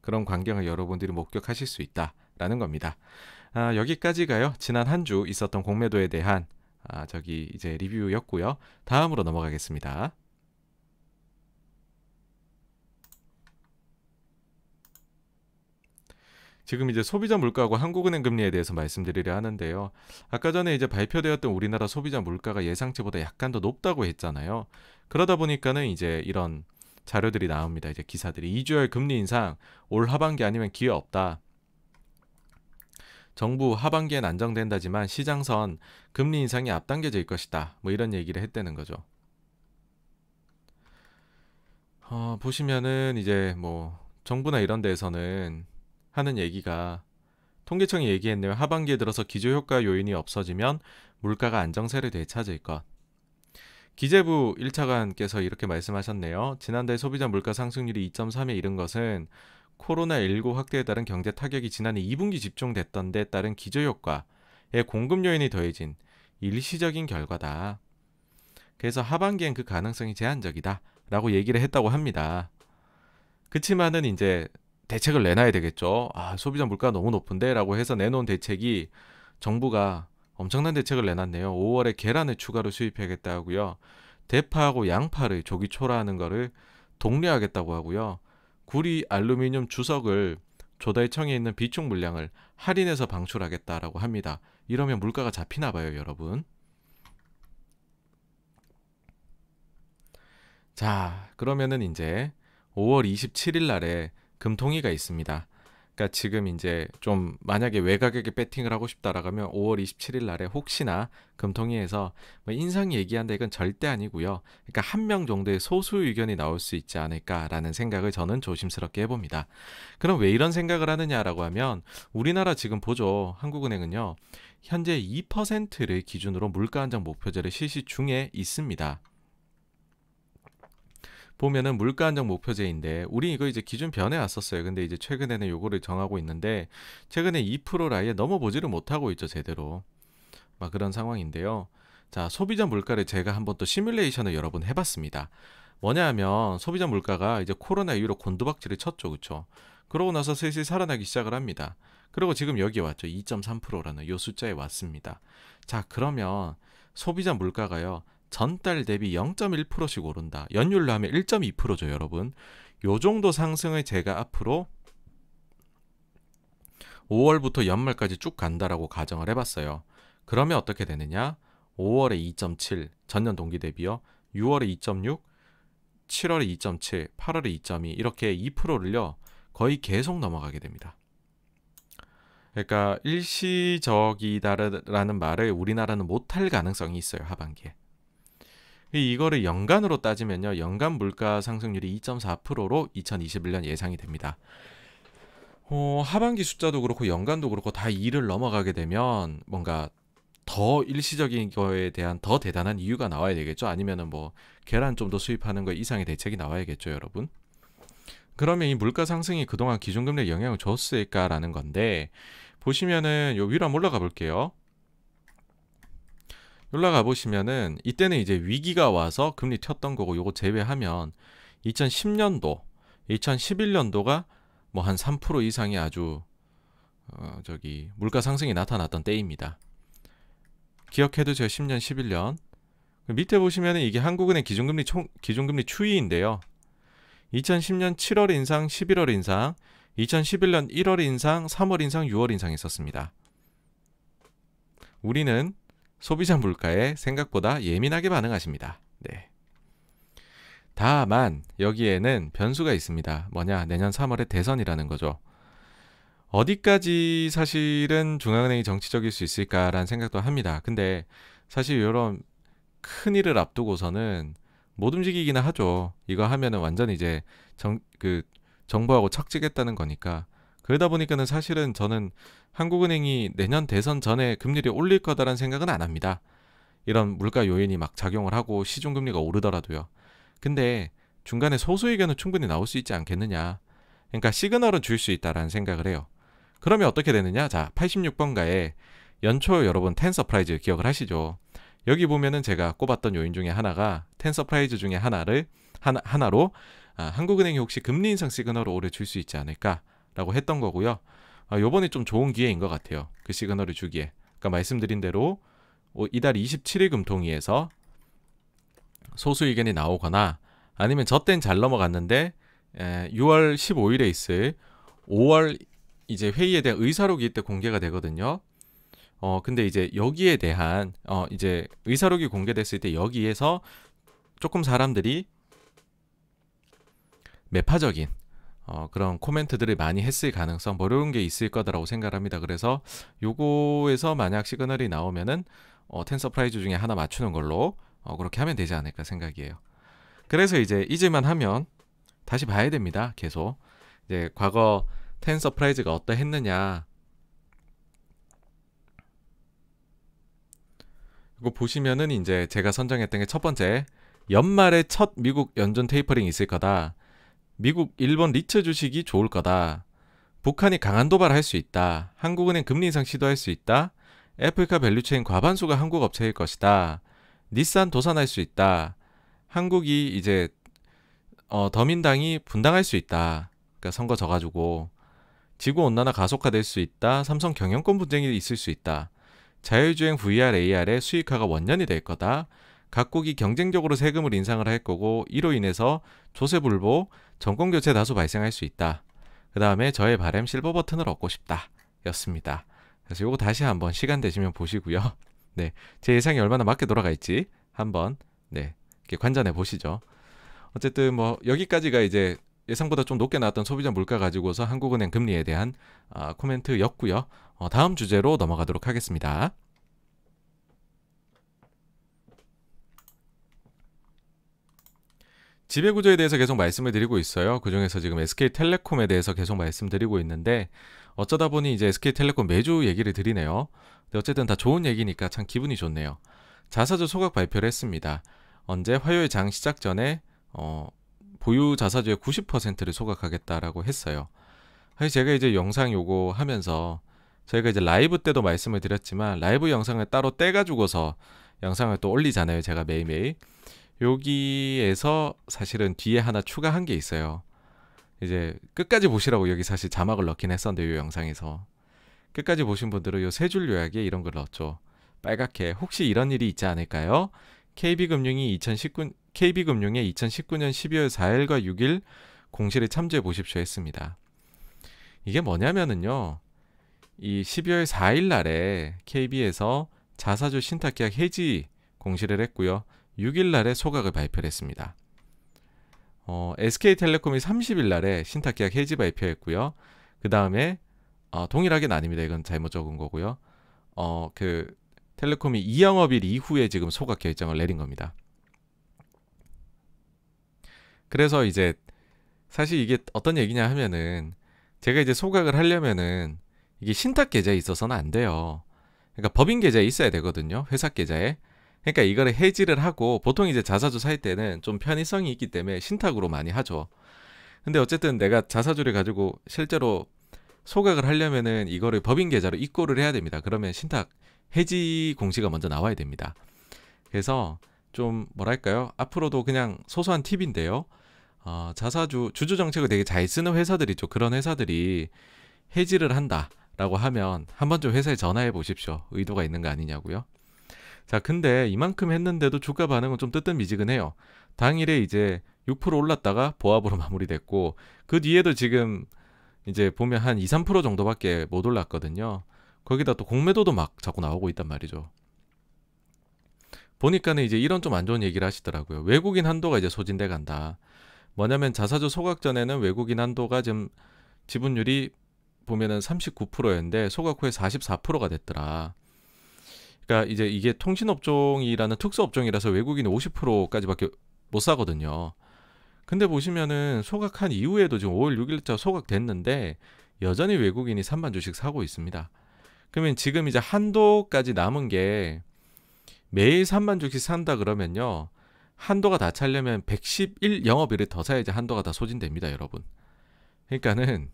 그런 광경을 여러분들이 목격하실 수 있다라는 겁니다. 아, 여기까지가요. 지난 한 주 있었던 공매도에 대한 아, 저기 이제 리뷰였고요. 다음으로 넘어가겠습니다. 지금 이제 소비자 물가하고 한국은행 금리에 대해서 말씀드리려 하는데요. 아까 전에 이제 발표되었던 우리나라 소비자 물가가 예상치보다 약간 더 높다고 했잖아요. 그러다 보니까는 이제 이런 자료들이 나옵니다. 이제 기사들이 2주열 금리 인상 올 하반기 아니면 기회 없다. 정부 하반기엔 안정된다지만 시장선 금리 인상이 앞당겨질 것이다. 뭐 이런 얘기를 했다는 거죠. 어, 보시면은 이제 뭐 정부나 이런 데에서는 하는 얘기가 통계청이 얘기했네요. 하반기에 들어서 기조효과 요인이 없어지면 물가가 안정세를 되찾을 것. 기재부 1차관께서 이렇게 말씀하셨네요. 지난달 소비자 물가 상승률이 2.3에 이른 것은 코로나19 확대에 따른 경제 타격이 지난해 2분기 집중됐던 데 따른 기저효과에 공급 요인이 더해진 일시적인 결과다. 그래서 하반기엔 그 가능성이 제한적이다. 라고 얘기를 했다고 합니다. 그치만은 이제 대책을 내놔야 되겠죠. 아, 소비자 물가 너무 높은데? 라고 해서 내놓은 대책이 정부가 엄청난 대책을 내놨네요. 5월에 계란을 추가로 수입해야겠다하고요 대파하고 양파를 조기 초라하는 거를 독려하겠다고 하고요. 구리 알루미늄 주석을 조달청에 있는 비축 물량을 할인해서 방출하겠다라고 합니다. 이러면 물가가 잡히나 봐요, 여러분. 자, 그러면은 이제 5월 27일 날에 금통위가 있습니다. 그러니까 지금 이제 좀 만약에 외곽에게 배팅을 하고 싶다라면 5월 27일 날에 혹시나 금통위에서 뭐 인상 얘기한다 이건 절대 아니고요. 그러니까 한 명 정도의 소수 의견이 나올 수 있지 않을까라는 생각을 저는 조심스럽게 해봅니다. 그럼 왜 이런 생각을 하느냐라고 하면 우리나라 지금 보죠. 한국은행은요. 현재 2%를 기준으로 물가 안정 목표제를 실시 중에 있습니다. 보면은 물가 안정 목표제인데 우리 이거 이제 기준 변해왔었어요. 근데 이제 최근에는 요거를 정하고 있는데 최근에 2라 아예 넘어보지를 못하고 있죠, 제대로. 막 그런 상황인데요. 자, 소비자 물가를 제가 한번 또 시뮬레이션을 여러분 해 봤습니다. 뭐냐 하면 소비자 물가가 이제 코로나 이후로 곤두박질을 쳤죠. 그렇죠? 그러고 나서 슬슬 살아나기 시작을 합니다. 그리고 지금 여기 왔죠. 2.3%라는 요 숫자에 왔습니다. 자, 그러면 소비자 물가가요. 전달 대비 0.1%씩 오른다. 연율로 하면 1.2%죠, 여러분. 요 정도 상승을 제가 앞으로 5월부터 연말까지 쭉 간다라고 가정을 해봤어요. 그러면 어떻게 되느냐? 5월에 2.7, 전년 동기 대비요. 6월에 2.6, 7월에 2.7, 8월에 2.2 이렇게 2%를요. 거의 계속 넘어가게 됩니다. 그러니까 일시적이다라는 말을 우리나라는 못할 가능성이 있어요. 하반기에. 이거를 연간으로 따지면요. 연간 물가 상승률이 2.4%로 2021년 예상이 됩니다. 어, 하반기 숫자도 그렇고 연간도 그렇고 다 2를 넘어가게 되면 뭔가 더 일시적인 거에 대한 더 대단한 이유가 나와야 되겠죠. 아니면은 뭐 계란 좀 더 수입하는 거 이상의 대책이 나와야겠죠, 여러분. 그러면 이 물가 상승이 그동안 기준금리에 영향을 줬을까라는 건데 보시면은 요 위로 한번 올라가 볼게요. 올라가 보시면은 이때는 이제 위기가 와서 금리 튀었던 거고 요거 제외하면 2010년도, 2011년도가 뭐 한 3%이상이 아주 어 저기 물가 상승이 나타났던 때입니다. 기억해도 제가 10년, 11년. 그 밑에 보시면은 이게 한국은행 기준금리 총 기준금리 추이인데요. 2010년 7월 인상, 11월 인상, 2011년 1월 인상, 3월 인상, 6월 인상 했었습니다. 우리는 소비자 물가에 생각보다 예민하게 반응하십니다. 네. 다만 여기에는 변수가 있습니다. 뭐냐? 내년 3월에 대선이라는 거죠. 어디까지 사실은 중앙은행이 정치적일 수 있을까라는 생각도 합니다. 근데 사실 이런 큰 일을 앞두고서는 못 움직이기는 하죠. 이거 하면은 완전 이제 정, 그 정부하고 착지겠다는 거니까 그러다 보니까는 사실은 저는 한국은행이 내년 대선 전에 금리를 올릴 거다라는 생각은 안 합니다. 이런 물가 요인이 막 작용을 하고 시중 금리가 오르더라도요. 근데 중간에 소수 의견은 충분히 나올 수 있지 않겠느냐. 그러니까 시그널은 줄 수 있다라는 생각을 해요. 그러면 어떻게 되느냐? 자, 86번가에 연초 여러분 텐 서프라이즈 기억을 하시죠? 여기 보면은 제가 꼽았던 요인 중에 하나가 텐 서프라이즈 중에 하나를 하나, 하나로 아, 한국은행이 혹시 금리 인상 시그널을 오래 줄 수 있지 않을까? 라고 했던 거고요. 아, 요번에 좀 좋은 기회인 것 같아요. 그 시그널을 주기에. 아까 말씀드린 대로 어, 이달 27일 금통위에서 소수 의견이 나오거나 아니면 저땐 잘 넘어갔는데 에, 6월 15일에 있을 5월 이제 회의에 대한 의사록이 이때 공개가 되거든요. 어 근데 이제 여기에 대한 어 이제 의사록이 공개됐을 때 여기에서 조금 사람들이 매파적인 어, 그런 코멘트들을 많이 했을 가능성 뭐 이런 게 있을 거다라고 생각합니다. 그래서 요거에서 만약 시그널이 나오면은 어, 텐서프라이즈 중에 하나 맞추는 걸로 어, 그렇게 하면 되지 않을까 생각이에요. 그래서 이제 잊을만 하면 다시 봐야 됩니다. 계속 이제 과거 텐서프라이즈가 어떠했느냐 이거 보시면은 이제 제가 선정했던 게 첫 번째 연말에 첫 미국 연준 테이퍼링이 있을 거다. 미국, 일본 리츠 주식이 좋을 거다. 북한이 강한 도발할 수 있다. 한국은행 금리 인상 시도할 수 있다. 애플카 밸류체인 과반수가 한국 업체일 것이다. 닛산 도산할 수 있다. 한국이 이제 어, 더민당이 분당할 수 있다. 그러니까 선거 져가지고 지구 온난화 가속화될 수 있다. 삼성 경영권 분쟁이 있을 수 있다. 자율주행 VR AR의 수익화가 원년이 될 거다. 각국이 경쟁적으로 세금을 인상을 할 거고 이로 인해서 조세 불복, 정권 교체 다수 발생할 수 있다. 그 다음에 저의 바램 실버 버튼을 얻고 싶다. 였습니다. 그래서 요거 다시 한번 시간 되시면 보시고요. 네, 제 예상이 얼마나 맞게 돌아갈지 한번 네 이렇게 관전해 보시죠. 어쨌든 뭐 여기까지가 이제 예상보다 좀 높게 나왔던 소비자 물가 가지고서 한국은행 금리에 대한 아, 코멘트였고요. 어, 다음 주제로 넘어가도록 하겠습니다. 지배구조에 대해서 계속 말씀을 드리고 있어요. 그중에서 지금 SK텔레콤에 대해서 계속 말씀드리고 있는데 어쩌다 보니 이제 SK텔레콤 매주 얘기를 드리네요. 근데 어쨌든 다 좋은 얘기니까 참 기분이 좋네요. 자사주 소각 발표를 했습니다. 언제 화요일 장 시작 전에 어, 보유 자사주의 90%를 소각하겠다라고 했어요. 사실 제가 이제 영상 요거 하면서 저희가 이제 라이브 때도 말씀을 드렸지만 라이브 영상을 따로 떼가지고서 영상을 또 올리잖아요. 제가 매일매일. 여기에서 사실은 뒤에 하나 추가한 게 있어요. 이제 끝까지 보시라고 여기 사실 자막을 넣긴 했었는데 이 영상에서 끝까지 보신 분들은 요 세 줄 요약에 이런 걸 넣었죠. 빨갛게 혹시 이런 일이 있지 않을까요? KB금융이 2019 KB금융의 2019년 12월 4일과 6일 공시를 참조해 보십시오 했습니다. 이게 뭐냐면은요. 이 12월 4일 날에 KB에서 자사주 신탁계약 해지 공시를 했고요. 6일 날에 소각을 발표를 했습니다. 어, SK텔레콤이 30일 날에 신탁 계약 해지 발표했고요. 그 다음에 어, 동일하게 나뉩니다 이건 잘못 적은 거고요. 어, 그 텔레콤이 이영업일 이후에 지금 소각 결정을 내린 겁니다. 그래서 이제 사실 이게 어떤 얘기냐 하면은 제가 이제 소각을 하려면은 이게 신탁 계좌에 있어서는 안 돼요. 그러니까 법인 계좌에 있어야 되거든요. 회사 계좌에. 그러니까 이거를 해지를 하고 보통 이제 자사주 살 때는 좀 편의성이 있기 때문에 신탁으로 많이 하죠. 근데 어쨌든 내가 자사주를 가지고 실제로 소각을 하려면은 이거를 법인 계좌로 입고를 해야 됩니다. 그러면 신탁 해지 공시가 먼저 나와야 됩니다. 그래서 좀 뭐랄까요? 앞으로도 그냥 소소한 팁인데요. 어, 자사주 주주 정책을 되게 잘 쓰는 회사들이 있죠. 그런 회사들이 해지를 한다라고 하면 한번 좀 회사에 전화해 보십시오. 의도가 있는 거 아니냐고요. 자, 근데 이만큼 했는데도 주가 반응은 좀 뜨뜻미지근해요. 당일에 이제 6% 올랐다가 보합으로 마무리됐고 그 뒤에도 지금 이제 보면 한 2, 3% 정도밖에 못 올랐거든요. 거기다 또 공매도도 막 자꾸 나오고 있단 말이죠. 보니까는 이제 이런 좀 안 좋은 얘기를 하시더라고요. 외국인 한도가 이제 소진돼 간다. 뭐냐면 자사주 소각 전에는 외국인 한도가 지금 지분율이 보면은 39%였는데 소각 후에 44%가 됐더라. 그러니까 이제 이게 통신업종이라는 특수업종이라서 외국인이 50%까지밖에 못 사거든요. 근데 보시면은 소각한 이후에도 지금 5월 6일자 소각됐는데 여전히 외국인이 3만 주씩 사고 있습니다. 그러면 지금 이제 한도까지 남은 게 매일 3만 주씩 산다 그러면요. 한도가 다 차려면 111 영업일을 더 사야지 한도가 다 소진됩니다, 여러분. 그러니까는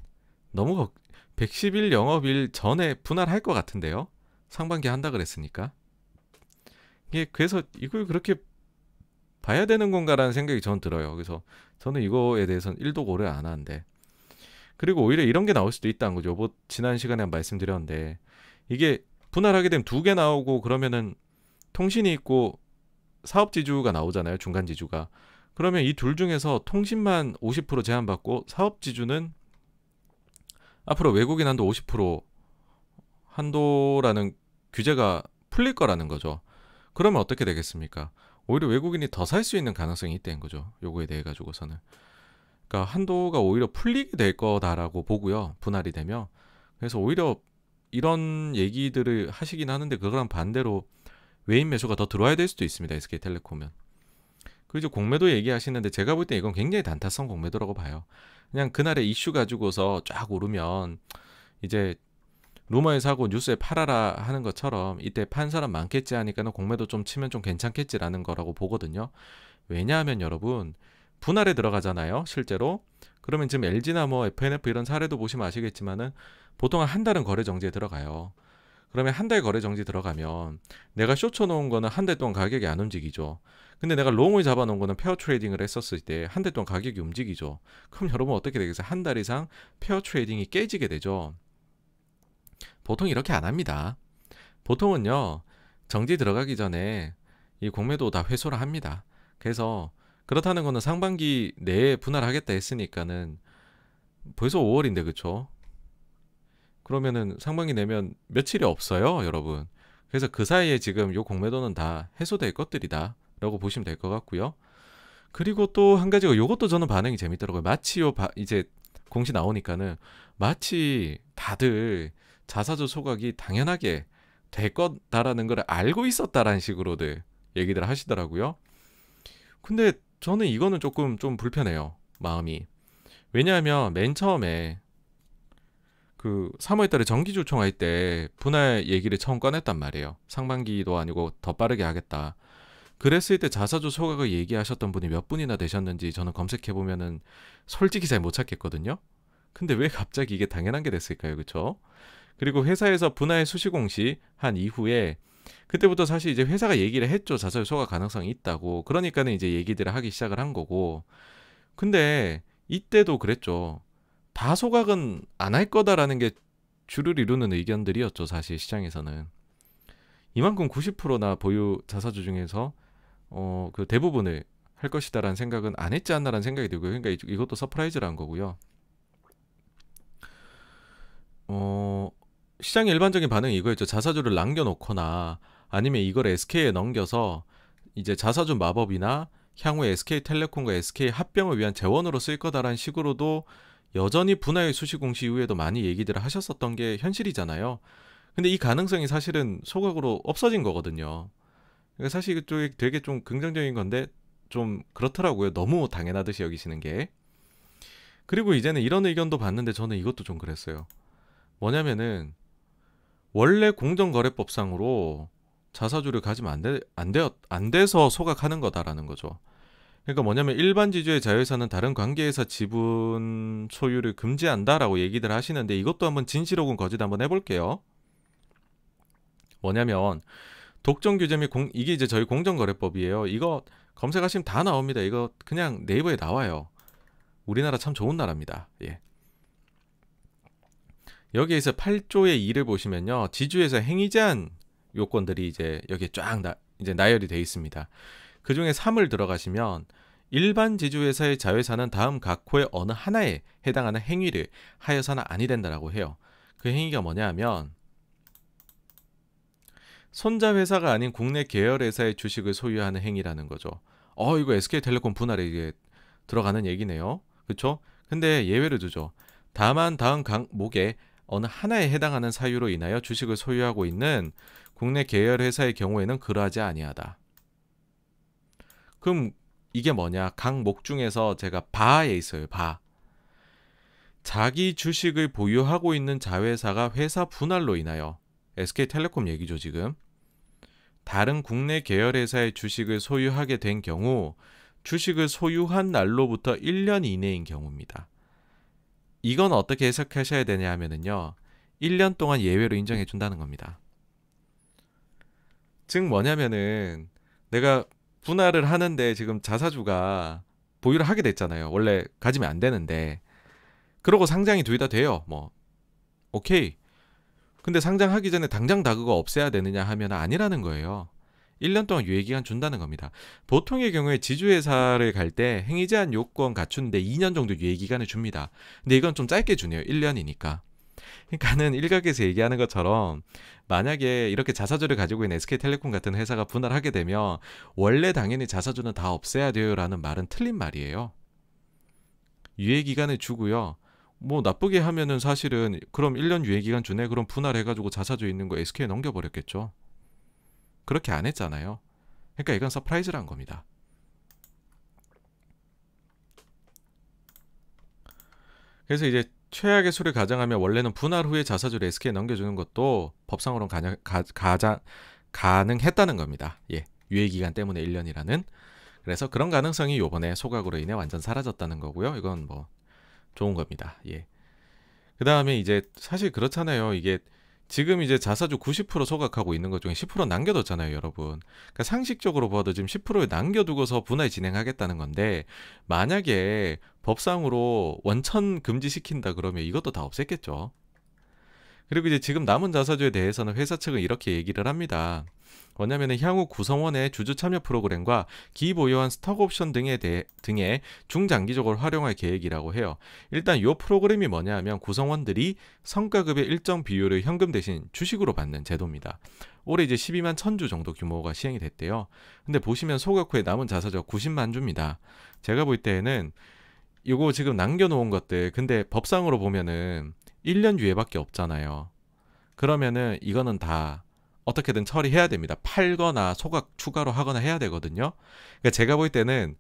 너무 111 영업일 전에 분할할 것 같은데요. 상반기 한다 그랬으니까. 이게 그래서 이걸 그렇게 봐야 되는 건가라는 생각이 전 들어요. 그래서 저는 이거에 대해서는 1도 고려 안 하는데. 그리고 오히려 이런 게 나올 수도 있다는 거죠. 뭐 지난 시간에 말씀드렸는데 이게 분할하게 되면 두 개 나오고 그러면은 통신이 있고 사업 지주가 나오잖아요. 중간 지주가. 그러면 이 둘 중에서 통신만 50% 제한받고 사업 지주는 앞으로 외국인 한도 50% 한도라는 규제가 풀릴 거라는 거죠. 그러면 어떻게 되겠습니까? 오히려 외국인이 더 살 수 있는 가능성이 있다는 거죠. 요거에 대해 가지고서는. 그러니까 한도가 오히려 풀리게 될 거다라고 보고요. 분할이 되면. 그래서 오히려 이런 얘기들을 하시긴 하는데 그거랑 반대로 외인 매수가 더 들어와야 될 수도 있습니다. SK텔레콤은. 그리고 공매도 얘기하시는데 제가 볼 때 이건 굉장히 단타성 공매도라고 봐요. 그냥 그날의 이슈 가지고서 쫙 오르면 이제 로마의사고 뉴스에 팔아라 하는 것처럼 이때 판 사람 많겠지 하니까는 공매도 좀 치면 좀 괜찮겠지라는 거라고 보거든요. 왜냐하면 여러분 분할에 들어가잖아요. 실제로 그러면 지금 LG나 뭐 FNF 이런 사례도 보시면 아시겠지만은 보통 한 달은 거래 정지에 들어가요. 그러면 한 달 거래 정지 들어가면 내가 쇼쳐 놓은 거는 한 달 동안 가격이 안 움직이죠. 근데 내가 롱을 잡아 놓은 거는 페어 트레이딩을 했었을 때 한 달 동안 가격이 움직이죠. 그럼 여러분 어떻게 되겠어요? 한 달 이상 페어 트레이딩이 깨지게 되죠. 보통 이렇게 안 합니다. 보통은요, 정지 들어가기 전에 이 공매도 다 회수를 합니다. 그래서 그렇다는 거는 상반기 내에 분할하겠다 했으니까는 벌써 5월인데 그쵸? 그러면은 상반기 내면 며칠이 없어요, 여러분. 그래서 그 사이에 지금 요 공매도는 다 해소될 것들이다. 라고 보시면 될 것 같고요. 그리고 또 한 가지가 요것도 저는 반응이 재밌더라고요. 마치 요 바, 이제 공시 나오니까는 마치 다들 자사주 소각이 당연하게 될 거다라는 걸 알고 있었다라는 식으로들 얘기들 하시더라고요. 근데 저는 이거는 조금 좀 불편해요. 마음이. 왜냐하면 맨 처음에 그 3월 달에 정기 조총할때 분할 얘기를 처음 꺼냈단 말이에요. 상반기도 아니고 더 빠르게 하겠다. 그랬을 때 자사주 소각을 얘기하셨던 분이 몇 분이나 되셨는지 저는 검색해 보면은 솔직히 잘 못 찾겠거든요. 근데 왜 갑자기 이게 당연한 게 됐을까요? 그렇죠? 그리고 회사에서 분할 수시공시 한 이후에 그때부터 사실 이제 회사가 얘기를 했죠. 자살 소가 가능성이 있다고. 그러니까는 이제 얘기들을 하기 시작을 한 거고. 근데 이때도 그랬죠. 다 소각은 안 할 거다라는 게 주를 이루는 의견들이었죠. 사실 시장에서는. 이만큼 90%나 보유 자사주 중에서 어, 그 대부분을 할 것이다라는 생각은 안 했지 않나라는 생각이 들고요. 그러니까 이, 것도 서프라이즈라는 거고요. 어, 시장의 일반적인 반응이 이거였죠. 자사주를 남겨놓거나 아니면 이걸 SK에 넘겨서 이제 자사주 마법이나 향후 SK텔레콤과 SK 합병을 위한 재원으로 쓸 거다라는 식으로도 여전히 분할 수시 공시 이후에도 많이 얘기들을 하셨었던 게 현실이잖아요. 근데 이 가능성이 사실은 소각으로 없어진 거거든요. 그러니까 사실 이쪽에 되게 좀 긍정적인 건데 좀 그렇더라고요. 너무 당연하듯이 여기시는 게. 그리고 이제는 이런 의견도 봤는데 저는 이것도 좀 그랬어요. 뭐냐면은 원래 공정거래법상으로 자사주를 가지면 안, 되, 안, 되었, 안 돼서 소각하는 거다라는 거죠. 그러니까 뭐냐면 일반 지주의 자회사는 다른 관계에서 지분 소유를 금지한다라고 얘기들 하시는데 이것도 한번 진실 혹은 거짓 한번 해볼게요. 뭐냐면 독점 규제 및 공, 이게 이제 저희 공정거래법이에요. 이거 검색하시면 다 나옵니다. 이거 그냥 네이버에 나와요. 우리나라 참 좋은 나라입니다. 예. 여기에서 8조의 2를 보시면요. 지주에서 행위 제한 요건들이 이제 여기에 쫙 나, 이제 나열이 되어 있습니다. 그 중에 3을 들어가시면 일반 지주회사의 자회사는 다음 각 호의 어느 하나에 해당하는 행위를 하여서는 아니 된다라고 해요. 그 행위가 뭐냐 하면 손자 회사가 아닌 국내 계열 회사의 주식을 소유하는 행위라는 거죠. 어, 이거 SK텔레콤 분할에 이게 들어가는 얘기네요. 그렇죠? 근데 예외를 두죠. 다만 다음 각 목에 어느 하나에 해당하는 사유로 인하여 주식을 소유하고 있는 국내 계열 회사의 경우에는 그러하지 아니하다. 그럼 이게 뭐냐? 각 목 중에서 제가 바에 있어요. 바. 자기 주식을 보유하고 있는 자회사가 회사 분할로 인하여 SK텔레콤 얘기죠, 지금. 다른 국내 계열 회사의 주식을 소유하게 된 경우 주식을 소유한 날로부터 1년 이내인 경우입니다. 이건 어떻게 해석하셔야 되냐 하면은요. 1년 동안 예외로 인정해 준다는 겁니다. 즉 뭐냐면은 내가 분할을 하는데 지금 자사주가 보유를 하게 됐잖아요. 원래 가지면 안 되는데. 그러고 상장이 둘 다 돼요. 뭐 오케이. 근데 상장하기 전에 당장 다 그거 없애야 되느냐 하면 아니라는 거예요. 1년 동안 유예기간 준다는 겁니다. 보통의 경우에 지주회사를 갈 때 행위 제한 요건 갖추는데 2년 정도 유예기간을 줍니다. 근데 이건 좀 짧게 주네요. 1년이니까. 그러니까는 일각에서 얘기하는 것처럼 만약에 이렇게 자사주를 가지고 있는 SK텔레콤 같은 회사가 분할하게 되면 원래 당연히 자사주는 다 없애야 돼요라는 말은 틀린 말이에요. 유예 기간을 주고요. 뭐 나쁘게 하면은 사실은 그럼 1년 유예 기간 주네 그럼 분할해 가지고 자사주 있는 거 SK에 넘겨 버렸겠죠. 그렇게 안 했잖아요. 그러니까 이건 서프라이즈란 겁니다. 그래서 이제 최악의 수를 가정하면 원래는 분할 후에 자사주를 SK에 넘겨주는 것도 법상으로는 가능, 가장, 가능했다는 겁니다. 예. 유예기간 때문에 1년이라는. 그래서 그런 가능성이 요번에 소각으로 인해 완전 사라졌다는 거고요. 이건 뭐 좋은 겁니다. 예. 그 다음에 이제 사실 그렇잖아요. 이게 지금 이제 자사주 90% 소각하고 있는 것 중에 10% 남겨뒀잖아요, 여러분. 그러니까 상식적으로 봐도 지금 10%를 남겨두고서 분할 진행하겠다는 건데 만약에 법상으로 원천 금지시킨다 그러면 이것도 다 없앴겠죠. 그리고 이제 지금 남은 자사주에 대해서는 회사 측은 이렇게 얘기를 합니다. 뭐냐면은 향후 구성원의 주주 참여 프로그램과 기 보유한 스톡 옵션 등에 대해 등에 중장기적으로 활용할 계획이라고 해요. 일단 요 프로그램이 뭐냐 하면 구성원들이 성과급의 일정 비율을 현금 대신 주식으로 받는 제도입니다. 올해 이제 12만 0주 정도 규모가 시행이 됐대요. 근데 보시면 소각 후에 남은 자사적 90만 주입니다. 제가 볼 때에는 이거 지금 남겨놓은 것들 근데 법상으로 보면은 1년 유예밖에 없잖아요. 그러면은 이거는 다 어떻게든 처리해야 됩니다. 팔거나 소각 추가로 하거나 해야 되거든요. 그러니까 제가 볼 때는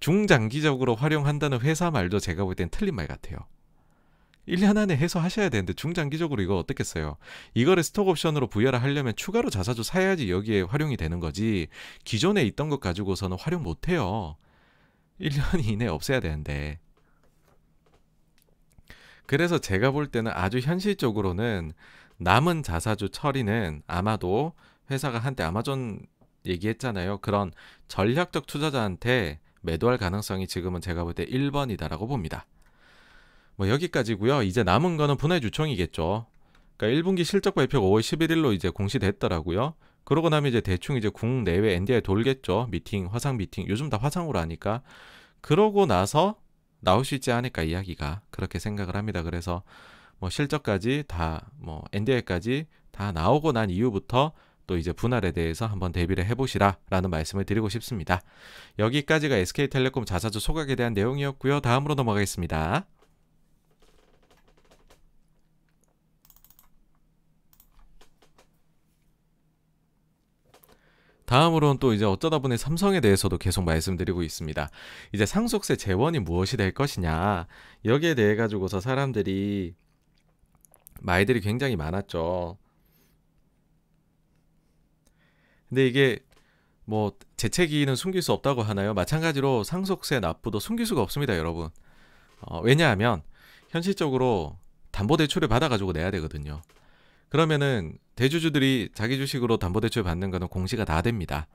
중장기적으로 활용한다는 회사 말도 제가 볼 땐 틀린 말 같아요. 1년 안에 해소하셔야 되는데 중장기적으로 이거 어떻겠어요? 이거를 스톡옵션으로 부여를 하려면 추가로 자사주 사야지 여기에 활용이 되는 거지 기존에 있던 것 가지고서는 활용 못해요. 1년 이내에 없애야 되는데 그래서 제가 볼 때는 아주 현실적으로는 남은 자사주 처리는 아마도 회사가 한때 아마존 얘기했잖아요. 그런 전략적 투자자한테 매도할 가능성이 지금은 제가 볼 때 1번이다라고 봅니다. 뭐 여기까지고요. 이제 남은 거는 분할 주총이겠죠. 그러니까 1분기 실적 발표가 5월 11일로 이제 공시됐더라고요. 그러고 나면 이제 대충 이제 국내외 NDI 돌겠죠. 미팅, 화상 미팅. 요즘 다 화상으로 하니까. 그러고 나서 나올 수 있지 않을까 이야기가 그렇게 생각을 합니다. 그래서 뭐 실적까지 다뭐 NDA까지 다 나오고 난 이후부터 또 이제 분할에 대해서 한번 대비를 해보시라라는 말씀을 드리고 싶습니다. 여기까지가 SK텔레콤 자사주 소각에 대한 내용이었고요. 다음으로 넘어가겠습니다. 다음으로는 또 이제 어쩌다 보니 삼성에 대해서도 계속 말씀드리고 있습니다. 이제 상속세 재원이 무엇이 될 것이냐 여기에 대해 가지고서 사람들이 말들이 굉장히 많았죠. 근데 이게 뭐 재채기는 숨길 수 없다고 하나요? 마찬가지로 상속세 납부도 숨길 수가 없습니다, 여러분. 어, 왜냐하면 현실적으로 담보대출을 받아가지고 내야 되거든요. 그러면은 대주주들이 자기 주식으로 담보대출 받는 거는 공시가 다 됩니다.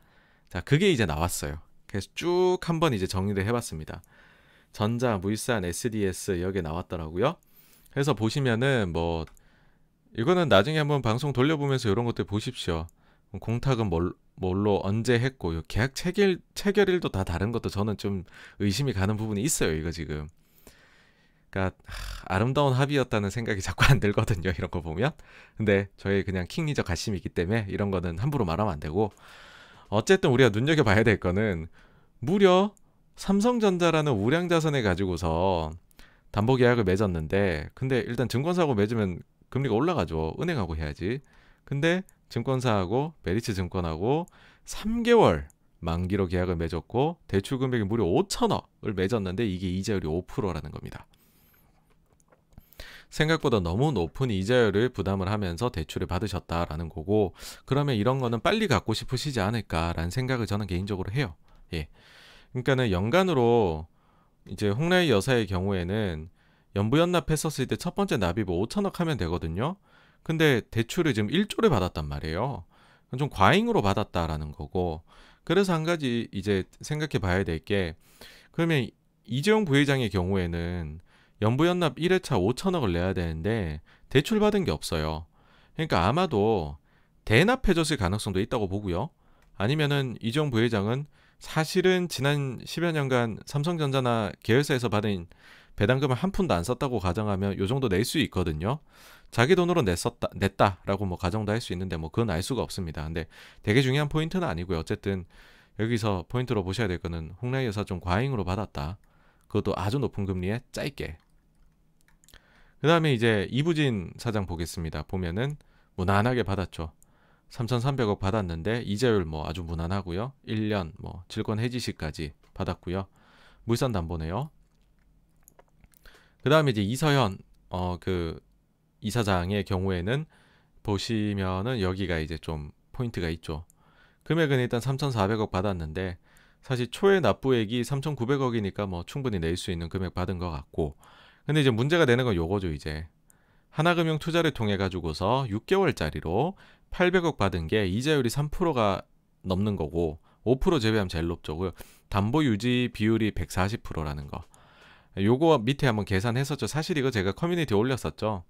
자, 그게 이제 나왔어요. 그래서 쭉 한번 이제 정리를 해봤습니다. 전자, 무이산 SDS 여기에 나왔더라고요. 해서 보시면은 뭐 이거는 나중에 한번 방송 돌려보면서 이런 것들 보십시오. 공탁은 뭘, 뭘로 언제 했고 계약 체결 체결일도 다 다른 것도 저는 좀 의심이 가는 부분이 있어요. 이거 지금. 그니까 아름다운 합의였다는 생각이 자꾸 안 들거든요. 이런 거 보면. 근데 저희 그냥 킹리저 가심이기 때문에 이런 거는 함부로 말하면 안 되고 어쨌든 우리가 눈여겨 봐야 될 거는 무려 삼성전자라는 우량자산을 가지고서 담보 계약을 맺었는데 근데 일단 증권사하고 맺으면 금리가 올라가죠. 은행하고 해야지. 근데 증권사하고 메리츠 증권하고 3개월 만기로 계약을 맺었고 대출 금액이 무려 5천억을 맺었는데 이게 이자율이 5%라는 겁니다. 생각보다 너무 높은 이자율을 부담을 하면서 대출을 받으셨다라는 거고 그러면 이런 거는 빨리 갖고 싶으시지 않을까라는 생각을 저는 개인적으로 해요. 예. 그러니까는 연간으로 이제 홍라의 여사의 경우에는 연부연납 했었을 때 첫 번째 납입 5천억 뭐 하면 되거든요. 근데 대출을 지금 1조를 받았단 말이에요. 좀 과잉으로 받았다라는 거고. 그래서 한 가지 이제 생각해 봐야 될 게 그러면 이재용 부회장의 경우에는 연부연납 1회차 5천억을 내야 되는데 대출 받은 게 없어요. 그러니까 아마도 대납해졌을 가능성도 있다고 보고요. 아니면은 이재용 부회장은 사실은 지난 10여 년간 삼성전자나 계열사에서 받은 배당금을 한 푼도 안 썼다고 가정하면 요 정도 낼 수 있거든요. 자기 돈으로 냈었다, 냈다라고 뭐 가정도 할 수 있는데 뭐 그건 알 수가 없습니다. 근데 되게 중요한 포인트는 아니고요. 어쨌든 여기서 포인트로 보셔야 될 거는 홍라이 여사 좀 과잉으로 받았다. 그것도 아주 높은 금리에 짧게. 그 다음에 이제 이부진 사장 보겠습니다. 보면은 무난하게 받았죠. 3,300억 받았는데 이자율 뭐 아주 무난하고요. 1년 뭐 질권 해지 시까지 받았고요. 물산 담보네요. 그다음에 이제 이서현 어 그 이사장의 경우에는 보시면은 여기가 이제 좀 포인트가 있죠. 금액은 일단 3,400억 받았는데 사실 초에 납부액이 3,900억이니까 뭐 충분히 낼 수 있는 금액 받은 것 같고 근데 이제 문제가 되는 건 요거죠 이제 하나금융 투자를 통해 가지고서 6개월짜리로 800억 받은 게 이자율이 3%가 넘는 거고 5% 제외하면 제일 높죠고요. 담보 유지 비율이 140%라는 거. 요거 밑에 한번 계산했었죠. 사실 이거 제가 커뮤니티에 올렸었죠.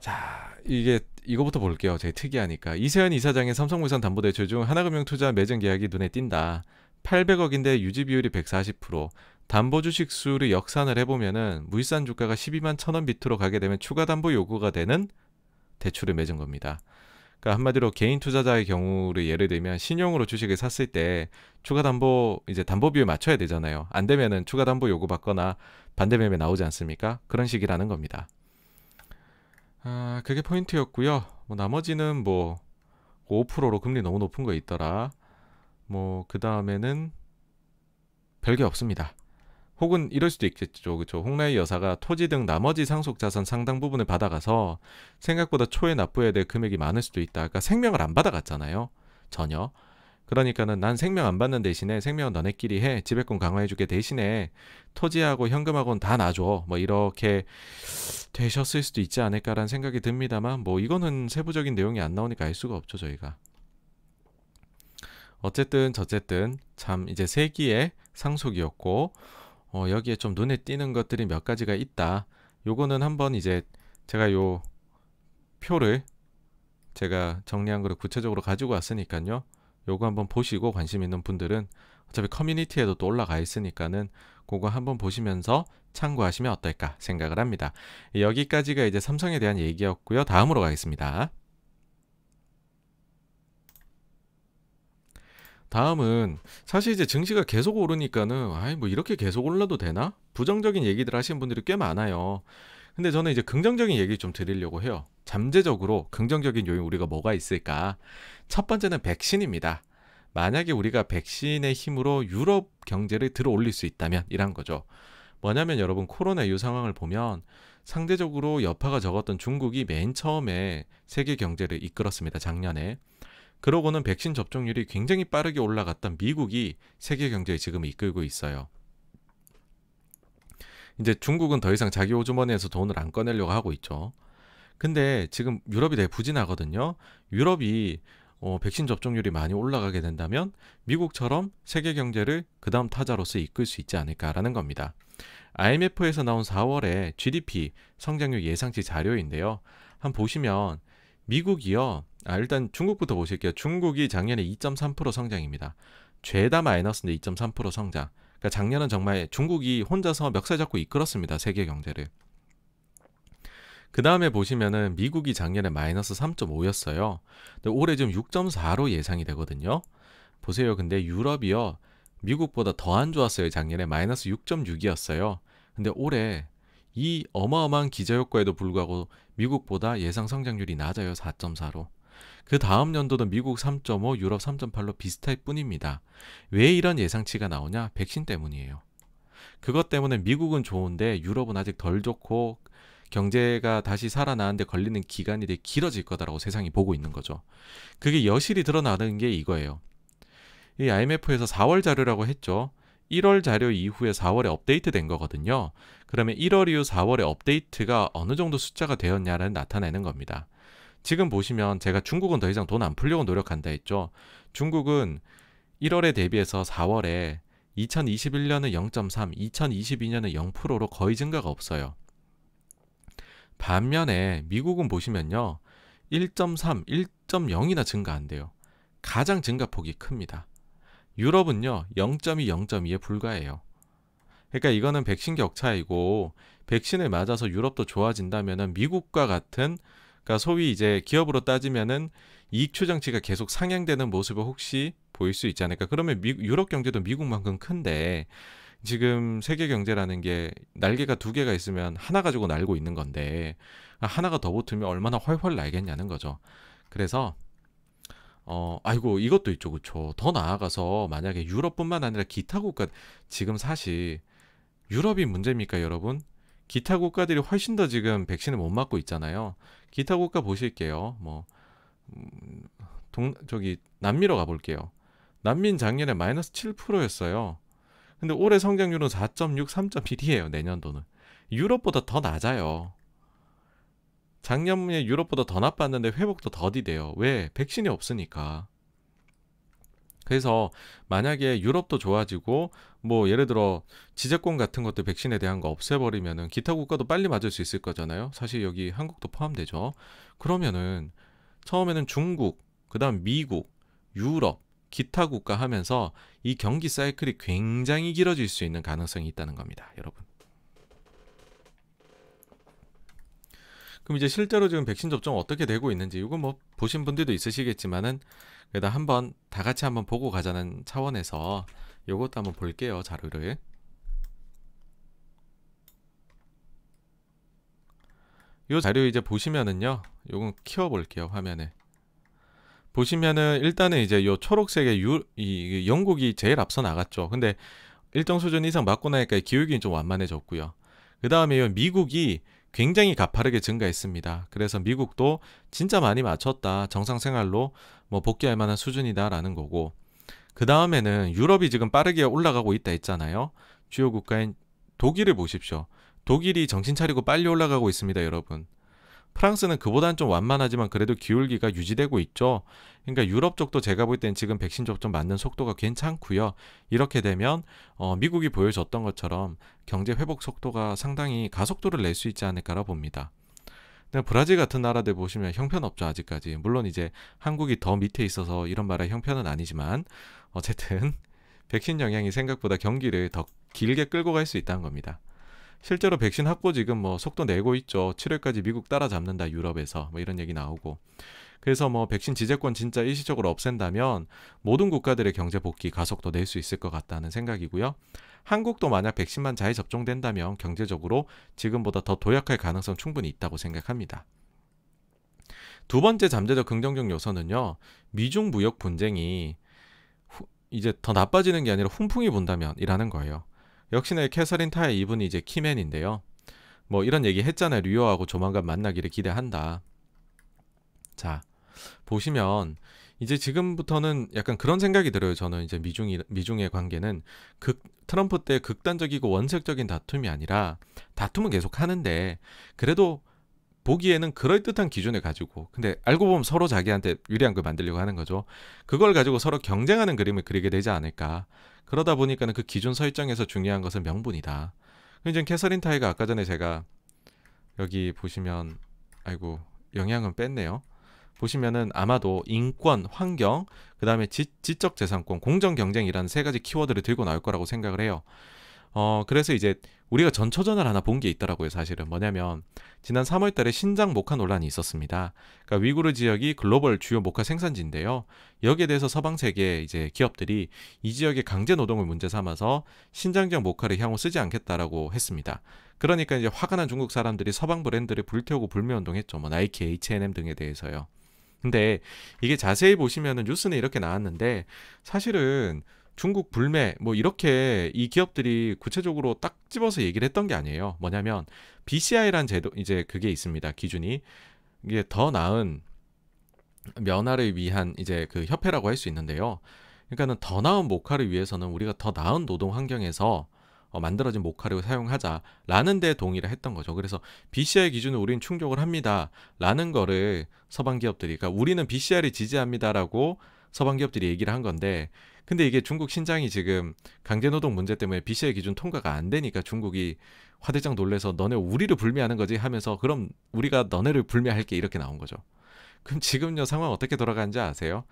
자, 이게 이거부터 볼게요. 제 특이하니까. 이세현 이사장의 삼성물산 담보대출 중 하나금융 투자 매진 계약이 눈에 띈다. 800억인데 유지 비율이 140%. 담보 주식 수를 역산을 해보면은 물산 주가가 12만 천 원 밑으로 가게 되면 추가 담보 요구가 되는 대출을 맺은 겁니다. 그러니까 한마디로 개인 투자자의 경우를 예를 들면 신용으로 주식을 샀을 때 추가 담보 이제 담보 비율 맞춰야 되잖아요. 안 되면은 추가 담보 요구 받거나 반대 매매 나오지 않습니까? 그런 식이라는 겁니다. 아, 그게 포인트였고요. 뭐 나머지는 뭐 5%로 금리 너무 높은 거 있더라. 뭐 그 다음에는 별게 없습니다. 혹은 이럴 수도 있겠죠. 그렇죠. 홍라의 여사가 토지 등 나머지 상속 자산 상당 부분을 받아가서 생각보다 초에 납부해야 될 금액이 많을 수도 있다. 아까 그러니까 생명을 안 받아갔잖아요. 전혀. 그러니까는 난 생명 안 받는 대신에 생명은 너네끼리 해. 지배권 강화해주게 대신에 토지하고 현금하고는 다 놔줘. 뭐 이렇게 되셨을 수도 있지 않을까라는 생각이 듭니다만 뭐 이거는 세부적인 내용이 안 나오니까 알 수가 없죠 저희가. 어쨌든 저쨌든 참 이제 세기의 상속이었고 어, 여기에 좀 눈에 띄는 것들이 몇 가지가 있다. 요거는 한번 이제 제가 요 표를 제가 정리한 거를 구체적으로 가지고 왔으니까요. 요거 한번 보시고 관심 있는 분들은 어차피 커뮤니티에도 또 올라가 있으니까는 그거 한번 보시면서 참고하시면 어떨까 생각을 합니다. 여기까지가 이제 삼성에 대한 얘기였고요. 다음으로 가겠습니다. 다음은 사실 이제 증시가 계속 오르니까는 아이 뭐 이렇게 계속 올라도 되나? 부정적인 얘기들 하시는 분들이 꽤 많아요. 근데 저는 이제 긍정적인 얘기 좀 드리려고 해요. 잠재적으로 긍정적인 요인 우리가 뭐가 있을까? 첫 번째는 백신입니다. 만약에 우리가 백신의 힘으로 유럽 경제를 들어올릴 수 있다면 이란 거죠. 뭐냐면 여러분 코로나 이후 상황을 보면 상대적으로 여파가 적었던 중국이 맨 처음에 세계 경제를 이끌었습니다. 작년에. 그러고는 백신 접종률이 굉장히 빠르게 올라갔던 미국이 세계 경제에 지금 이끌고 있어요. 이제 중국은 더 이상 자기 호주머니에서 돈을 안 꺼내려고 하고 있죠. 근데 지금 유럽이 되게 부진하거든요. 유럽이 어, 백신 접종률이 많이 올라가게 된다면 미국처럼 세계 경제를 그 다음 타자로서 이끌 수 있지 않을까라는 겁니다. IMF에서 나온 4월에 GDP 성장률 예상치 자료인데요. 한 보시면 미국이요. 아, 일단 중국부터 보실게요. 중국이 작년에 2.3% 성장입니다. 죄다 마이너스인데 2.3% 성장. 그러니까 작년은 정말 중국이 혼자서 멱살 잡고 이끌었습니다. 세계 경제를. 그 다음에 보시면은 미국이 작년에 마이너스 3.5였어요. 근데 올해 지금 6.4로 예상이 되거든요. 보세요. 근데 유럽이요. 미국보다 더 안 좋았어요. 작년에 마이너스 6.6이었어요. 근데 올해 이 어마어마한 기저효과에도 불구하고 미국보다 예상 성장률이 낮아요. 4.4로. 그 다음 연도도 미국 3.5, 유럽 3.8로 비슷할 뿐입니다. 왜 이런 예상치가 나오냐? 백신 때문이에요. 그것 때문에 미국은 좋은데 유럽은 아직 덜 좋고 경제가 다시 살아나는데 걸리는 기간이 되게 길어질 거다라고 세상이 보고 있는 거죠. 그게 여실히 드러나는 게 이거예요. 이 IMF에서 4월 자료라고 했죠. 1월 자료 이후에 4월에 업데이트 된 거거든요. 그러면 1월 이후 4월에 업데이트가 어느 정도 숫자가 되었냐를 나타내는 겁니다. 지금 보시면 제가 중국은 더 이상 돈 안 풀려고 노력한다 했죠. 중국은 1월에 대비해서 4월에 2021년은 0.3, 2022년은 0%로 거의 증가가 없어요. 반면에 미국은 보시면요. 1.3, 1.0이나 증가한대요. 가장 증가폭이 큽니다. 유럽은요. 0.2, 0.2에 불과해요. 그러니까 이거는 백신 격차이고 백신을 맞아서 유럽도 좋아진다면 미국과 같은 그러니까 소위 이제 기업으로 따지면은 이익 추정치가 계속 상향되는 모습을 혹시 보일 수 있지 않을까? 그러면 미, 유럽 경제도 미국만큼 큰데 지금 세계 경제라는 게 날개가 두 개가 있으면 하나 가지고 날고 있는 건데 하나가 더 붙으면 얼마나 훨훨 날겠냐는 거죠. 그래서 어 아이고 이것도 있죠 그쵸 더 나아가서 만약에 유럽뿐만 아니라 기타 국가 지금 사실 유럽이 문제입니까 여러분 기타 국가들이 훨씬 더 지금 백신을 못 맞고 있잖아요 기타 국가 보실게요. 뭐 음, 동, 저기 남미로 가볼게요. 난민 작년에 마이너스 7%였어요. 근데 올해 성장률은 4.6, 3.1이에요. 내년도는 유럽보다 더 낮아요. 작년에 유럽보다 더 나빴는데 회복도 더디대요. 왜? 백신이 없으니까. 그래서 만약에 유럽도 좋아지고 뭐 예를 들어 지제권 같은 것도 백신에 대한 거 없애버리면은 기타 국가도 빨리 맞을 수 있을 거잖아요. 사실 여기 한국도 포함되죠. 그러면은 처음에는 중국, 그다음 미국, 유럽, 기타 국가 하면서 이 경기 사이클이 굉장히 길어질 수 있는 가능성이 있다는 겁니다, 여러분. 그럼 이제 실제로 지금 백신 접종 어떻게 되고 있는지 이거 뭐 보신 분들도 있으시겠지만은 그러다 한번 다 같이 한번 보고 가자는 차원에서 요것도 한번 볼게요 자료를 요 자료 이제 보시면은요 요건 키워볼게요 화면에 보시면은 일단은 이제 요 초록색의 유, 이, 영국이 제일 앞서 나갔죠 근데 일정 수준 이상 맞고 나니까 기울기는 좀 완만해졌고요 그 다음에 미국이 굉장히 가파르게 증가했습니다 그래서 미국도 진짜 많이 맞췄다 정상생활로 뭐 복귀할 만한 수준이다라는 거고 그 다음에는 유럽이 지금 빠르게 올라가고 있다 했잖아요. 주요 국가인 독일을 보십시오. 독일이 정신 차리고 빨리 올라가고 있습니다, 여러분. 프랑스는 그보단 좀 완만하지만 그래도 기울기가 유지되고 있죠. 그러니까 유럽 쪽도 제가 볼 땐 지금 백신 접종 맞는 속도가 괜찮고요. 이렇게 되면 어, 미국이 보여줬던 것처럼 경제 회복 속도가 상당히 가속도를 낼 수 있지 않을까라 봅니다. 브라질 같은 나라들 보시면 형편없죠 아직까지 물론 이제 한국이 더 밑에 있어서 이런 말의 형편은 아니지만 어쨌든 백신 영향이 생각보다 경기를 더 길게 끌고 갈 수 있다는 겁니다 실제로 백신 확보 지금 뭐 속도 내고 있죠 7월까지 미국 따라잡는다 유럽에서 뭐 이런 얘기 나오고 그래서 뭐 백신 지재권 진짜 일시적으로 없앤다면 모든 국가들의 경제 복귀 가속도 낼 수 있을 것 같다는 생각이고요 한국도 만약 백신만 잘 접종된다면 경제적으로 지금보다 더 도약할 가능성 충분히 있다고 생각합니다. 두 번째 잠재적 긍정적 요소는요. 미중 무역 분쟁이 후, 이제 더 나빠지는 게 아니라 훈풍이 본다면이라는 거예요. 역시나 캐서린 타의 이분이 이제 키맨인데요. 뭐 이런 얘기 했잖아요. 류어하고 조만간 만나기를 기대한다. 자, 보시면 이제 지금부터는 약간 그런 생각이 들어요. 저는 이제 미중이 미중의 관계는 극 트럼프 때 극단적이고 원색적인 다툼이 아니라 다툼은 계속 하는데 그래도 보기에는 그럴듯한 기준을 가지고 근데 알고 보면 서로 자기한테 유리한 걸 만들려고 하는 거죠. 그걸 가지고 서로 경쟁하는 그림을 그리게 되지 않을까. 그러다 보니까는 그 기준 설정에서 중요한 것은 명분이다. 이제 캐서린 타이가 아까 전에 제가 여기 보시면 아이고 영향은 뺐네요. 보시면은 아마도 인권, 환경, 그 다음에 지적 재산권, 공정 경쟁이라는 세 가지 키워드를 들고 나올 거라고 생각을 해요. 어, 그래서 이제 우리가 전초전을 하나 본 게 있더라고요, 사실은. 뭐냐면, 지난 3월 달에 신장 목화 논란이 있었습니다. 그러니까 위구르 지역이 글로벌 주요 목화 생산지인데요. 여기에 대해서 서방 세계 이제 기업들이 이 지역의 강제 노동을 문제 삼아서 신장적목화를 향후 쓰지 않겠다라고 했습니다. 그러니까 이제 화가 난 중국 사람들이 서방 브랜드를 불태우고 불매 운동했죠. 뭐 나이키, H&M 등에 대해서요. 근데 이게 자세히 보시면은 뉴스는 이렇게 나왔는데 사실은 중국 불매 뭐 이렇게 이 기업들이 구체적으로 딱 집어서 얘기를 했던 게 아니에요. 뭐냐면 BCI란 제도 이제 그게 있습니다. 기준이 이게 더 나은 면화를 위한 이제 그 협회라고 할 수 있는데요. 그러니까는 더 나은 목화를 위해서는 우리가 더 나은 노동 환경에서 어, 만들어진 모카를 사용하자라는 데 동의를 했던 거죠. 그래서 BCI 기준을 우리는 충족을 합니다라는 거를 서방 기업들이 그러니까 우리는 BCI를 지지합니다라고 서방 기업들이 얘기를 한 건데 근데 이게 중국 신장이 지금 강제 노동 문제 때문에 BCI 기준 통과가 안 되니까 중국이 화대장 놀래서 너네 우리를 불매하는 거지 하면서 그럼 우리가 너네를 불매할게 이렇게 나온 거죠. 그럼 지금요 상황 어떻게 돌아가는지 아세요?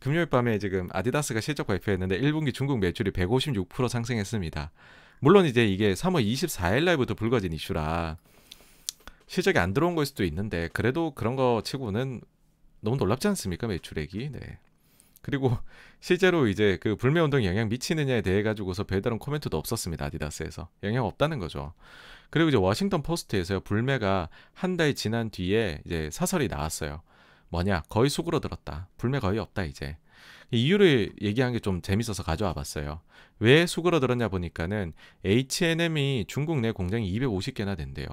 금요일 밤에 지금 아디다스가 실적 발표했는데 1분기 중국 매출이 156% 상승했습니다. 물론 이제 이게 3월 24일 날부터 불거진 이슈라 실적이 안 들어온 걸 수도 있는데 그래도 그런 거 치고는 너무 놀랍지 않습니까 매출액이 네 그리고 실제로 이제 그 불매 운동 영향 미치느냐에 대해 가지고서 별다른 코멘트도 없었습니다 아디다스에서 영향 없다는 거죠 그리고 이제 워싱턴 포스트에서요 불매가 한 달 지난 뒤에 이제 사설이 나왔어요 뭐냐 거의 수그러들었다 불매 거의 없다 이제 그 이유를 얘기한 게 좀 재밌어서 가져와 봤어요. 왜 수그러들었냐 보니까는 H&M이 중국 내 공장이 250개나 된대요.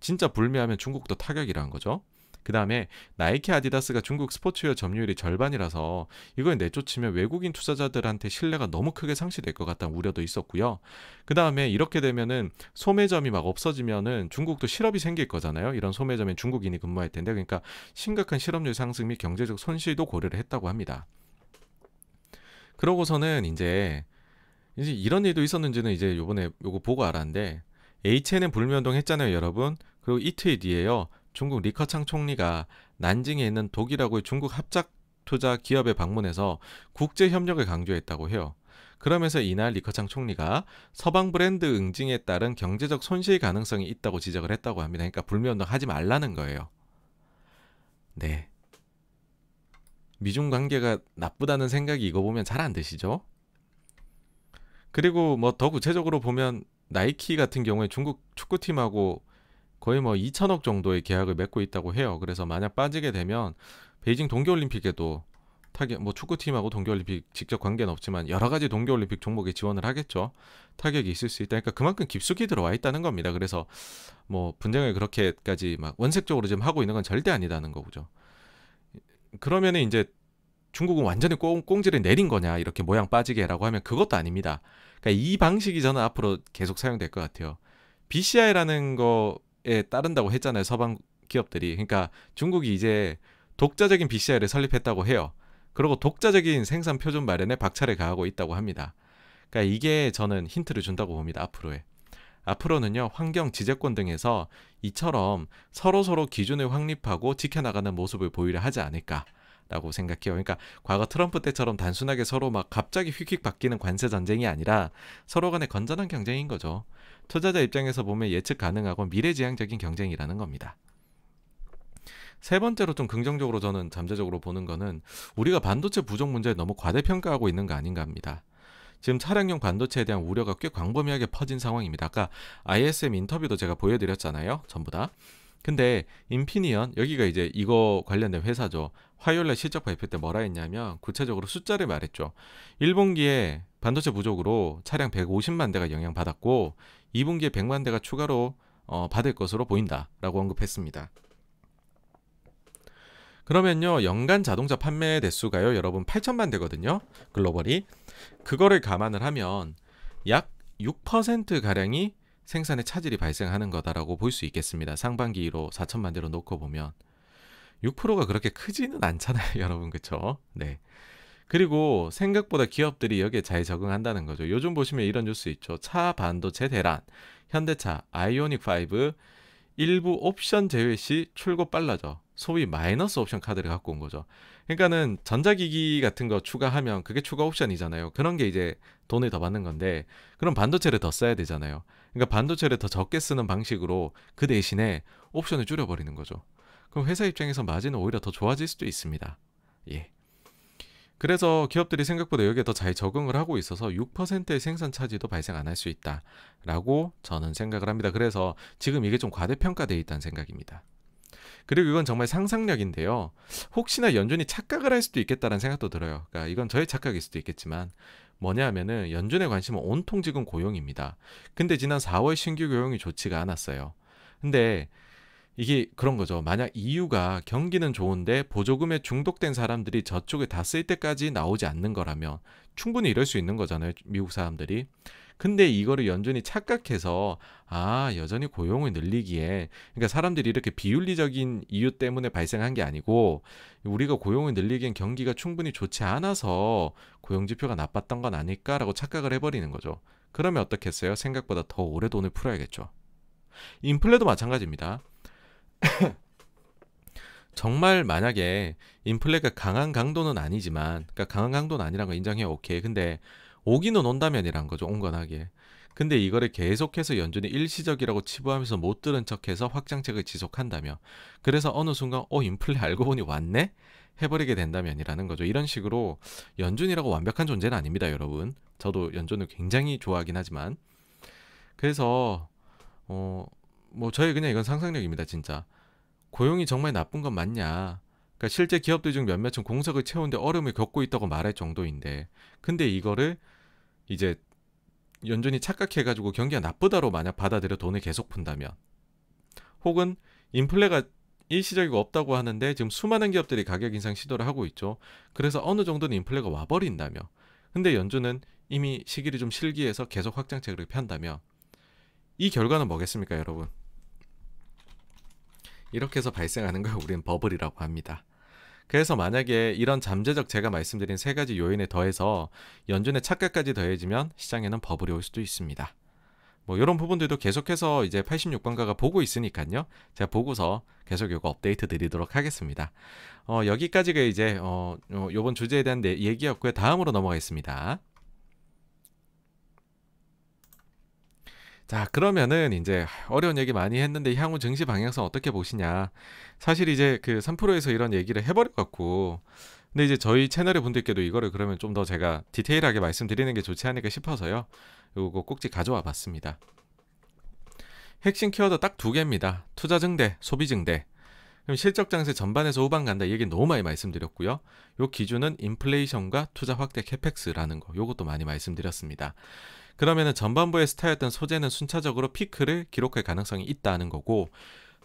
진짜 불매하면 중국도 타격이라는 거죠. 그 다음에 나이키 아디다스가 중국 스포츠웨어 점유율이 절반이라서 이걸 내쫓으면 외국인 투자자들한테 신뢰가 너무 크게 상실될 것 같다는 우려도 있었고요. 그 다음에 이렇게 되면은 소매점이 막 없어지면은 중국도 실업이 생길 거잖아요. 이런 소매점에 중국인이 근무할 텐데 그러니까 심각한 실업률 상승 및 경제적 손실도 고려를 했다고 합니다. 그러고서는 이제 이제 이런 일도 있었는지는 이제 요번에 요거 보고 알았는데 h n 은 불매운동 했잖아요, 여러분. 그리고 이틀 뒤에요. 중국 리커창 총리가 난징에 있는 독일하고의 중국 합작 투자 기업에 방문해서 국제 협력을 강조했다고 해요. 그러면서 이날 리커창 총리가 서방 브랜드 응징에 따른 경제적 손실 가능성이 있다고 지적을 했다고 합니다. 그러니까 불매운동 하지 말라는 거예요. 네. 미중 관계가 나쁘다는 생각이 이거 보면 잘안 드시죠? 그리고 뭐 더 구체적으로 보면 나이키 같은 경우에 중국 축구팀하고 거의 뭐 2천억 정도의 계약을 맺고 있다고 해요. 그래서 만약 빠지게 되면 베이징 동계올림픽에도 타격 뭐 축구팀하고 동계올림픽 직접 관계는 없지만 여러 가지 동계올림픽 종목에 지원을 하겠죠. 타격이 있을 수 있다니까 그러니까 그만큼 깊숙이 들어와 있다는 겁니다. 그래서 뭐 분쟁을 그렇게까지 막 원색적으로 지금 하고 있는 건 절대 아니다는 거죠. 그러면은 이제 중국은 완전히 꽁, 지를 내린 거냐 이렇게 모양 빠지게라고 하면 그것도 아닙니다. 그러니까 이 방식이 저는 앞으로 계속 사용될 것 같아요. BCI라는 거에 따른다고 했잖아요. 서방 기업들이. 그러니까 중국이 이제 독자적인 BCI를 설립했다고 해요. 그리고 독자적인 생산 표준 마련에 박차를 가하고 있다고 합니다. 그러니까 이게 저는 힌트를 준다고 봅니다. 앞으로의. 앞으로는요, 환경 지재권 등에서 이처럼 서로서로 기준을 확립하고 지켜나가는 모습을 보이려 하지 않을까. 라고 생각해요. 그러니까 과거 트럼프 때처럼 단순하게 서로 막 갑자기 휙휙 바뀌는 관세 전쟁이 아니라 서로 간의 건전한 경쟁인 거죠. 투자자 입장에서 보면 예측 가능하고 미래지향적인 경쟁이라는 겁니다. 세 번째로 좀 긍정적으로 저는 잠재적으로 보는 거는 우리가 반도체 부족 문제에 너무 과대평가하고 있는 거 아닌가 합니다. 지금 차량용 반도체에 대한 우려가 꽤 광범위하게 퍼진 상황입니다. 아까 ISM 인터뷰도 제가 보여드렸잖아요. 전부 다. 근데 인피니언 여기가 이제 이거 관련된 회사죠. 화요일날 실적 발표 때 뭐라 했냐면 구체적으로 숫자를 말했죠. 1분기에 반도체 부족으로 차량 150만 대가 영향받았고 2분기에 100만 대가 추가로 어, 받을 것으로 보인다라고 언급했습니다. 그러면요 연간 자동차 판매 대수가요 여러분 8천만 대거든요 글로벌이 그거를 감안을 하면 약 6% 가량이 생산의 차질이 발생하는 거다라고 볼 수 있겠습니다. 상반기로 4천만 대로 놓고 보면 6%가 그렇게 크지는 않잖아요, 여러분. 그렇죠? 네. 그리고 생각보다 기업들이 여기에 잘 적응한다는 거죠. 요즘 보시면 이런 뉴스 있죠. 차 반도체 대란, 현대차, 아이오닉 5 일부 옵션 제외 시 출고 빨라져. 소위 마이너스 옵션 카드를 갖고 온 거죠. 그러니까는 전자기기 같은 거 추가하면 그게 추가 옵션이잖아요. 그런 게 이제 돈을 더 받는 건데 그럼 반도체를 더 써야 되잖아요. 그러니까 반도체를 더 적게 쓰는 방식으로 그 대신에 옵션을 줄여버리는 거죠. 그럼 회사 입장에서 마진은 오히려 더 좋아질 수도 있습니다. 예. 그래서 기업들이 생각보다 여기에 더 잘 적응을 하고 있어서 6%의 생산 차지도 발생 안 할 수 있다라고 저는 생각을 합니다. 그래서 지금 이게 좀 과대평가되어 있다는 생각입니다. 그리고 이건 정말 상상력인데요. 혹시나 연준이 착각을 할 수도 있겠다는 생각도 들어요. 그러니까 이건 저의 착각일 수도 있겠지만 뭐냐 하면은 연준의 관심은 온통 지금 고용입니다. 근데 지난 4월 신규 고용이 좋지가 않았어요. 근데 이게 그런 거죠. 만약 이유가 경기는 좋은데 보조금에 중독된 사람들이 저쪽에 다 쓸 때까지 나오지 않는 거라면 충분히 이럴 수 있는 거잖아요. 미국 사람들이. 근데 이거를 연준이 착각해서 아 여전히 고용을 늘리기에 그러니까 사람들이 이렇게 비윤리적인 이유 때문에 발생한 게 아니고 우리가 고용을 늘리기엔 경기가 충분히 좋지 않아서 고용 지표가 나빴던 건 아닐까라고 착각을 해버리는 거죠. 그러면 어떻겠어요? 생각보다 더 오래 돈을 풀어야겠죠. 인플레도 마찬가지입니다. 정말 만약에 인플레가 강한 강도는 아니지만, 그러니까 강한 강도는 아니란 거 인정해요. 오케이. 근데 오기는 온다면이란 거죠. 온건하게. 근데 이거를 계속해서 연준이 일시적이라고 치부하면서 못 들은 척해서 확장책을 지속한다며 그래서 어느 순간 어 인플레 알고 보니 왔네 해버리게 된다면이라는 거죠. 이런 식으로 연준이라고 완벽한 존재는 아닙니다, 여러분. 저도 연준을 굉장히 좋아하긴 하지만 그래서 어 뭐 저희 그냥 이건 상상력입니다, 진짜. 고용이 정말 나쁜 건 맞냐? 그러니까 실제 기업들 중 몇몇은 공석을 채운데 어려움을 겪고 있다고 말할 정도인데 근데 이거를 이제 연준이 착각해가지고 경기가 나쁘다로 만약 받아들여 돈을 계속 푼다면 혹은 인플레가 일시적이고 없다고 하는데 지금 수많은 기업들이 가격 인상 시도를 하고 있죠. 그래서 어느 정도는 인플레가 와버린다며. 근데 연준은 이미 시기를 좀 실기해서 계속 확장책을 편다며. 이 결과는 뭐겠습니까, 여러분? 이렇게 해서 발생하는 걸 우리는 버블이라고 합니다. 그래서 만약에 이런 잠재적 제가 말씀드린 세 가지 요인에 더해서 연준의 착각까지 더해지면 시장에는 버블이 올 수도 있습니다. 뭐 이런 부분들도 계속해서 이제 86번가가 보고 있으니까요. 제가 보고서 계속 요거 업데이트 드리도록 하겠습니다. 어, 여기까지가 이제 어, 요번 주제에 대한 얘기였고요. 다음으로 넘어가겠습니다. 자, 그러면은 이제 어려운 얘기 많이 했는데 향후 증시 방향성 어떻게 보시냐. 사실 이제 그 3%에서 이런 얘기를 해버려갖고 근데 이제 저희 채널의 분들께도 이거를 그러면 좀 더 제가 디테일하게 말씀드리는 게 좋지 않을까 싶어서요. 요거 꼭지 가져와 봤습니다. 핵심 키워드 딱 두 개입니다. 투자 증대, 소비 증대. 그럼 실적 장세 전반에서 후반 간다 얘기 너무 많이 말씀드렸고요. 요 기준은 인플레이션과 투자 확대 캐펙스라는 거 요것도 많이 말씀드렸습니다. 그러면은 전반부의 스타였던 소재는 순차적으로 피크를 기록할 가능성이 있다는 거고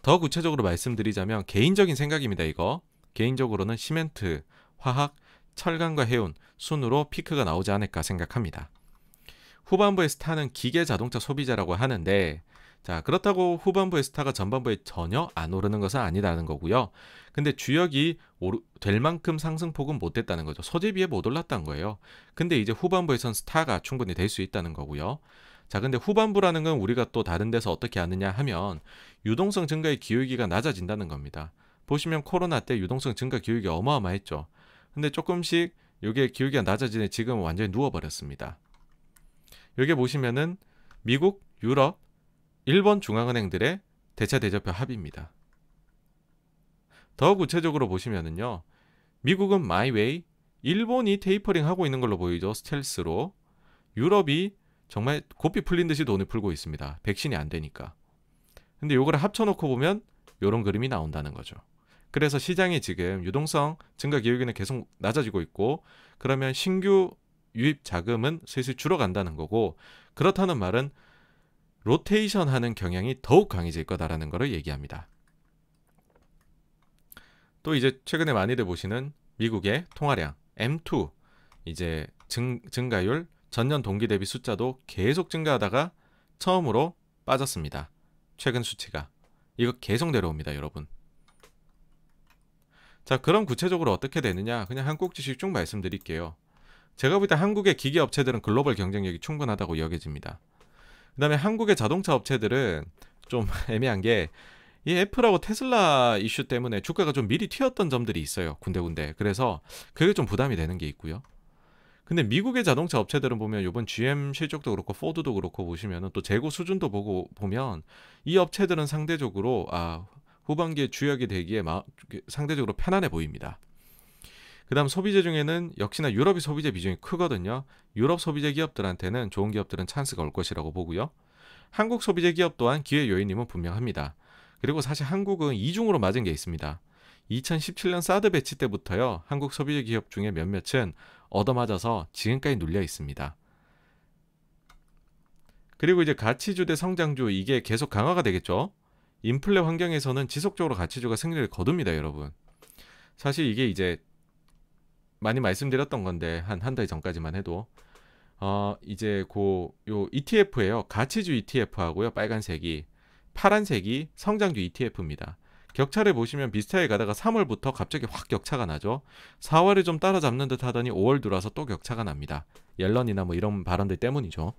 더 구체적으로 말씀드리자면 개인적인 생각입니다 이거 개인적으로는 시멘트, 화학, 철강과 해운 순으로 피크가 나오지 않을까 생각합니다. 후반부의 스타는 기계 자동차 소비자라고 하는데 자, 그렇다고 후반부의 스타가 전반부에 전혀 안 오르는 것은 아니라는 거고요. 근데 주역이 오르, 될 만큼 상승폭은 못 됐다는 거죠. 소재비에 못 올랐다는 거예요. 근데 이제 후반부에선 스타가 충분히 될 수 있다는 거고요. 자, 근데 후반부라는 건 우리가 또 다른 데서 어떻게 아느냐 하면 유동성 증가의 기울기가 낮아진다는 겁니다. 보시면 코로나 때 유동성 증가 기울기 어마어마했죠. 근데 조금씩 이게 기울기가 낮아지네 지금 완전히 누워버렸습니다. 여기 보시면은 미국, 유럽, 일본 중앙은행들의 대차 대조표 합의입니다. 더 구체적으로 보시면은요. 미국은 마이웨이, 일본이 테이퍼링 하고 있는 걸로 보이죠. 스텔스로. 유럽이 정말 고삐 풀린 듯이 돈을 풀고 있습니다. 백신이 안 되니까. 근데 요거를 합쳐놓고 보면 요런 그림이 나온다는 거죠. 그래서 시장이 지금 유동성 증가 기울기는 계속 낮아지고 있고 그러면 신규 유입 자금은 슬슬 줄어간다는 거고 그렇다는 말은 로테이션 하는 경향이 더욱 강해질 거다라는 거를 얘기합니다. 또 이제 최근에 많이들 보시는 미국의 통화량 M2 이제 증, 증가율 전년 동기 대비 숫자도 계속 증가하다가 처음으로 빠졌습니다. 최근 수치가 이거 계속 내려옵니다, 여러분. 자, 그럼 구체적으로 어떻게 되느냐? 그냥 한국 지식 쭉 말씀드릴게요. 제가 볼 때 한국의 기계 업체들은 글로벌 경쟁력이 충분하다고 여겨집니다. 그다음에 한국의 자동차 업체들은 좀 애매한 게 이 애플하고 테슬라 이슈 때문에 주가가 좀 미리 튀었던 점들이 있어요. 군데군데. 그래서 그게 좀 부담이 되는 게 있고요. 근데 미국의 자동차 업체들은 보면 이번 GM 실적도 그렇고 포드도 그렇고 보시면은 또 재고 수준도 보고 보면 이 업체들은 상대적으로 아 후반기에 주역이 되기에 마, 상대적으로 편안해 보입니다. 그다음 소비재 중에는 역시나 유럽이 소비재 비중이 크거든요. 유럽 소비재 기업들한테는 좋은 기업들은 찬스가 올 것이라고 보고요. 한국 소비재 기업 또한 기회 요인임은 분명합니다. 그리고 사실 한국은 이중으로 맞은 게 있습니다. 2017년 사드 배치 때부터요. 한국 소비재 기업 중에 몇몇은 얻어맞아서 지금까지 눌려 있습니다. 그리고 이제 가치주대 성장주 이게 계속 강화가 되겠죠. 인플레 환경에서는 지속적으로 가치주가 승리를 거둡니다, 여러분. 사실 이게 이제 많이 말씀드렸던 건데 한 한 달 전까지만 해도 어 이제 고 요 ETF예요. 가치주 ETF 하고요. 빨간색이 파란색이 성장주 ETF입니다. 격차를 보시면 비슷하게 가다가 3월부터 갑자기 확 격차가 나죠. 4월에 좀 따라잡는 듯 하더니 5월 들어와서 또 격차가 납니다. 옐런이나 뭐 이런 발언들 때문이죠.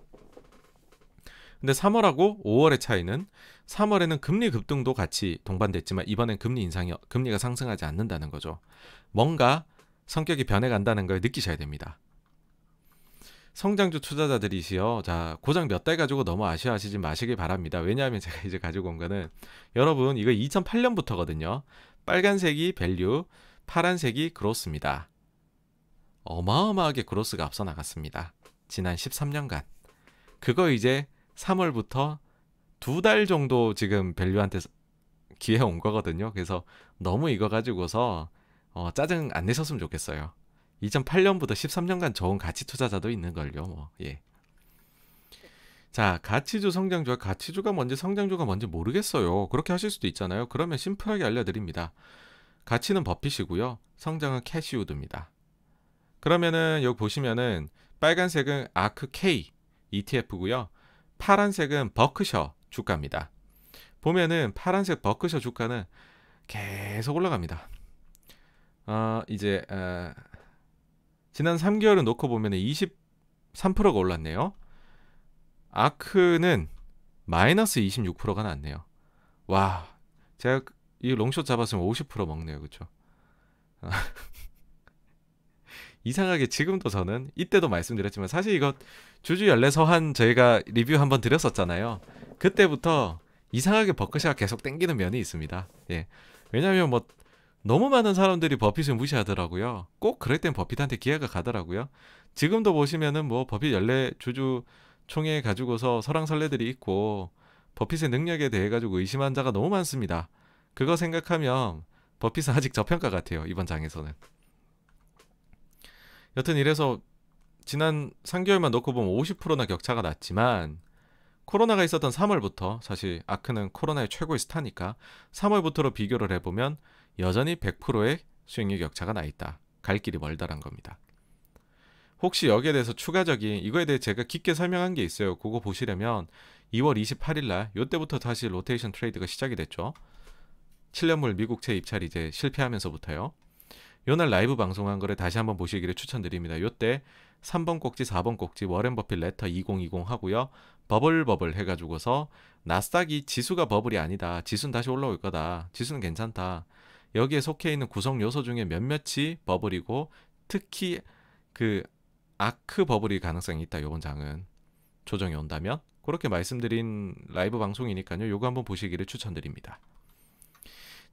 근데 3월하고 5월의 차이는 3월에는 금리 급등도 같이 동반됐지만 이번엔 금리 인상이 금리가 상승하지 않는다는 거죠. 뭔가 성격이 변해간다는 걸 느끼셔야 됩니다. 성장주 투자자들이시여, 자, 고장 몇 달 가지고 너무 아쉬워하시지 마시길 바랍니다. 왜냐하면 제가 이제 가지고 온 거는, 여러분, 이거 2008년부터거든요. 빨간색이 밸류, 파란색이 그로스입니다. 어마어마하게 그로스가 앞서 나갔습니다. 지난 13년간. 그거 이제 3월부터 두 달 정도 지금 밸류한테 기회 온 거거든요. 그래서 너무 이거 가지고서 어, 짜증 안 내셨으면 좋겠어요. 2008년부터 13년간 좋은 가치 투자자도 있는 걸요. 뭐. 예. 자, 가치주 성장주와 가치주가 뭔지 성장주가 뭔지 모르겠어요. 그렇게 하실 수도 있잖아요. 그러면 심플하게 알려드립니다. 가치는 버핏이고요. 성장은 캐시우드입니다. 그러면은 여기 보시면은 빨간색은 아크 K ETF고요. 파란색은 버크셔 주가입니다. 보면은 파란색 버크셔 주가는 계속 올라갑니다. 아 이제 아, 지난 3개월을 놓고 보면 23%가 올랐네요. 아크는 마이너스 26%가 났네요. 와, 제가 이 롱숏 잡았으면 50% 먹네요, 그렇죠? 아, 이상하게 지금도 저는 이때도 말씀드렸지만 사실 이거 주주 연례 서한 저희가 리뷰 한번 드렸었잖아요. 그때부터 이상하게 버크샷 계속 땡기는 면이 있습니다. 예, 왜냐하면 뭐 너무 많은 사람들이 버핏을 무시하더라고요. 꼭 그럴 땐 버핏한테 기회가 가더라고요. 지금도 보시면은 뭐 버핏 연례 주주 총회 가지고서 설랑설레들이 있고 버핏의 능력에 대해 가지고 의심한 자가 너무 많습니다. 그거 생각하면 버핏은 아직 저평가 같아요. 이번 장에서는. 여튼 이래서 지난 3개월만 놓고 보면 50%나 격차가 났지만 코로나가 있었던 3월부터 사실 아크는 코로나의 최고의 스타니까 3월부터로 비교를 해보면 여전히 100%의 수익률 격차가 나 있다. 갈 길이 멀다란 겁니다. 혹시 여기에 대해서 추가적인 이거에 대해 제가 깊게 설명한 게 있어요. 그거 보시려면 2월 28일 날 요때부터 다시 로테이션 트레이드가 시작이 됐죠. 7년물 미국채 입찰 이제 실패하면서부터요. 요날 라이브 방송한 거를 다시 한번 보시기를 추천드립니다. 요때 3번 꼭지, 4번 꼭지 워렌 버핏 레터 2020 하고요. 버블 버블 해 가지고서 나스닥이 지수가 버블이 아니다. 지수는 다시 올라올 거다. 지수는 괜찮다. 여기에 속해 있는 구성 요소 중에 몇몇이 버블이고 특히 그 아크 버블이 가능성이 있다. 요번 장은 조정이 온다면 그렇게 말씀드린 라이브 방송이니까요. 요거 한번 보시기를 추천드립니다.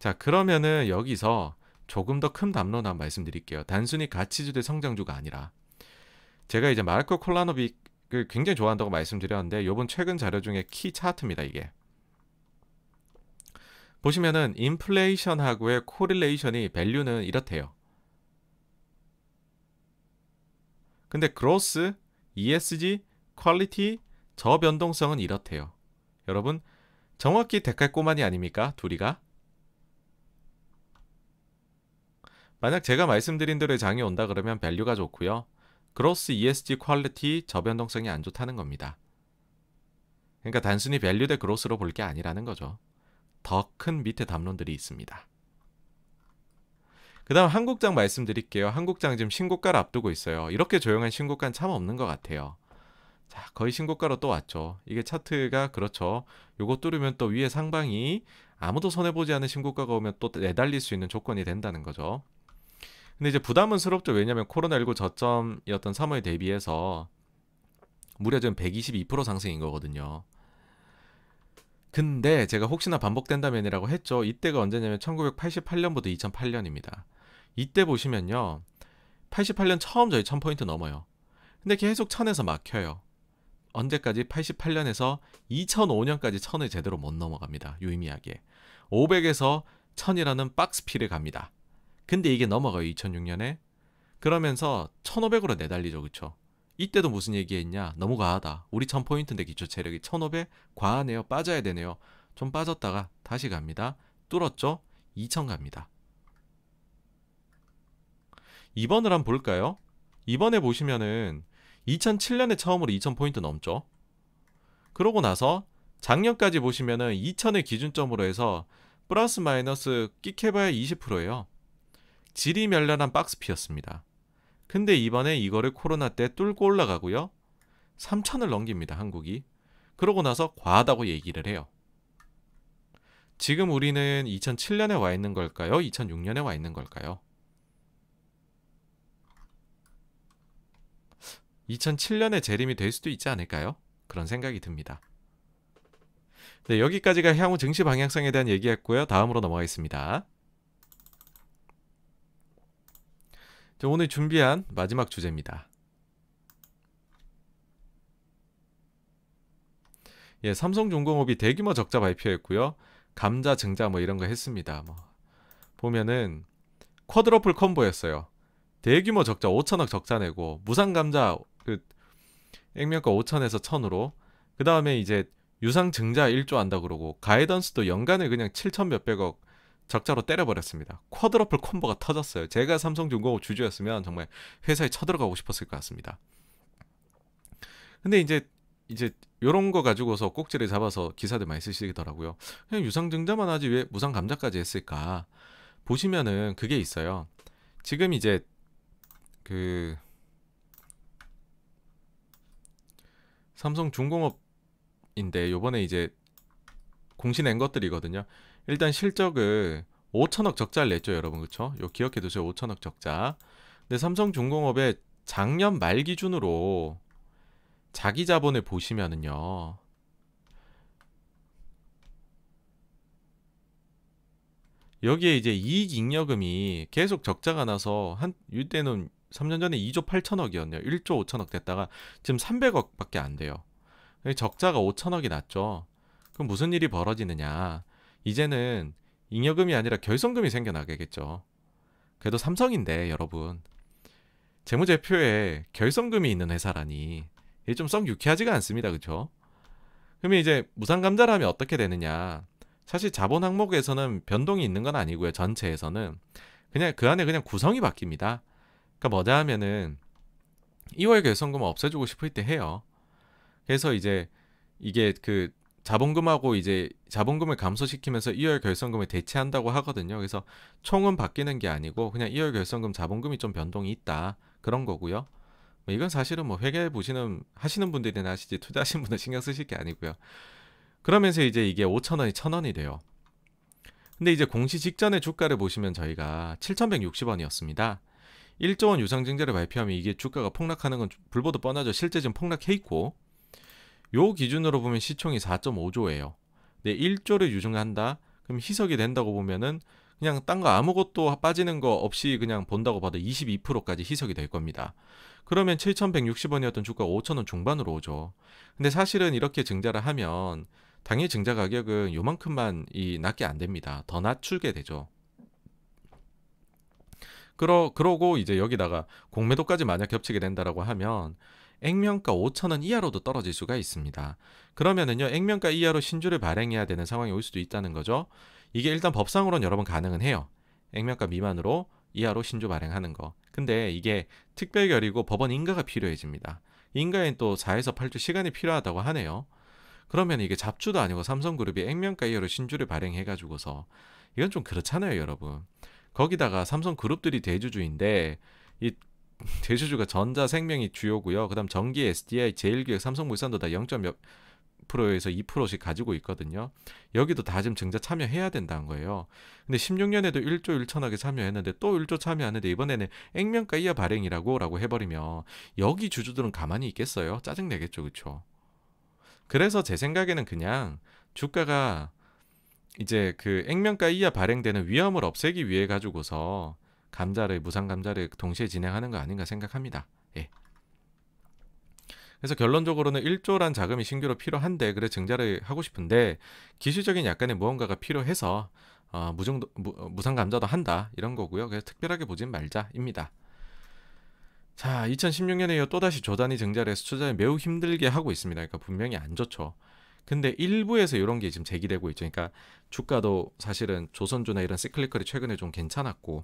자, 그러면은 여기서 조금 더 큰 담론 한 말씀드릴게요. 단순히 가치주대 성장주가 아니라 제가 이제 마르코 콜라노빅을 굉장히 좋아한다고 말씀드렸는데 요번 최근 자료 중에 키 차트입니다, 이게. 보시면은 인플레이션하고의 코릴레이션이 밸류는 이렇대요. 근데 그로스, ESG, 퀄리티, 저변동성은 이렇대요. 여러분 정확히 데칼꼬만이 아닙니까? 둘이가? 만약 제가 말씀드린 대로 장이 온다 그러면 밸류가 좋고요. 그로스 ESG 퀄리티 저변동성이 안 좋다는 겁니다. 그러니까 단순히 밸류 대 그로스로 볼 게 아니라는 거죠. 더큰 밑에 담론들이 있습니다. 그 다음 한국장 말씀드릴게요. 한국장 지금 신고가를 앞두고 있어요. 이렇게 조용한 신고가는 참 없는 것 같아요. 자, 거의 신고가로 또 왔죠. 이게 차트가 그렇죠. 요거 뚫으면 또 위에 상방이 아무도 손해보지 않은 신고가가 오면 또 내달릴 수 있는 조건이 된다는 거죠. 근데 이제 부담은 스럽죠. 왜냐면 코로나19 저점이었던 3월 대비해서 무려 지금 122% 상승인 거거든요. 근데 제가 혹시나 반복된다면이라고 했죠. 이때가 언제냐면 1988년부터 2008년입니다. 이때 보시면요. 88년 처음 저희 1000포인트 넘어요. 근데 계속 1000에서 막혀요. 언제까지 88년에서 2005년까지 1000을 제대로 못 넘어갑니다. 유의미하게. 500에서 1000이라는 박스피를 갑니다. 근데 이게 넘어가요. 2006년에. 그러면서 1500으로 내달리죠. 그쵸? 이때도 무슨 얘기했냐? 너무 과하다. 우리 1000포인트인데 기초 체력이 1500 과하네요. 빠져야 되네요. 좀 빠졌다가 다시 갑니다. 뚫었죠? 2000 갑니다. 2번을 한번 볼까요? 이번에 보시면은 2007년에 처음으로 2000포인트 넘죠? 그러고 나서 작년까지 보시면은 2000을 기준점으로 해서 플러스 마이너스 끼해봐야 20%예요. 질이 멸렬한 박스피였습니다. 근데 이번에 이거를 코로나 때 뚫고 올라가고요. 3천을 넘깁니다. 한국이. 그러고 나서 과하다고 얘기를 해요. 지금 우리는 2007년에 와 있는 걸까요? 2006년에 와 있는 걸까요? 2007년에 재림이 될 수도 있지 않을까요? 그런 생각이 듭니다. 네, 여기까지가 향후 증시 방향성에 대한 얘기였고요. 다음으로 넘어가겠습니다. 자, 오늘 준비한 마지막 주제입니다. 예, 삼성중공업이 대규모 적자 발표했고요. 감자 증자 뭐 이런 거 했습니다. 뭐 보면은 쿼드러플 콤보였어요. 대규모 적자 5천억 적자 내고 무상 감자 그 액면가 5천에서 1 0으로그 다음에 이제 유상 증자 1조 한다 그러고 가이던스도 연간에 그냥 7천 몇백억 적자로 때려버렸습니다. 쿼드러플 콤보가 터졌어요. 제가 삼성중공업 주주였으면 정말 회사에 쳐들어가고 싶었을 것 같습니다. 근데 이제 이제 요런 거 가지고서 꼭지를 잡아서 기사들 많이 쓰시더라고요. 그냥 유상증자만 하지 왜 무상감자까지 했을까? 보시면은 그게 있어요. 지금 이제 그 삼성중공업인데 요번에 이제 공시 낸 것들이거든요. 일단 실적을 5천억 적자를 냈죠, 여러분. 그렇죠? 요 기억해 두세요. 5천억 적자. 근데 삼성중공업의 작년 말 기준으로 자기 자본을 보시면은요. 여기에 이제 이익 잉여금이 계속 적자가 나서 한 이때는 3년 전에 2조 8천억이었네요. 1조 5천억 됐다가 지금 300억밖에 안 돼요. 적자가 5천억이 났죠. 그럼 무슨 일이 벌어지느냐? 이제는 잉여금이 아니라 결손금이 생겨나겠죠. 그래도 삼성인데 여러분 재무제표에 결손금이 있는 회사라니 이게 좀 썩 유쾌하지가 않습니다. 그렇죠? 그러면 이제 무상감자라면 어떻게 되느냐? 사실 자본 항목에서는 변동이 있는 건 아니고요. 전체에서는 그냥 그 안에 그냥 구성이 바뀝니다. 그러니까 뭐냐 하면은 2월 결손금 없애주고 싶을 때 해요. 그래서 이제 이게 그 자본금하고 이제 자본금을 감소시키면서 이월 결성금을 대체한다고 하거든요. 그래서 총은 바뀌는 게 아니고 그냥 이월 결성금 자본금이 좀 변동이 있다 그런 거고요. 뭐 이건 사실은 뭐 회계 보시는 하시는 분들이나 하시지 투자하신 분은 신경 쓰실 게 아니고요. 그러면서 이제 이게 5천 원이 천원이 돼요. 근데 이제 공시 직전에 주가를 보시면 저희가 7 1 6 0 원이었습니다 1조 원 유상증자를 발표하면 이게 주가가 폭락하는 건 불보듯 뻔하죠. 실제 지금 폭락해 있고 요 기준으로 보면 시총이 4.5조예요. 근 1조를 유증한다. 그럼 희석이 된다고 보면은 그냥 딴 거 아무것도 빠지는 거 없이 그냥 본다고 봐도 22%까지 희석이 될 겁니다. 그러면 7,160원이었던 주가 5,000원 중반으로 오죠. 근데 사실은 이렇게 증자를 하면 당일 증자 가격은 요만큼만 이 낮게 안 됩니다. 더 낮추게 되죠. 그러 그러고 이제 여기다가 공매도까지 만약 겹치게 된다라고 하면 액면가 5천원 이하로도 떨어질 수가 있습니다. 그러면은요, 액면가 이하로 신주를 발행해야 되는 상황이 올 수도 있다는 거죠. 이게 일단 법상으로는 여러분 가능은 해요. 액면가 미만으로 이하로 신주 발행하는 거. 근데 이게 특별결이고 법원 인가가 필요해집니다. 인가엔 또 4에서 8주 시간이 필요하다고 하네요. 그러면 이게 잡주도 아니고 삼성그룹이 액면가 이하로 신주를 발행해가지고서 이건 좀 그렇잖아요, 여러분. 거기다가 삼성그룹들이 대주주인데 이 제주주가 전자생명이 주요고요. 그다음 전기 SDI, 제일기획, 삼성물산도 다 0.몇 프로에서 2%씩 가지고 있거든요. 여기도 다 지금 증자 참여해야 된다는 거예요. 근데 16년에도 1조 1천억에 참여했는데 또 1조 참여하는데 이번에는 액면가 이하 발행이라고 라고 해버리면 여기 주주들은 가만히 있겠어요? 짜증내겠죠. 그쵸? 그래서 제 생각에는 그냥 주가가 이제 그 액면가 이하 발행되는 위험을 없애기 위해 가지고서 감자를 무상 감자를 동시에 진행하는 거 아닌가 생각합니다. 예. 그래서 결론적으로는 1조란 자금이 신규로 필요한데 그래 증자를 하고 싶은데 기술적인 약간의 무언가가 필요해서 어, 무중도, 무, 상 감자도 한다 이런 거고요. 그래서 특별하게 보진 말자입니다. 자, 2016년에 이어 또다시 조단이 증자를 해서 투자를 매우 힘들게 하고 있습니다. 그러니까 분명히 안 좋죠. 근데 일부에서 이런 게 지금 제기되고 있죠. 그러니까 주가도 사실은 조선주나 이런 시클리컬이 최근에 좀 괜찮았고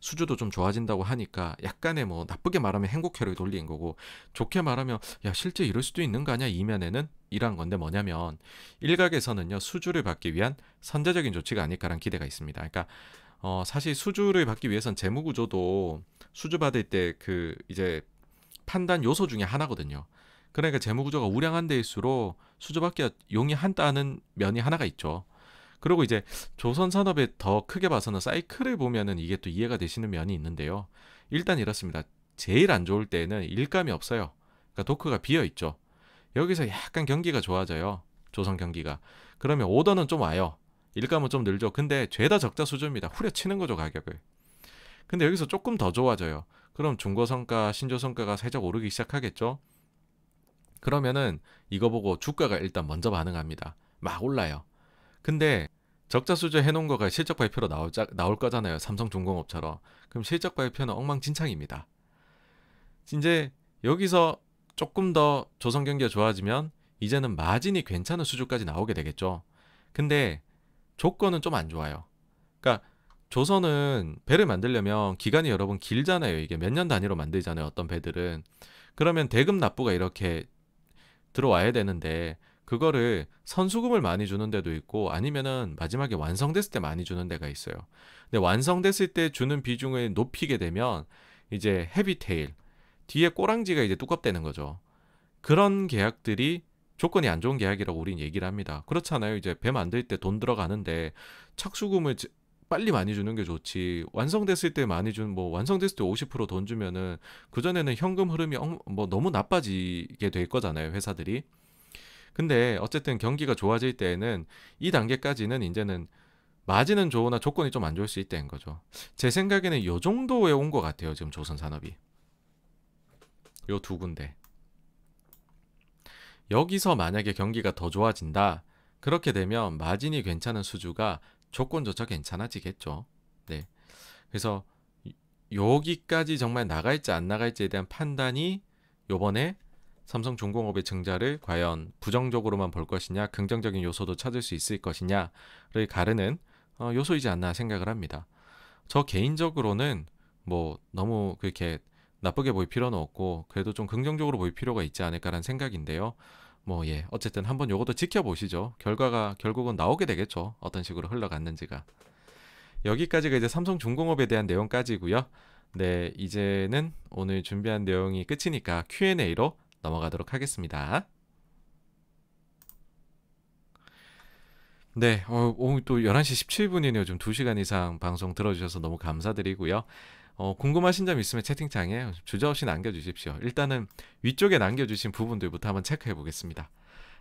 수주도 좀 좋아진다고 하니까 약간의 뭐 나쁘게 말하면 행복회로의 돌린 거고 좋게 말하면 야 실제 이럴 수도 있는 거 아니야 이면에는 이란 건데 뭐냐면 일각에서는요 수주를 받기 위한 선제적인 조치가 아닐까란 기대가 있습니다. 그러니까 어 사실 수주를 받기 위해선 재무 구조도 수주 받을 때 그 이제 판단 요소 중에 하나거든요. 그러니까 재무 구조가 우량한 데일수록 수주받기 용이한다는 면이 하나가 있죠. 그리고 이제 조선 산업에 더 크게 봐서는 사이클을 보면은 이게 또 이해가 되시는 면이 있는데요. 일단 이렇습니다. 제일 안 좋을 때는 일감이 없어요. 그러니까 도크가 비어 있죠. 여기서 약간 경기가 좋아져요. 조선 경기가. 그러면 오더는 좀 와요. 일감은 좀 늘죠. 근데 죄다 적자 수준입니다. 후려치는 거죠, 가격을. 근데 여기서 조금 더 좋아져요. 그럼 중고성과신조성과가 살짝 오르기 시작하겠죠? 그러면은 이거 보고 주가가 일단 먼저 반응합니다. 막 올라요. 근데 적자 수주 해놓은 거가 실적 발표로 나올, 나올 거잖아요. 삼성중공업처럼. 그럼 실적 발표는 엉망진창입니다. 이제 여기서 조금 더 조선경기가 좋아지면 이제는 마진이 괜찮은 수주까지 나오게 되겠죠. 근데 조건은 좀 안 좋아요. 그러니까 조선은 배를 만들려면 기간이 여러분 길잖아요. 이게 몇 년 단위로 만들잖아요. 어떤 배들은. 그러면 대금 납부가 이렇게 들어와야 되는데 그거를 선수금을 많이 주는 데도 있고 아니면은 마지막에 완성됐을 때 많이 주는 데가 있어요. 근데 완성됐을 때 주는 비중을 높이게 되면 이제 헤비테일 뒤에 꼬랑지가 이제 뚜껍대는 거죠. 그런 계약들이 조건이 안 좋은 계약이라고 우린 얘기를 합니다. 그렇잖아요. 이제 배 만들 때 돈 들어가는데 착수금을 빨리 많이 주는 게 좋지. 완성됐을 때 많이 주는 뭐, 완성됐을 때 50%돈 주면은, 그전에는 현금 흐름이 뭐 너무 나빠지게 될 거잖아요. 회사들이. 근데 어쨌든 경기가 좋아질 때에는 이 단계까지는 이제는 마진은 좋으나 조건이 좀 안 좋을 수 있다는 거죠. 제 생각에는 요 정도에 온 것 같아요. 지금 조선 산업이. 요 두 군데. 여기서 만약에 경기가 더 좋아진다. 그렇게 되면 마진이 괜찮은 수주가 조건조차 괜찮아지겠죠. 네. 그래서 여기까지 정말 나갈지 안 나갈지에 대한 판단이 요번에 삼성중공업의 증자를 과연 부정적으로만 볼 것이냐 긍정적인 요소도 찾을 수 있을 것이냐를 가르는 어, 요소이지 않나 생각을 합니다. 저 개인적으로는 뭐 너무 그렇게 나쁘게 보일 필요는 없고 그래도 좀 긍정적으로 보일 필요가 있지 않을까라는 생각인데요. 뭐 예, 어쨌든 한번 요것도 지켜보시죠. 결과가 결국은 나오게 되겠죠. 어떤 식으로 흘러갔는지가. 여기까지가 이제 삼성중공업에 대한 내용까지고요. 네, 이제는 오늘 준비한 내용이 끝이니까 Q&A로 넘어가도록 하겠습니다. 네, 어, 오늘 또 11시 17분이네요. 좀 2시간 이상 방송 들어주셔서 너무 감사드리고요. 어, 궁금하신 점 있으면 채팅창에 주저없이 남겨주십시오. 일단은 위쪽에 남겨주신 부분들부터 한번 체크해 보겠습니다.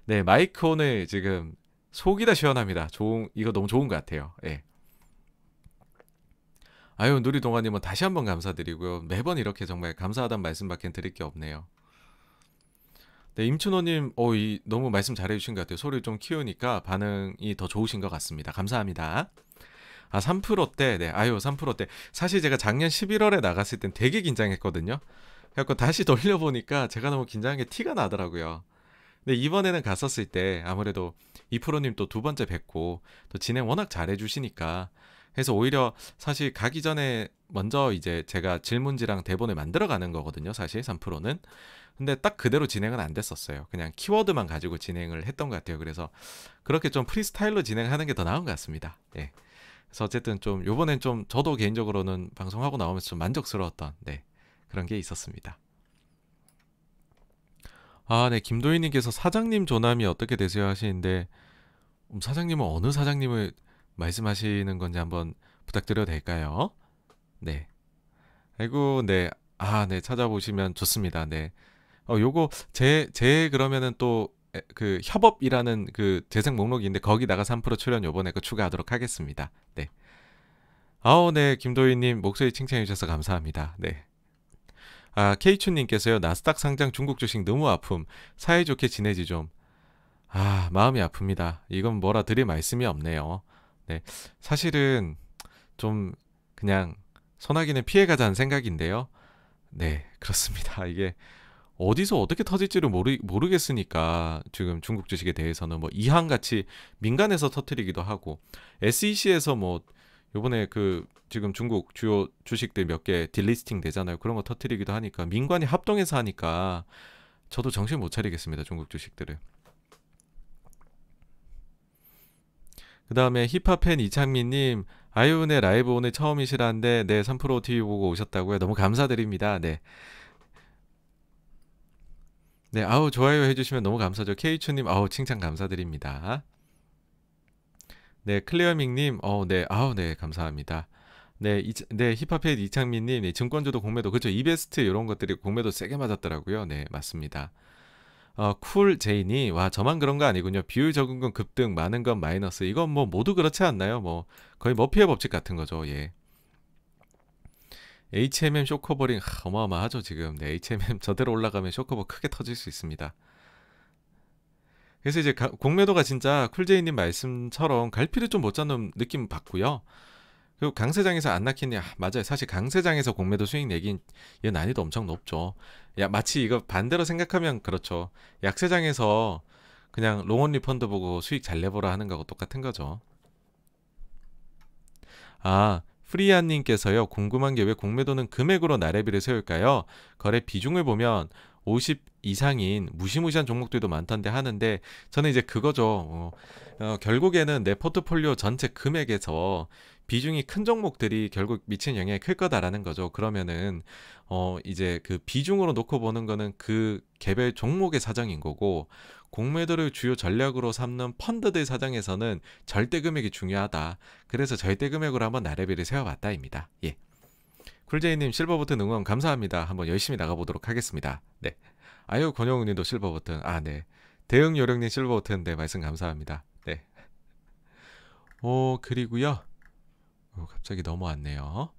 네, 마이크 오늘 지금 속이 다 시원합니다. 좋은, 이거 너무 좋은 것 같아요. 예. 아유, 누리동아님은 다시 한번 감사드리고요. 매번 이렇게 정말 감사하단 말씀밖에 드릴 게 없네요. 네, 임춘호님, 어, 이, 너무 말씀 잘해주신 것 같아요. 소리 를좀 키우니까 반응이 더 좋으신 것 같습니다. 감사합니다. 아, 3%프로 때, 네, 아유, 3%프로 때. 사실 제가 작년 11월에 나갔을 땐 되게 긴장했거든요. 그래갖고 다시 돌려보니까 제가 너무 긴장한 게 티가 나더라고요. 근데 이번에는 갔었을 때 아무래도 이프로님 또 두 번째 뵙고 또 진행 워낙 잘해주시니까 그래서 오히려 사실 가기 전에 먼저 이제 제가 질문지랑 대본을 만들어 가는 거거든요. 사실 3프로는. 근데 딱 그대로 진행은 안 됐었어요. 그냥 키워드만 가지고 진행을 했던 것 같아요. 그래서 그렇게 좀 프리스타일로 진행하는 게 더 나은 것 같습니다. 예. 그래서 어쨌든 좀 요번엔 좀 저도 개인적으로는 방송하고 나오면서 좀 만족스러웠던 네. 그런 게 있었습니다. 아, 네. 김도희 님께서 사장님 조남이 어떻게 되세요 하시는데 음, 사장님은 어느 사장님을 말씀하시는 건지 한번 부탁드려도 될까요? 네. 아이고, 네. 아, 네. 찾아보시면 좋습니다. 네. 어, 요거, 제, 제 그러면은 또, 그 협업이라는 그 재생 목록인데 거기다가 3% 출연 요번에 그 추가하도록 하겠습니다. 네. 아우, 네. 김도희님 목소리 칭찬해주셔서 감사합니다. 네. 아, 케이춘님께서요. 나스닥 상장 중국 주식 너무 아픔. 사이좋게 지내지 좀. 아, 마음이 아픕니다. 이건 뭐라 드릴 말씀이 없네요. 네, 사실은 좀 그냥 소나기는 피해가자는 생각인데요. 네, 그렇습니다. 이게 어디서 어떻게 터질지를 모르, 모르겠으니까 지금 중국 주식에 대해서는 뭐 이항같이 민간에서 터트리기도 하고 SEC에서 뭐 요번에 그 지금 중국 주요 주식들 몇 개 딜리스팅 되잖아요. 그런 거 터트리기도 하니까 민관이 합동해서 하니까 저도 정신 못 차리겠습니다. 중국 주식들을. 그 다음에 힙합팬 이창민님, 아이온네 라이브 오늘 처음이시라는데, 네, 3프로 TV 보고 오셨다고요. 너무 감사드립니다. 네. 네, 아우, 좋아요 해주시면 너무 감사죠. 하 케이츄님, 아우, 칭찬 감사드립니다. 네, 클리어밍님, 어, 네, 아우, 네, 감사합니다. 네, 이, 네 힙합팬 이창민님, 네, 증권주도 공매도, 그쵸 그렇죠. 이베스트 이런 것들이 공매도 세게 맞았더라고요. 네, 맞습니다. 어, 쿨 제인이 와 저만 그런 거 아니군요. 비율 적은 건 급등, 많은 건 마이너스. 이건 뭐 모두 그렇지 않나요? 뭐 거의 머피의 뭐 법칙 같은 거죠. 예. HMM 쇼커버링 하, 어마어마하죠 지금. 네, HMM 저대로 올라가면 쇼커버 크게 터질 수 있습니다. 그래서 이제 가, 공매도가 진짜 쿨제이님 말씀처럼 갈피를 좀 못 잡는 느낌 받고요. 그리고 강세장에서 안낙히냐 아, 맞아요. 사실 강세장에서 공매도 수익 내긴 얘 난이도 엄청 높죠. 야 마치 이거 반대로 생각하면 그렇죠. 약세장에서 그냥 롱온리 펀드 보고 수익 잘 내보라 하는 거하고 똑같은 거죠. 아 프리아님께서요 궁금한 게 왜 공매도는 금액으로 나래비를 세울까요? 거래 비중을 보면 50 이상인 무시무시한 종목들도 많던데 하는데 저는 이제 그거죠. 어, 어, 결국에는 내 포트폴리오 전체 금액에서 비중이 큰 종목들이 결국 미친 영향이 클 거다라는 거죠. 그러면은 어 이제 그 비중으로 놓고 보는 거는 그 개별 종목의 사정인 거고 공매도를 주요 전략으로 삼는 펀드들 사정에서는 절대 금액이 중요하다. 그래서 절대 금액으로 한번 나래비를 세워봤다입니다. 예. 쿨제이님 실버 버튼 응원 감사합니다. 한번 열심히 나가보도록 하겠습니다. 네. 아유 권영훈님도 실버 버튼. 아 네. 대응 요령님 실버 버튼 네 말씀 감사합니다. 네. 오 어, 그리고요. 오, 어, 갑자기 넘어왔네요.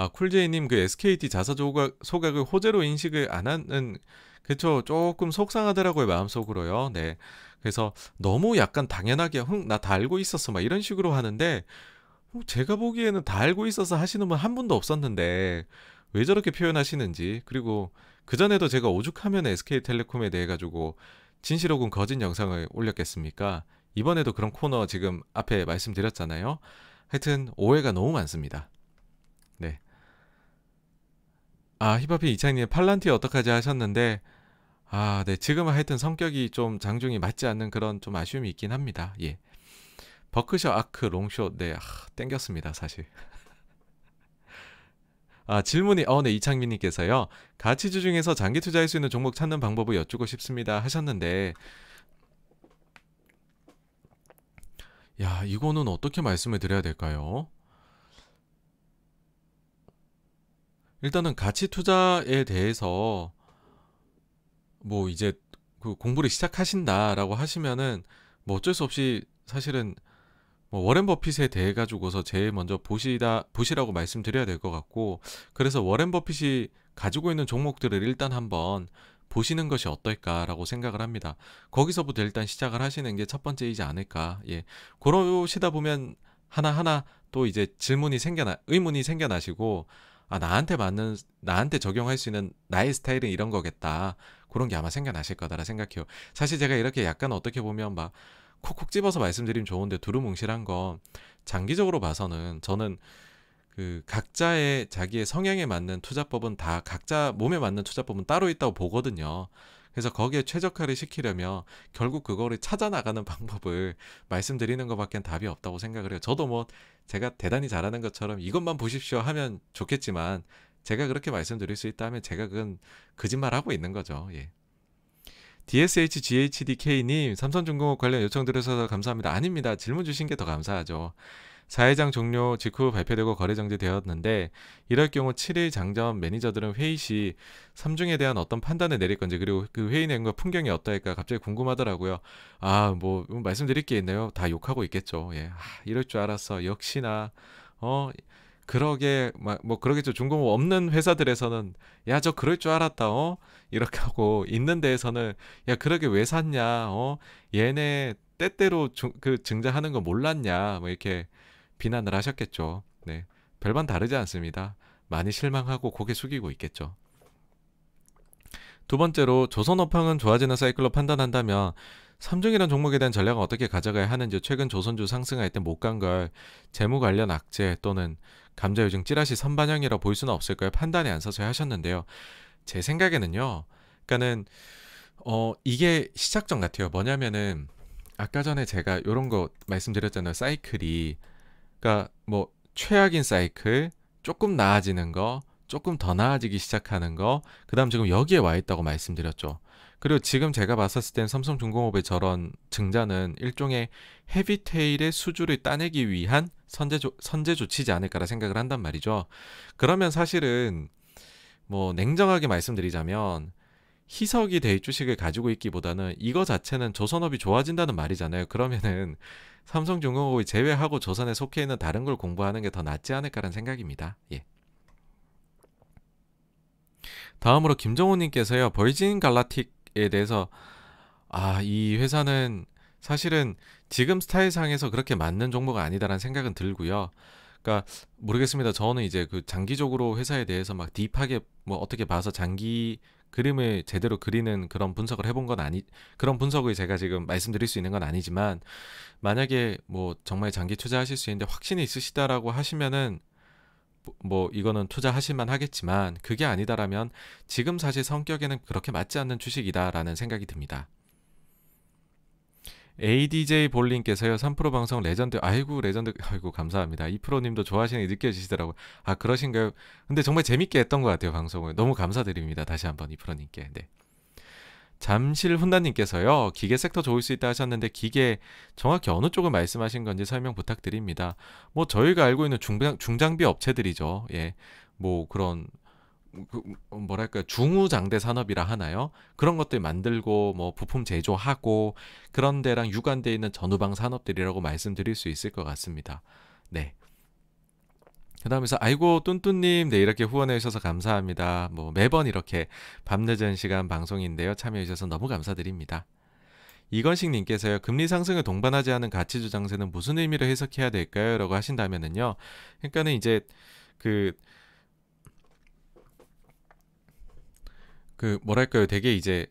아, 쿨제이님 그 SKT 자사 조각, 소각을 호재로 인식을 안 하는 그쵸 조금 속상하더라고요 마음속으로요. 네. 그래서 너무 약간 당연하게 흥 나 다 알고 있었어 막 이런 식으로 하는데 어, 제가 보기에는 다 알고 있어서 하시는 분 한 분도 없었는데 왜 저렇게 표현하시는지 그리고 그 전에도 제가 오죽하면 SK텔레콤에 대해 가지고 진실 혹은 거짓 영상을 올렸겠습니까? 이번에도 그런 코너 지금 앞에 말씀드렸잖아요. 하여튼 오해가 너무 많습니다. 네. 아, 힙합이 이창님 팔란티어 떡하지 하셨는데 아, 네. 지금은 하여튼 성격이 좀 장중이 맞지 않는 그런 좀 아쉬움이 있긴 합니다. 예. 버크셔 아크 롱숏 네. 아, 땡겼습니다, 사실. 아, 질문이 어, 네. 이창민 님께서요. 가치주 중에서 장기 투자할 수 있는 종목 찾는 방법을 여쭈고 싶습니다 하셨는데 야, 이거는 어떻게 말씀을 드려야 될까요? 일단은 가치 투자에 대해서 뭐 이제 그 공부를 시작하신다라고 하시면은 뭐 어쩔 수 없이 사실은 뭐 워렌 버핏에 대해 가지고서 제일 먼저 보시다 보시라고 말씀드려야 될 것 같고 그래서 워렌 버핏이 가지고 있는 종목들을 일단 한번 보시는 것이 어떨까라고 생각을 합니다. 거기서부터 일단 시작을 하시는 게 첫 번째이지 않을까. 예. 그러시다 보면 하나하나 또 이제 질문이 생겨나 의문이 생겨나시고 아, 나한테 맞는, 나한테 적용할 수 있는 나의 스타일은 이런 거겠다. 그런 게 아마 생각나실 거다라 생각해요. 사실 제가 이렇게 약간 어떻게 보면 막 콕콕 집어서 말씀드리면 좋은데 두루뭉실한 건 장기적으로 봐서는 저는 그 각자의 자기의 성향에 맞는 투자법은 다 각자 몸에 맞는 투자법은 따로 있다고 보거든요. 그래서 거기에 최적화를 시키려면 결국 그거를 찾아 나가는 방법을 말씀드리는 것밖엔 답이 없다고 생각을 해요. 저도 뭐 제가 대단히 잘하는 것처럼 이것만 보십시오 하면 좋겠지만 제가 그렇게 말씀드릴 수 있다면 제가 그건 거짓말하고 있는 거죠. 예. DSHGHDK님, 삼성중공업 관련 요청 드려서 감사합니다. 아닙니다. 질문 주신 게 더 감사하죠. 사회장 종료 직후 발표되고 거래 정지되었는데 이럴 경우 7일 장점 매니저들은 회의 시3중에 대한 어떤 판단을 내릴 건지 그리고 그 회의 내용과 풍경이 어떠할까 갑자기 궁금하더라고요. 아 뭐 말씀드릴 게있네요다 욕하고 있겠죠. 예, 아, 이럴 줄 알았어. 역시나 어. 그러게 뭐 그러겠죠 중공 없는 회사들에서는 야 저 그럴 줄 알았다 어 이렇게 하고 있는 데에서는 야 그러게 왜 샀냐 어 얘네 때때로 그 증자하는 거 몰랐냐 뭐 이렇게 비난을 하셨겠죠. 네. 별반 다르지 않습니다. 많이 실망하고 고개 숙이고 있겠죠. 두 번째로 조선 업황은 좋아지는 사이클로 판단한다면 삼중이란 종목에 대한 전략을 어떻게 가져가야 하는지 최근 조선주 상승할 때 못 간 걸 재무 관련 악재 또는 감자 요즘 찌라시 선반영이라 볼 수는 없을 거예요. 판단이 안 서서 하셨는데요. 제 생각에는요. 그러니까는 어 이게 시작점 같아요. 뭐냐면은 아까 전에 제가 이런 거 말씀드렸잖아요. 사이클이 그러니까 뭐 최악인 사이클, 조금 나아지는 거, 조금 더 나아지기 시작하는 거, 그 다음 지금 여기에 와 있다고 말씀드렸죠. 그리고 지금 제가 봤었을 땐 삼성중공업의 저런 증자는 일종의 헤비테일의 수주를 따내기 위한 선제, 조, 선제 조치지 않을까라 생각을 한단 말이죠. 그러면 사실은 뭐 냉정하게 말씀드리자면 희석이 대주식을 가지고 있기보다는 이거 자체는 조선업이 좋아진다는 말이잖아요. 그러면은 삼성중공업을 제외하고 조선에 속해 있는 다른 걸 공부하는 게 더 낫지 않을까라는 생각입니다. 예. 다음으로 김정호님께서요. 벌진 갈라틱에 대해서 아 이 회사는 사실은 지금 스타일상에서 그렇게 맞는 종목은 아니다라는 생각은 들고요. 그러니까 모르겠습니다. 저는 이제 그 장기적으로 회사에 대해서 막 딥하게 뭐 어떻게 봐서 장기 그림을 제대로 그리는 그런 분석을 해본 건 아니 그런 분석을 제가 지금 말씀드릴 수 있는 건 아니지만 만약에 뭐 정말 장기 투자하실 수 있는데 확신이 있으시다라고 하시면은 뭐, 뭐 이거는 투자하실만 하겠지만 그게 아니다라면 지금 사실 성격에는 그렇게 맞지 않는 주식이다라는 생각이 듭니다. ADJ 볼링께서요 3프로 방송 레전드. 아이고 레전드. 아이고 감사합니다. 2프로님도 좋아하시는 게 느껴지시더라고요. 아 그러신가요? 근데 정말 재밌게 했던 것 같아요. 방송을. 너무 감사드립니다. 다시 한번 2프로님께. 네. 잠실 훈다님께서요 기계 섹터 좋을 수 있다 하셨는데 기계 정확히 어느 쪽을 말씀하신 건지 설명 부탁드립니다. 뭐 저희가 알고 있는 중장, 중장비 업체들이죠. 예, 뭐 그런 뭐, 그, 뭐, 어, 뭐랄까 중후장대 산업이라 하나요? 그런 것들 만들고 뭐 부품 제조하고 그런 데랑 유관돼 있는 전후방 산업들이라고 말씀드릴 수 있을 것 같습니다. 네. 그다음에서 아이고 뚠뚠님 네 이렇게 후원해 주셔서 감사합니다. 뭐 매번 이렇게 밤늦은 시간 방송인데요 참여해 주셔서 너무 감사드립니다. 이건식 님께서요. 금리 상승을 동반하지 않은 가치 주장세는 무슨 의미로 해석해야 될까요? 라고 하신다면은요. 그러니까는 이제 그그 뭐랄까요 되게 이제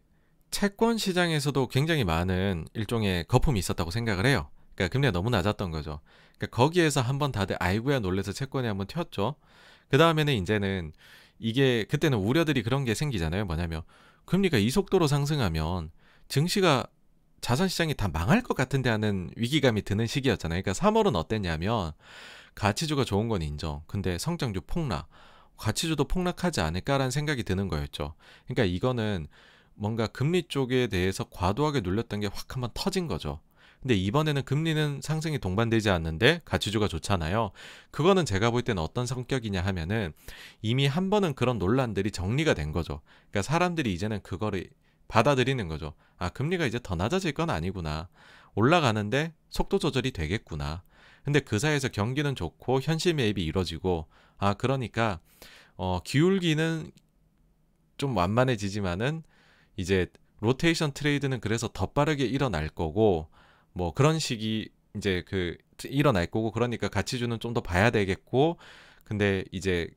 채권 시장에서도 굉장히 많은 일종의 거품이 있었다고 생각을 해요. 그러니까 금리가 너무 낮았던 거죠. 그러니까 거기에서 한번 다들 아이고야 놀래서 채권에 한번 튀었죠. 그 다음에는 이제는 이게 그때는 우려들이 그런 게 생기잖아요. 뭐냐면 금리가 이 속도로 상승하면 증시가 자산 시장이 다 망할 것 같은데 하는 위기감이 드는 시기였잖아요. 그러니까 3월은 어땠냐면 가치주가 좋은 건 인정. 근데 성장주 폭락. 가치주도 폭락하지 않을까라는 생각이 드는 거였죠. 그러니까 이거는 뭔가 금리 쪽에 대해서 과도하게 눌렸던 게 확 한번 터진 거죠. 근데 이번에는 금리는 상승이 동반되지 않는데 가치주가 좋잖아요. 그거는 제가 볼 때는 어떤 성격이냐 하면은 이미 한 번은 그런 논란들이 정리가 된 거죠. 그러니까 사람들이 이제는 그거를 받아들이는 거죠. 아, 금리가 이제 더 낮아질 건 아니구나. 올라가는데 속도 조절이 되겠구나. 근데 그 사이에서 경기는 좋고 현실 매입이 이루어지고 아 그러니까 어, 기울기는 좀 완만해지지만은 이제 로테이션 트레이드는 그래서 더 빠르게 일어날 거고 뭐 그런 식이 이제 그 일어날 거고 그러니까 가치주는 좀 더 봐야 되겠고 근데 이제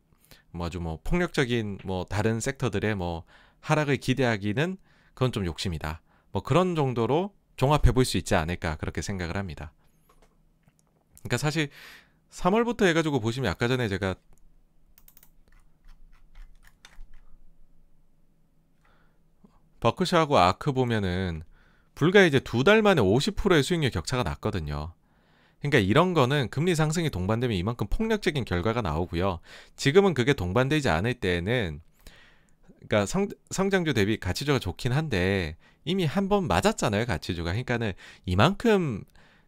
뭐 아주 뭐 폭력적인 뭐 다른 섹터들의 뭐 하락을 기대하기는 그건 좀 욕심이다. 뭐 그런 정도로 종합해 볼 수 있지 않을까 그렇게 생각을 합니다. 그러니까 사실 3월부터 해가지고 보시면 아까 전에 제가 버크셔하고 아크 보면은 불과 이제 두 달 만에 50%의 수익률 격차가 났거든요. 그러니까 이런 거는 금리 상승이 동반되면 이만큼 폭력적인 결과가 나오고요. 지금은 그게 동반되지 않을 때에는 그러니까 성, 성장주 대비 가치주가 좋긴 한데 이미 한 번 맞았잖아요, 가치주가. 그러니까는 이만큼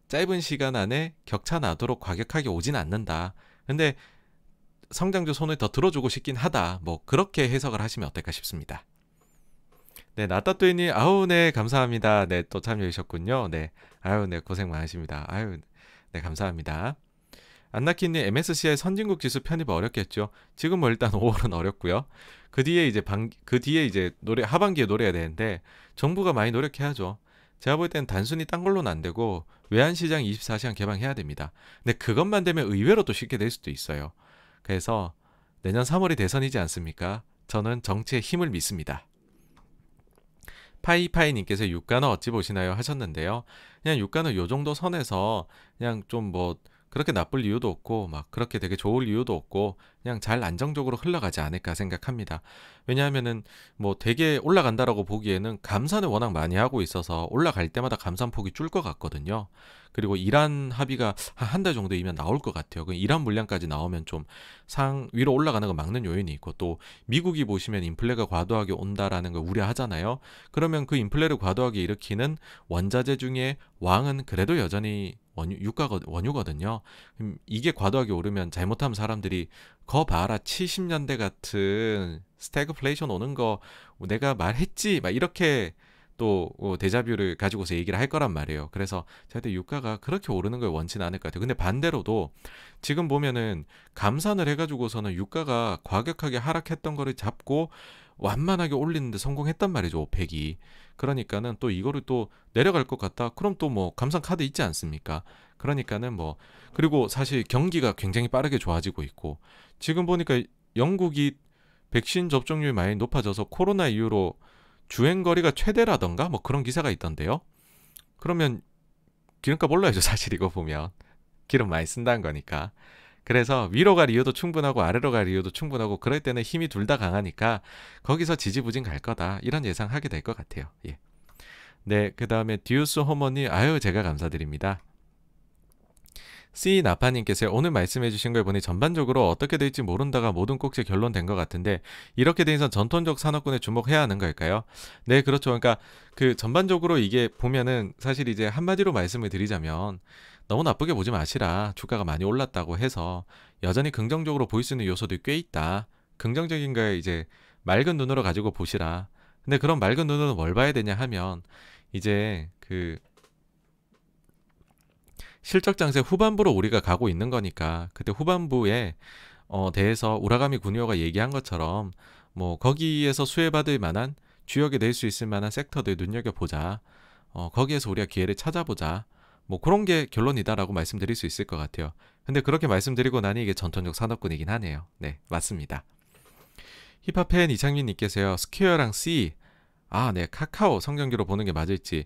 짧은 시간 안에 격차 나도록 과격하게 오진 않는다. 근데 성장주 손을 더 들어주고 싶긴 하다. 뭐 그렇게 해석을 하시면 어떨까 싶습니다. 네, 나따뚜이님 아우, 네, 감사합니다. 네, 또 참여해주셨군요. 네, 아유, 네, 고생 많으십니다. 아유, 네, 감사합니다. 안나키님, MSCI 선진국 지수 편입 어렵겠죠? 지금 뭐 일단 5월은 어렵고요. 그 뒤에 이제 방, 그 뒤에 이제 노래, 하반기에 노래야 되는데, 정부가 많이 노력해야죠. 제가 볼 땐 단순히 딴 걸로는 안 되고, 외환시장 24시간 개방해야 됩니다. 근데 그것만 되면 의외로 또 쉽게 될 수도 있어요. 그래서 내년 3월이 대선이지 않습니까? 저는 정치의 힘을 믿습니다. 파이파이님께서 육가는 어찌 보시나요 하셨는데요. 그냥 육가는 요 정도 선에서 그냥 좀뭐 그렇게 나쁠 이유도 없고 막 그렇게 되게 좋을 이유도 없고 그냥 잘 안정적으로 흘러가지 않을까 생각합니다. 왜냐하면은 뭐 되게 올라간다라고 보기에는 감산을 워낙 많이 하고 있어서 올라갈 때마다 감산폭이 줄 것 같거든요. 그리고 이란 합의가 한 달 정도이면 나올 것 같아요. 그 이란 물량까지 나오면 좀 상 위로 올라가는 거 막는 요인이 있고 또 미국이 보시면 인플레가 과도하게 온다라는 걸 우려하잖아요. 그러면 그 인플레를 과도하게 일으키는 원자재 중에 왕은 그래도 여전히 원유 유가 원유거든요. 이게 과도하게 오르면 잘못하면 사람들이 거 봐라 70년대 같은 스태그플레이션 오는 거 내가 말했지 막 이렇게 또대자뷰를 어, 가지고서 얘기를 할 거란 말이에요. 그래서 제가 유가가 그렇게 오르는 걸 원치는 않을 것 같아요. 근데 반대로도 지금 보면은 감산을 해가지고서는 유가가 과격하게 하락했던 거를 잡고 완만하게 올리는데 성공했단 말이죠. 오펙이. 그러니까는 또 이거를 또 내려갈 것 같다. 그럼 또 뭐 감상 카드 있지 않습니까? 그러니까는 뭐 그리고 사실 경기가 굉장히 빠르게 좋아지고 있고 지금 보니까 영국이 백신 접종률이 많이 높아져서 코로나 이후로 주행 거리가 최대라던가 뭐 그런 기사가 있던데요. 그러면 기름값 올라야죠 사실 이거 보면 기름 많이 쓴다는 거니까. 그래서 위로 갈 이유도 충분하고 아래로 갈 이유도 충분하고 그럴 때는 힘이 둘 다 강하니까 거기서 지지부진 갈 거다 이런 예상하게 될 것 같아요. 예. 네, 그 다음에 디우스 호머니 아유 제가 감사드립니다. C 나파님께서 오늘 말씀해주신 걸 보니 전반적으로 어떻게 될지 모른다가 모든 꼭지 결론된 것 같은데 이렇게 돼 이상 전통적 산업군에 주목해야 하는 걸까요? 네 그렇죠. 그러니까 그 전반적으로 이게 보면은 사실 이제 한마디로 말씀을 드리자면 너무 나쁘게 보지 마시라. 주가가 많이 올랐다고 해서 여전히 긍정적으로 보일 수 있는 요소도 꽤 있다. 긍정적인 거에 이제 맑은 눈으로 가지고 보시라. 근데 그런 맑은 눈으로 뭘 봐야 되냐 하면 이제 그 실적 장세 후반부로 우리가 가고 있는 거니까 그때 후반부에 어 대해서 우라가미 군요가 얘기한 것처럼 뭐 거기에서 수혜받을 만한 주역이 될 수 있을 만한 섹터들 눈여겨 보자. 어 거기에서 우리가 기회를 찾아보자. 뭐 그런 게 결론이다라고 말씀드릴 수 있을 것 같아요. 근데 그렇게 말씀드리고 나니 이게 전통적 산업군이긴 하네요. 네, 맞습니다. 힙합팬 이창민님께서요, 스퀘어랑 C. 아, 네, 카카오 성장기로 보는 게 맞을지.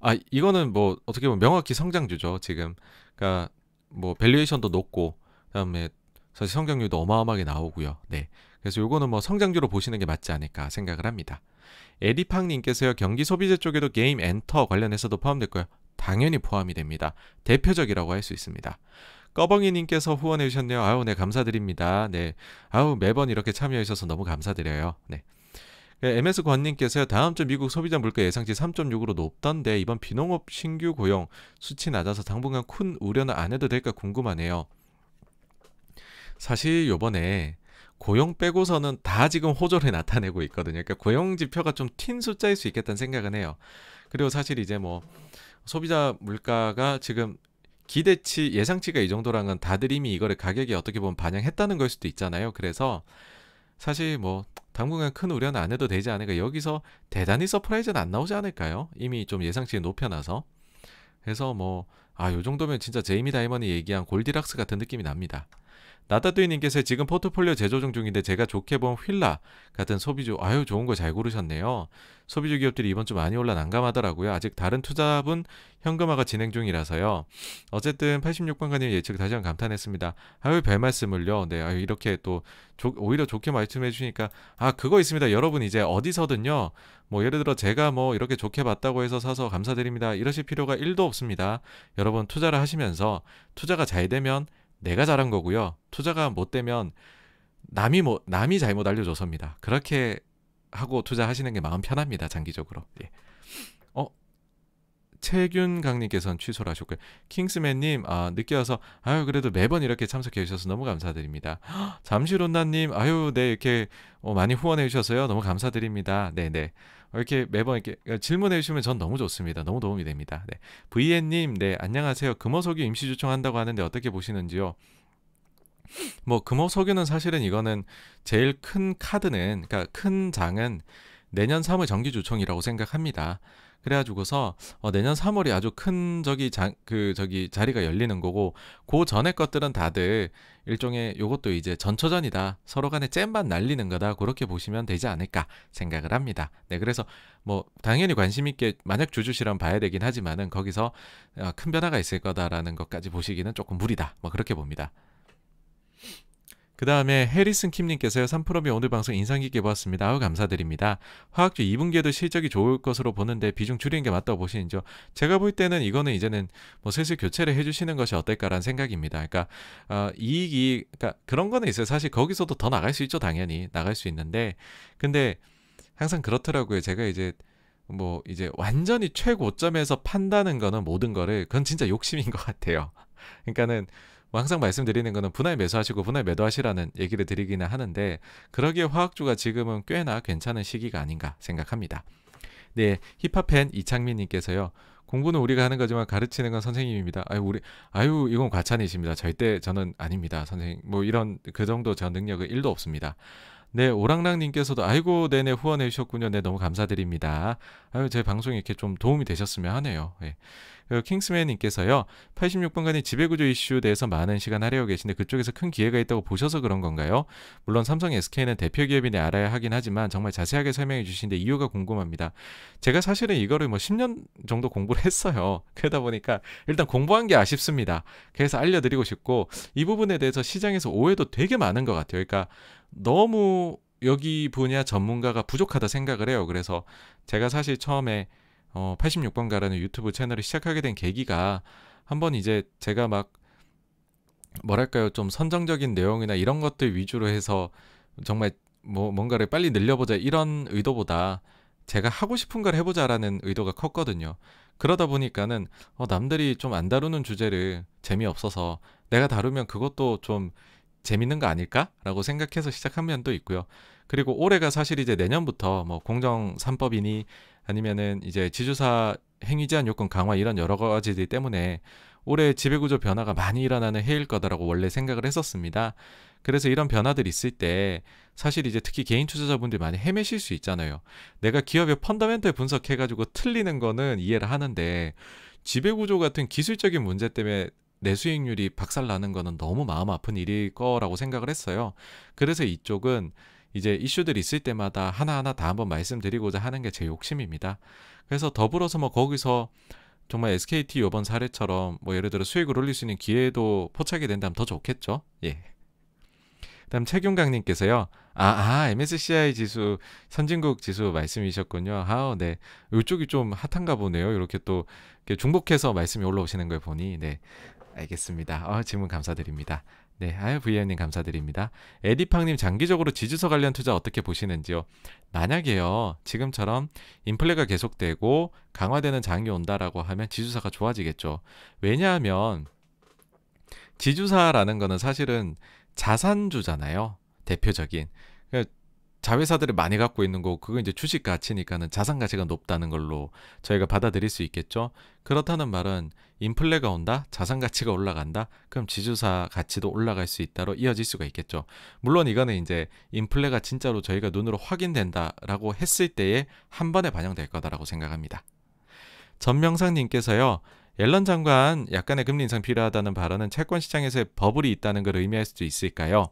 아, 이거는 뭐 어떻게 보면 명확히 성장주죠, 지금. 그러니까 뭐 밸류에이션도 높고, 그다음에 사실 성장률도 어마어마하게 나오고요. 네. 그래서 이거는뭐 성장주로 보시는 게 맞지 않을까 생각을 합니다. 에디팡님께서요, 경기 소비재 쪽에도 게임 엔터 관련해서도 포함될거예요 당연히 포함이 됩니다. 대표적이라고 할 수 있습니다. 꺼벙이님께서 후원해 주셨네요. 아우, 네, 감사드립니다. 네. 아우, 매번 이렇게 참여해 주셔서 너무 감사드려요. 네. MS 그 권님께서 다음 주 미국 소비자 물가 예상치 3.6으로 높던데, 이번 비농업 신규 고용 수치 낮아서 당분간 큰 우려는 안 해도 될까 궁금하네요. 사실 요번에 고용 빼고서는 다 지금 호조를 나타내고 있거든요. 그러니까 고용 지표가 좀 튄 숫자일 수 있겠다는 생각은 해요. 그리고 사실 이제 뭐, 소비자 물가가 지금 기대치 예상치가 이정도랑은 다들 이미 이거를 가격에 어떻게 보면 반영했다는 걸 수도 있잖아요. 그래서 사실 뭐 당분간 큰 우려는 안 해도 되지 않을까. 여기서 대단히 서프라이즈는 안 나오지 않을까요? 이미 좀 예상치에 높여놔서. 그래서 뭐, 아, 요 정도면 진짜 제이미 다이먼이 얘기한 골디락스 같은 느낌이 납니다. 나따뚜이님께서 지금 포트폴리오 재조정 중인데 제가 좋게 본 휠라 같은 소비주 아유 좋은 거 잘 고르셨네요. 소비주 기업들이 이번 주 많이 올라 난감하더라고요. 아직 다른 투자분 현금화가 진행 중이라서요. 어쨌든 86번가님 예측 다시 한번 감탄했습니다. 아유 별 말씀을요. 네 아유 이렇게 또 조, 오히려 좋게 말씀해 주시니까 아 그거 있습니다. 여러분 이제 어디서든요. 뭐 예를 들어 제가 뭐 이렇게 좋게 봤다고 해서 사서 감사드립니다. 이러실 필요가 1도 없습니다. 여러분 투자를 하시면서 투자가 잘 되면 내가 잘한 거고요. 투자가 못 되면 남이 뭐 남이 잘못 알려줘서입니다. 그렇게 하고 투자하시는 게 마음 편합니다. 장기적으로. 예. 어 최균 강님께서는 취소를 하셨고요. 킹스맨님, 아, 늦게 와서, 아유, 그래도 매번 이렇게 참석해 주셔서 너무 감사드립니다. 잠시론나님, 아유, 네, 이렇게 어, 많이 후원해 주셔서요. 너무 감사드립니다. 네네. 네. 이렇게 매번 이렇게 질문해 주시면 전 너무 좋습니다. 너무 도움이 됩니다. 네. VN님, 네, 안녕하세요. 금어석유 임시 요청한다고 하는데 어떻게 보시는지요? 뭐 금호석유는 사실은 이거는 제일 큰 카드는 그러니까 큰 장은 내년 3월 정기 조청이라고 생각합니다. 그래가지고서 어, 내년 3월이 아주 큰 저기 자, 그 저기 자리가 열리는 거고 그 전에 것들은 다들 일종의 요것도 이제 전초전이다 서로 간에 잼만 날리는 거다 그렇게 보시면 되지 않을까 생각을 합니다. 네 그래서 뭐 당연히 관심 있게 만약 주주실험 봐야 되긴 하지만은 거기서 어, 큰 변화가 있을 거다라는 것까지 보시기는 조금 무리다 뭐 그렇게 봅니다. 그 다음에 해리슨 킴님께서요. 3프로비 오늘 방송 인상 깊게 보았습니다. 아우 감사드립니다. 화학주 2분기에도 실적이 좋을 것으로 보는데 비중 줄이는 게 맞다고 보시는지요? 제가 볼 때는 이거는 이제는 뭐 슬슬 교체를 해주시는 것이 어떨까라는 생각입니다. 그러니까 어, 이익이 그러니까 그런 거는 있어요. 사실 거기서도 더 나갈 수 있죠. 당연히 나갈 수 있는데 근데 항상 그렇더라고요. 제가 이제 뭐 이제 완전히 최고점에서 판다는 거는 모든 거를 그건 진짜 욕심인 것 같아요. 그러니까는 뭐 항상 말씀드리는 거는 분할 매수하시고 분할 매도하시라는 얘기를 드리기는 하는데 그러기에 화학주가 지금은 꽤나 괜찮은 시기가 아닌가 생각합니다. 네, 힙합팬 이창민님께서요. 공부는 우리가 하는 거지만 가르치는 건 선생님입니다. 아유 우리 아유 이건 과찬이십니다. 절대 저는 아닙니다. 선생님 뭐 이런 그 정도 저 능력은 1도 없습니다. 네, 오랑랑님께서도 아이고 네네 후원해 주셨군요. 네, 너무 감사드립니다. 아유, 제 방송이 이렇게 좀 도움이 되셨으면 하네요. 예. 그 킹스맨님께서요, 86번간의 지배구조 이슈에 대해서 많은 시간 하려고 계신데 그쪽에서 큰 기회가 있다고 보셔서 그런 건가요? 물론 삼성 SK는 대표 기업이니 알아야 하긴 하지만 정말 자세하게 설명해 주시는데 이유가 궁금합니다. 제가 사실은 이거를 뭐 10년 정도 공부를 했어요. 그러다 보니까 일단 공부한 게 아쉽습니다. 그래서 알려드리고 싶고 이 부분에 대해서 시장에서 오해도 되게 많은 것 같아요. 그러니까 너무 여기 분야 전문가가 부족하다 생각을 해요. 그래서 제가 사실 처음에 어 86번가라는 유튜브 채널을 시작하게 된 계기가 한번 이제 제가 막 뭐랄까요 좀 선정적인 내용이나 이런 것들 위주로 해서 정말 뭐 뭔가를 빨리 늘려보자 이런 의도보다 제가 하고 싶은 걸 해보자라는 의도가 컸거든요. 그러다 보니까는 어 남들이 좀 안 다루는 주제를 재미없어서 내가 다루면 그것도 좀 재밌는 거 아닐까라고 생각해서 시작한 면도 있고요. 그리고 올해가 사실 이제 내년부터 뭐 공정 3법이니 아니면은 이제 지주사 행위 제한 요건 강화 이런 여러 가지들 때문에 올해 지배구조 변화가 많이 일어나는 해일 거다라고 원래 생각을 했었습니다. 그래서 이런 변화들이 있을 때 사실 이제 특히 개인 투자자분들이 많이 헤매실 수 있잖아요. 내가 기업의 펀더멘털 분석해가지고 틀리는 거는 이해를 하는데 지배구조 같은 기술적인 문제 때문에 내 수익률이 박살나는 거는 너무 마음 아픈 일일 거라고 생각을 했어요. 그래서 이쪽은 이제 이슈들이 있을 때마다 하나하나 다 한번 말씀드리고자 하는 게 제 욕심입니다. 그래서 더불어서 뭐 거기서 정말 SKT 요번 사례처럼 뭐 예를 들어 수익을 올릴 수 있는 기회도 포착이 된다면 더 좋겠죠. 예. 다음 최균강님께서요. 아, 아, MSCI 지수, 선진국 지수 말씀이셨군요. 아우, 네. 이쪽이 좀 핫한가 보네요. 이렇게 또 이렇게 중복해서 말씀이 올라오시는 걸 보니, 네. 알겠습니다. 어, 질문 감사드립니다. 네, 아유 VM님 감사드립니다. 에디팡님 장기적으로 지주서 관련 투자 어떻게 보시는지요? 만약에요 지금처럼 인플레가 계속되고 강화되는 장이 온다라고 하면 지주사가 좋아지겠죠. 왜냐하면 지주사라는 거는 사실은 자산주잖아요. 대표적인 자회사들이 많이 갖고 있는 거고 그거 이제 주식 가치니까는 자산 가치가 높다는 걸로 저희가 받아들일 수 있겠죠. 그렇다는 말은 인플레가 온다, 자산 가치가 올라간다. 그럼 지주사 가치도 올라갈 수 있다로 이어질 수가 있겠죠. 물론 이거는 이제 인플레가 진짜로 저희가 눈으로 확인된다라고 했을 때에 한 번에 반영될 거다라고 생각합니다. 전명상님께서요. 옐런 장관 약간의 금리 인상 필요하다는 발언은 채권 시장에서의 버블이 있다는 걸 의미할 수도 있을까요?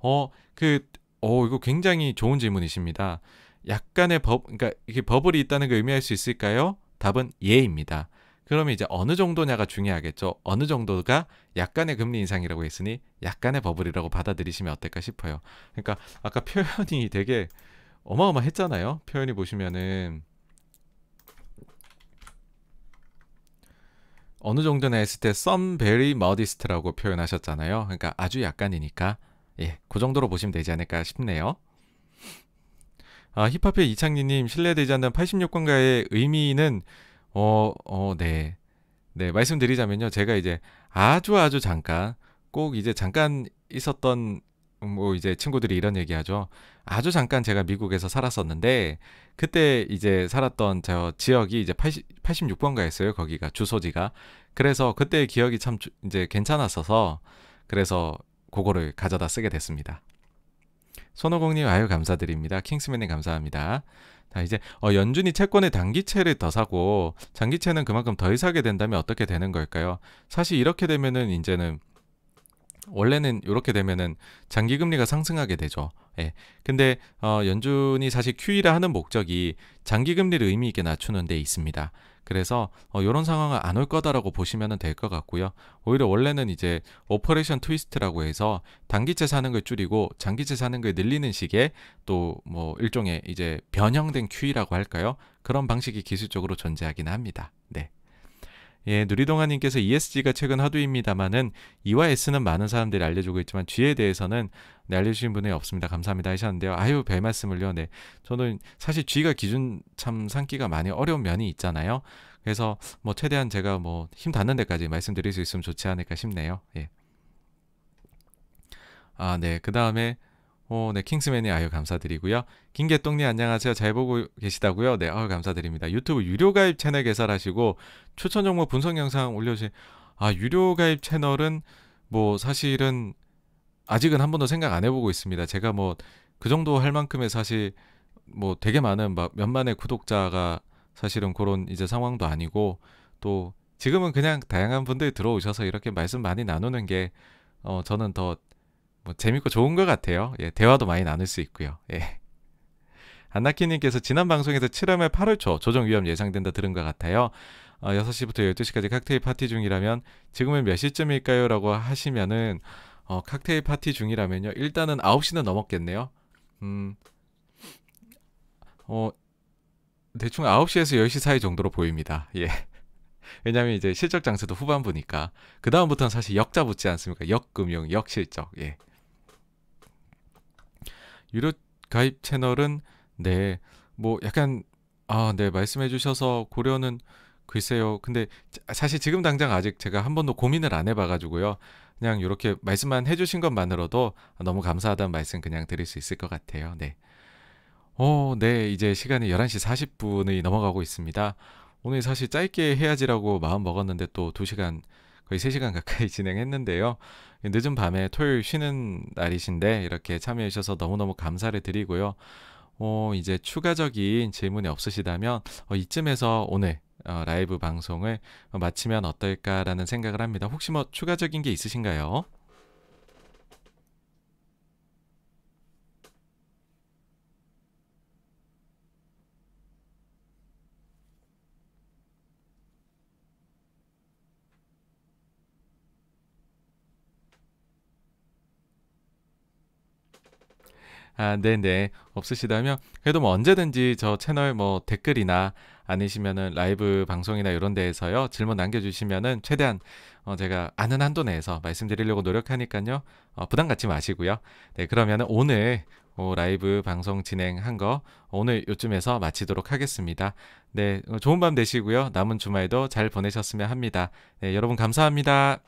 어, 그 오, 어, 이거 굉장히 좋은 질문이십니다. 약간의 버, 블 그러니까 이게 버블이 있다는 걸 의미할 수 있을까요? 답은 예입니다. 그러면 이제 어느 정도냐가 중요하겠죠. 어느 정도가 약간의 금리 인상이라고 했으니 약간의 버블이라고 받아들이시면 어떨까 싶어요. 그러니까 아까 표현이 되게 어마어마했잖아요. 표현이 보시면은 어느 정도나 했을 때 some very modest라고 표현하셨잖아요. 그러니까 아주 약간이니까 예, 그 정도로 보시면 되지 않을까 싶네요. 아, 힙합회 이창리님 실례되지 않는 86권가의 의미는 어, 어, 네, 네 말씀드리자면요, 제가 이제 아주 아주 잠깐 꼭 이제 잠깐 있었던 뭐 이제 친구들이 이런 얘기하죠. 아주 잠깐 제가 미국에서 살았었는데 그때 이제 살았던 저 지역이 이제 80, 86번가였어요. 거기가 주소지가. 그래서 그때 기억이 참 주, 이제 괜찮았어서 그래서 그거를 가져다 쓰게 됐습니다. 손호공님 아유 감사드립니다. 킹스맨님 감사합니다. 자 이제 어, 연준이 채권의 단기채를 더 사고 장기채는 그만큼 덜 사게 된다면 어떻게 되는 걸까요? 사실 이렇게 되면은 이제는 원래는 이렇게 되면은 장기 금리가 상승하게 되죠. 예. 근데 어, 연준이 사실 QE를 하는 목적이 장기 금리를 의미 있게 낮추는 데 있습니다. 그래서 어, 이런 상황은 안 올 거다라고 보시면 될 것 같고요. 오히려 원래는 이제 오퍼레이션 트위스트라고 해서 단기채 사는 걸 줄이고 장기채 사는 걸 늘리는 식의 또 뭐 일종의 이제 변형된 QE라고 할까요? 그런 방식이 기술적으로 존재하긴 합니다. 네. 예, 누리동아님께서 ESG가 최근 하도입니다만은 E와 S는 많은 사람들이 알려주고 있지만 G에 대해서는 네, 알려주신 분이 없습니다. 감사합니다 하셨는데요. 아유, 별 말씀을요. 네. 저는 사실 G가 기준 참 삼기가 많이 어려운 면이 있잖아요. 그래서 뭐 최대한 제가 뭐 힘 닿는 데까지 말씀드릴 수 있으면 좋지 않을까 싶네요. 예. 아, 네. 그 다음에 오, 어, 네, 킹스맨이 아유 감사드리고요. 김개똥님 안녕하세요. 잘 보고 계시다고요? 네, 아유 감사드립니다. 유튜브 유료 가입 채널 개설하시고 추천 정보 분석 영상 올려주신 아 유료 가입 채널은 뭐 사실은 아직은 한 번도 생각 안 해보고 있습니다. 제가 뭐 그 정도 할 만큼의 사실 뭐 되게 많은 막 몇만의 구독자가 사실은 그런 이제 상황도 아니고 또 지금은 그냥 다양한 분들이 들어오셔서 이렇게 말씀 많이 나누는 게 어, 저는 더뭐 재밌고 좋은 것 같아요. 예, 대화도 많이 나눌 수 있고요. 예. 안나키님께서 지난 방송에서 7월말 8월 초 조정 위험 예상된다 들은 것 같아요. 어, 6시부터 12시까지 칵테일 파티 중이라면 지금은 몇 시쯤일까요? 라고 하시면은 어, 칵테일 파티 중이라면요. 일단은 9시는 넘었겠네요. 음, 어, 대충 9시에서 10시 사이 정도로 보입니다. 예. 왜냐면 이제 실적 장세도 후반부니까. 그다음부터는 사실 역자 붙지 않습니까? 역금융, 역실적. 예. 유료 가입 채널은 네, 뭐 약간 아, 네, 말씀해 주셔서 고려는 글쎄요. 근데 사실 지금 당장 아직 제가 한 번도 고민을 안 해봐 가지고요. 그냥 이렇게 말씀만 해주신 것만으로도 너무 감사하다는 말씀 그냥 드릴 수 있을 것 같아요. 네. 어, 네. 이제 시간이 11시 40분이 넘어가고 있습니다. 오늘 사실 짧게 해야지라고 마음 먹었는데 또 2시간, 거의 3시간 가까이 진행했는데요. 늦은 밤에 토요일 쉬는 날이신데 이렇게 참여해 주셔서 너무너무 감사를 드리고요. 어, 이제 추가적인 질문이 없으시다면 어, 이쯤에서 오늘 어, 라이브 방송을 마치면 어떨까라는 생각을 합니다. 혹시 뭐 추가적인 게 있으신가요? 아, 네네. 없으시다면 그래도 뭐 언제든지 저 채널 뭐 댓글이나 아니시면은 라이브 방송이나 이런 데에서요. 질문 남겨 주시면은 최대한 어, 제가 아는 한도 내에서 말씀드리려고 노력하니까요. 어, 부담 갖지 마시고요. 네, 그러면은 오늘 어, 라이브 방송 진행한 거 오늘 요쯤에서 마치도록 하겠습니다. 네, 어, 좋은 밤 되시고요. 남은 주말도 잘 보내셨으면 합니다. 네, 여러분 감사합니다.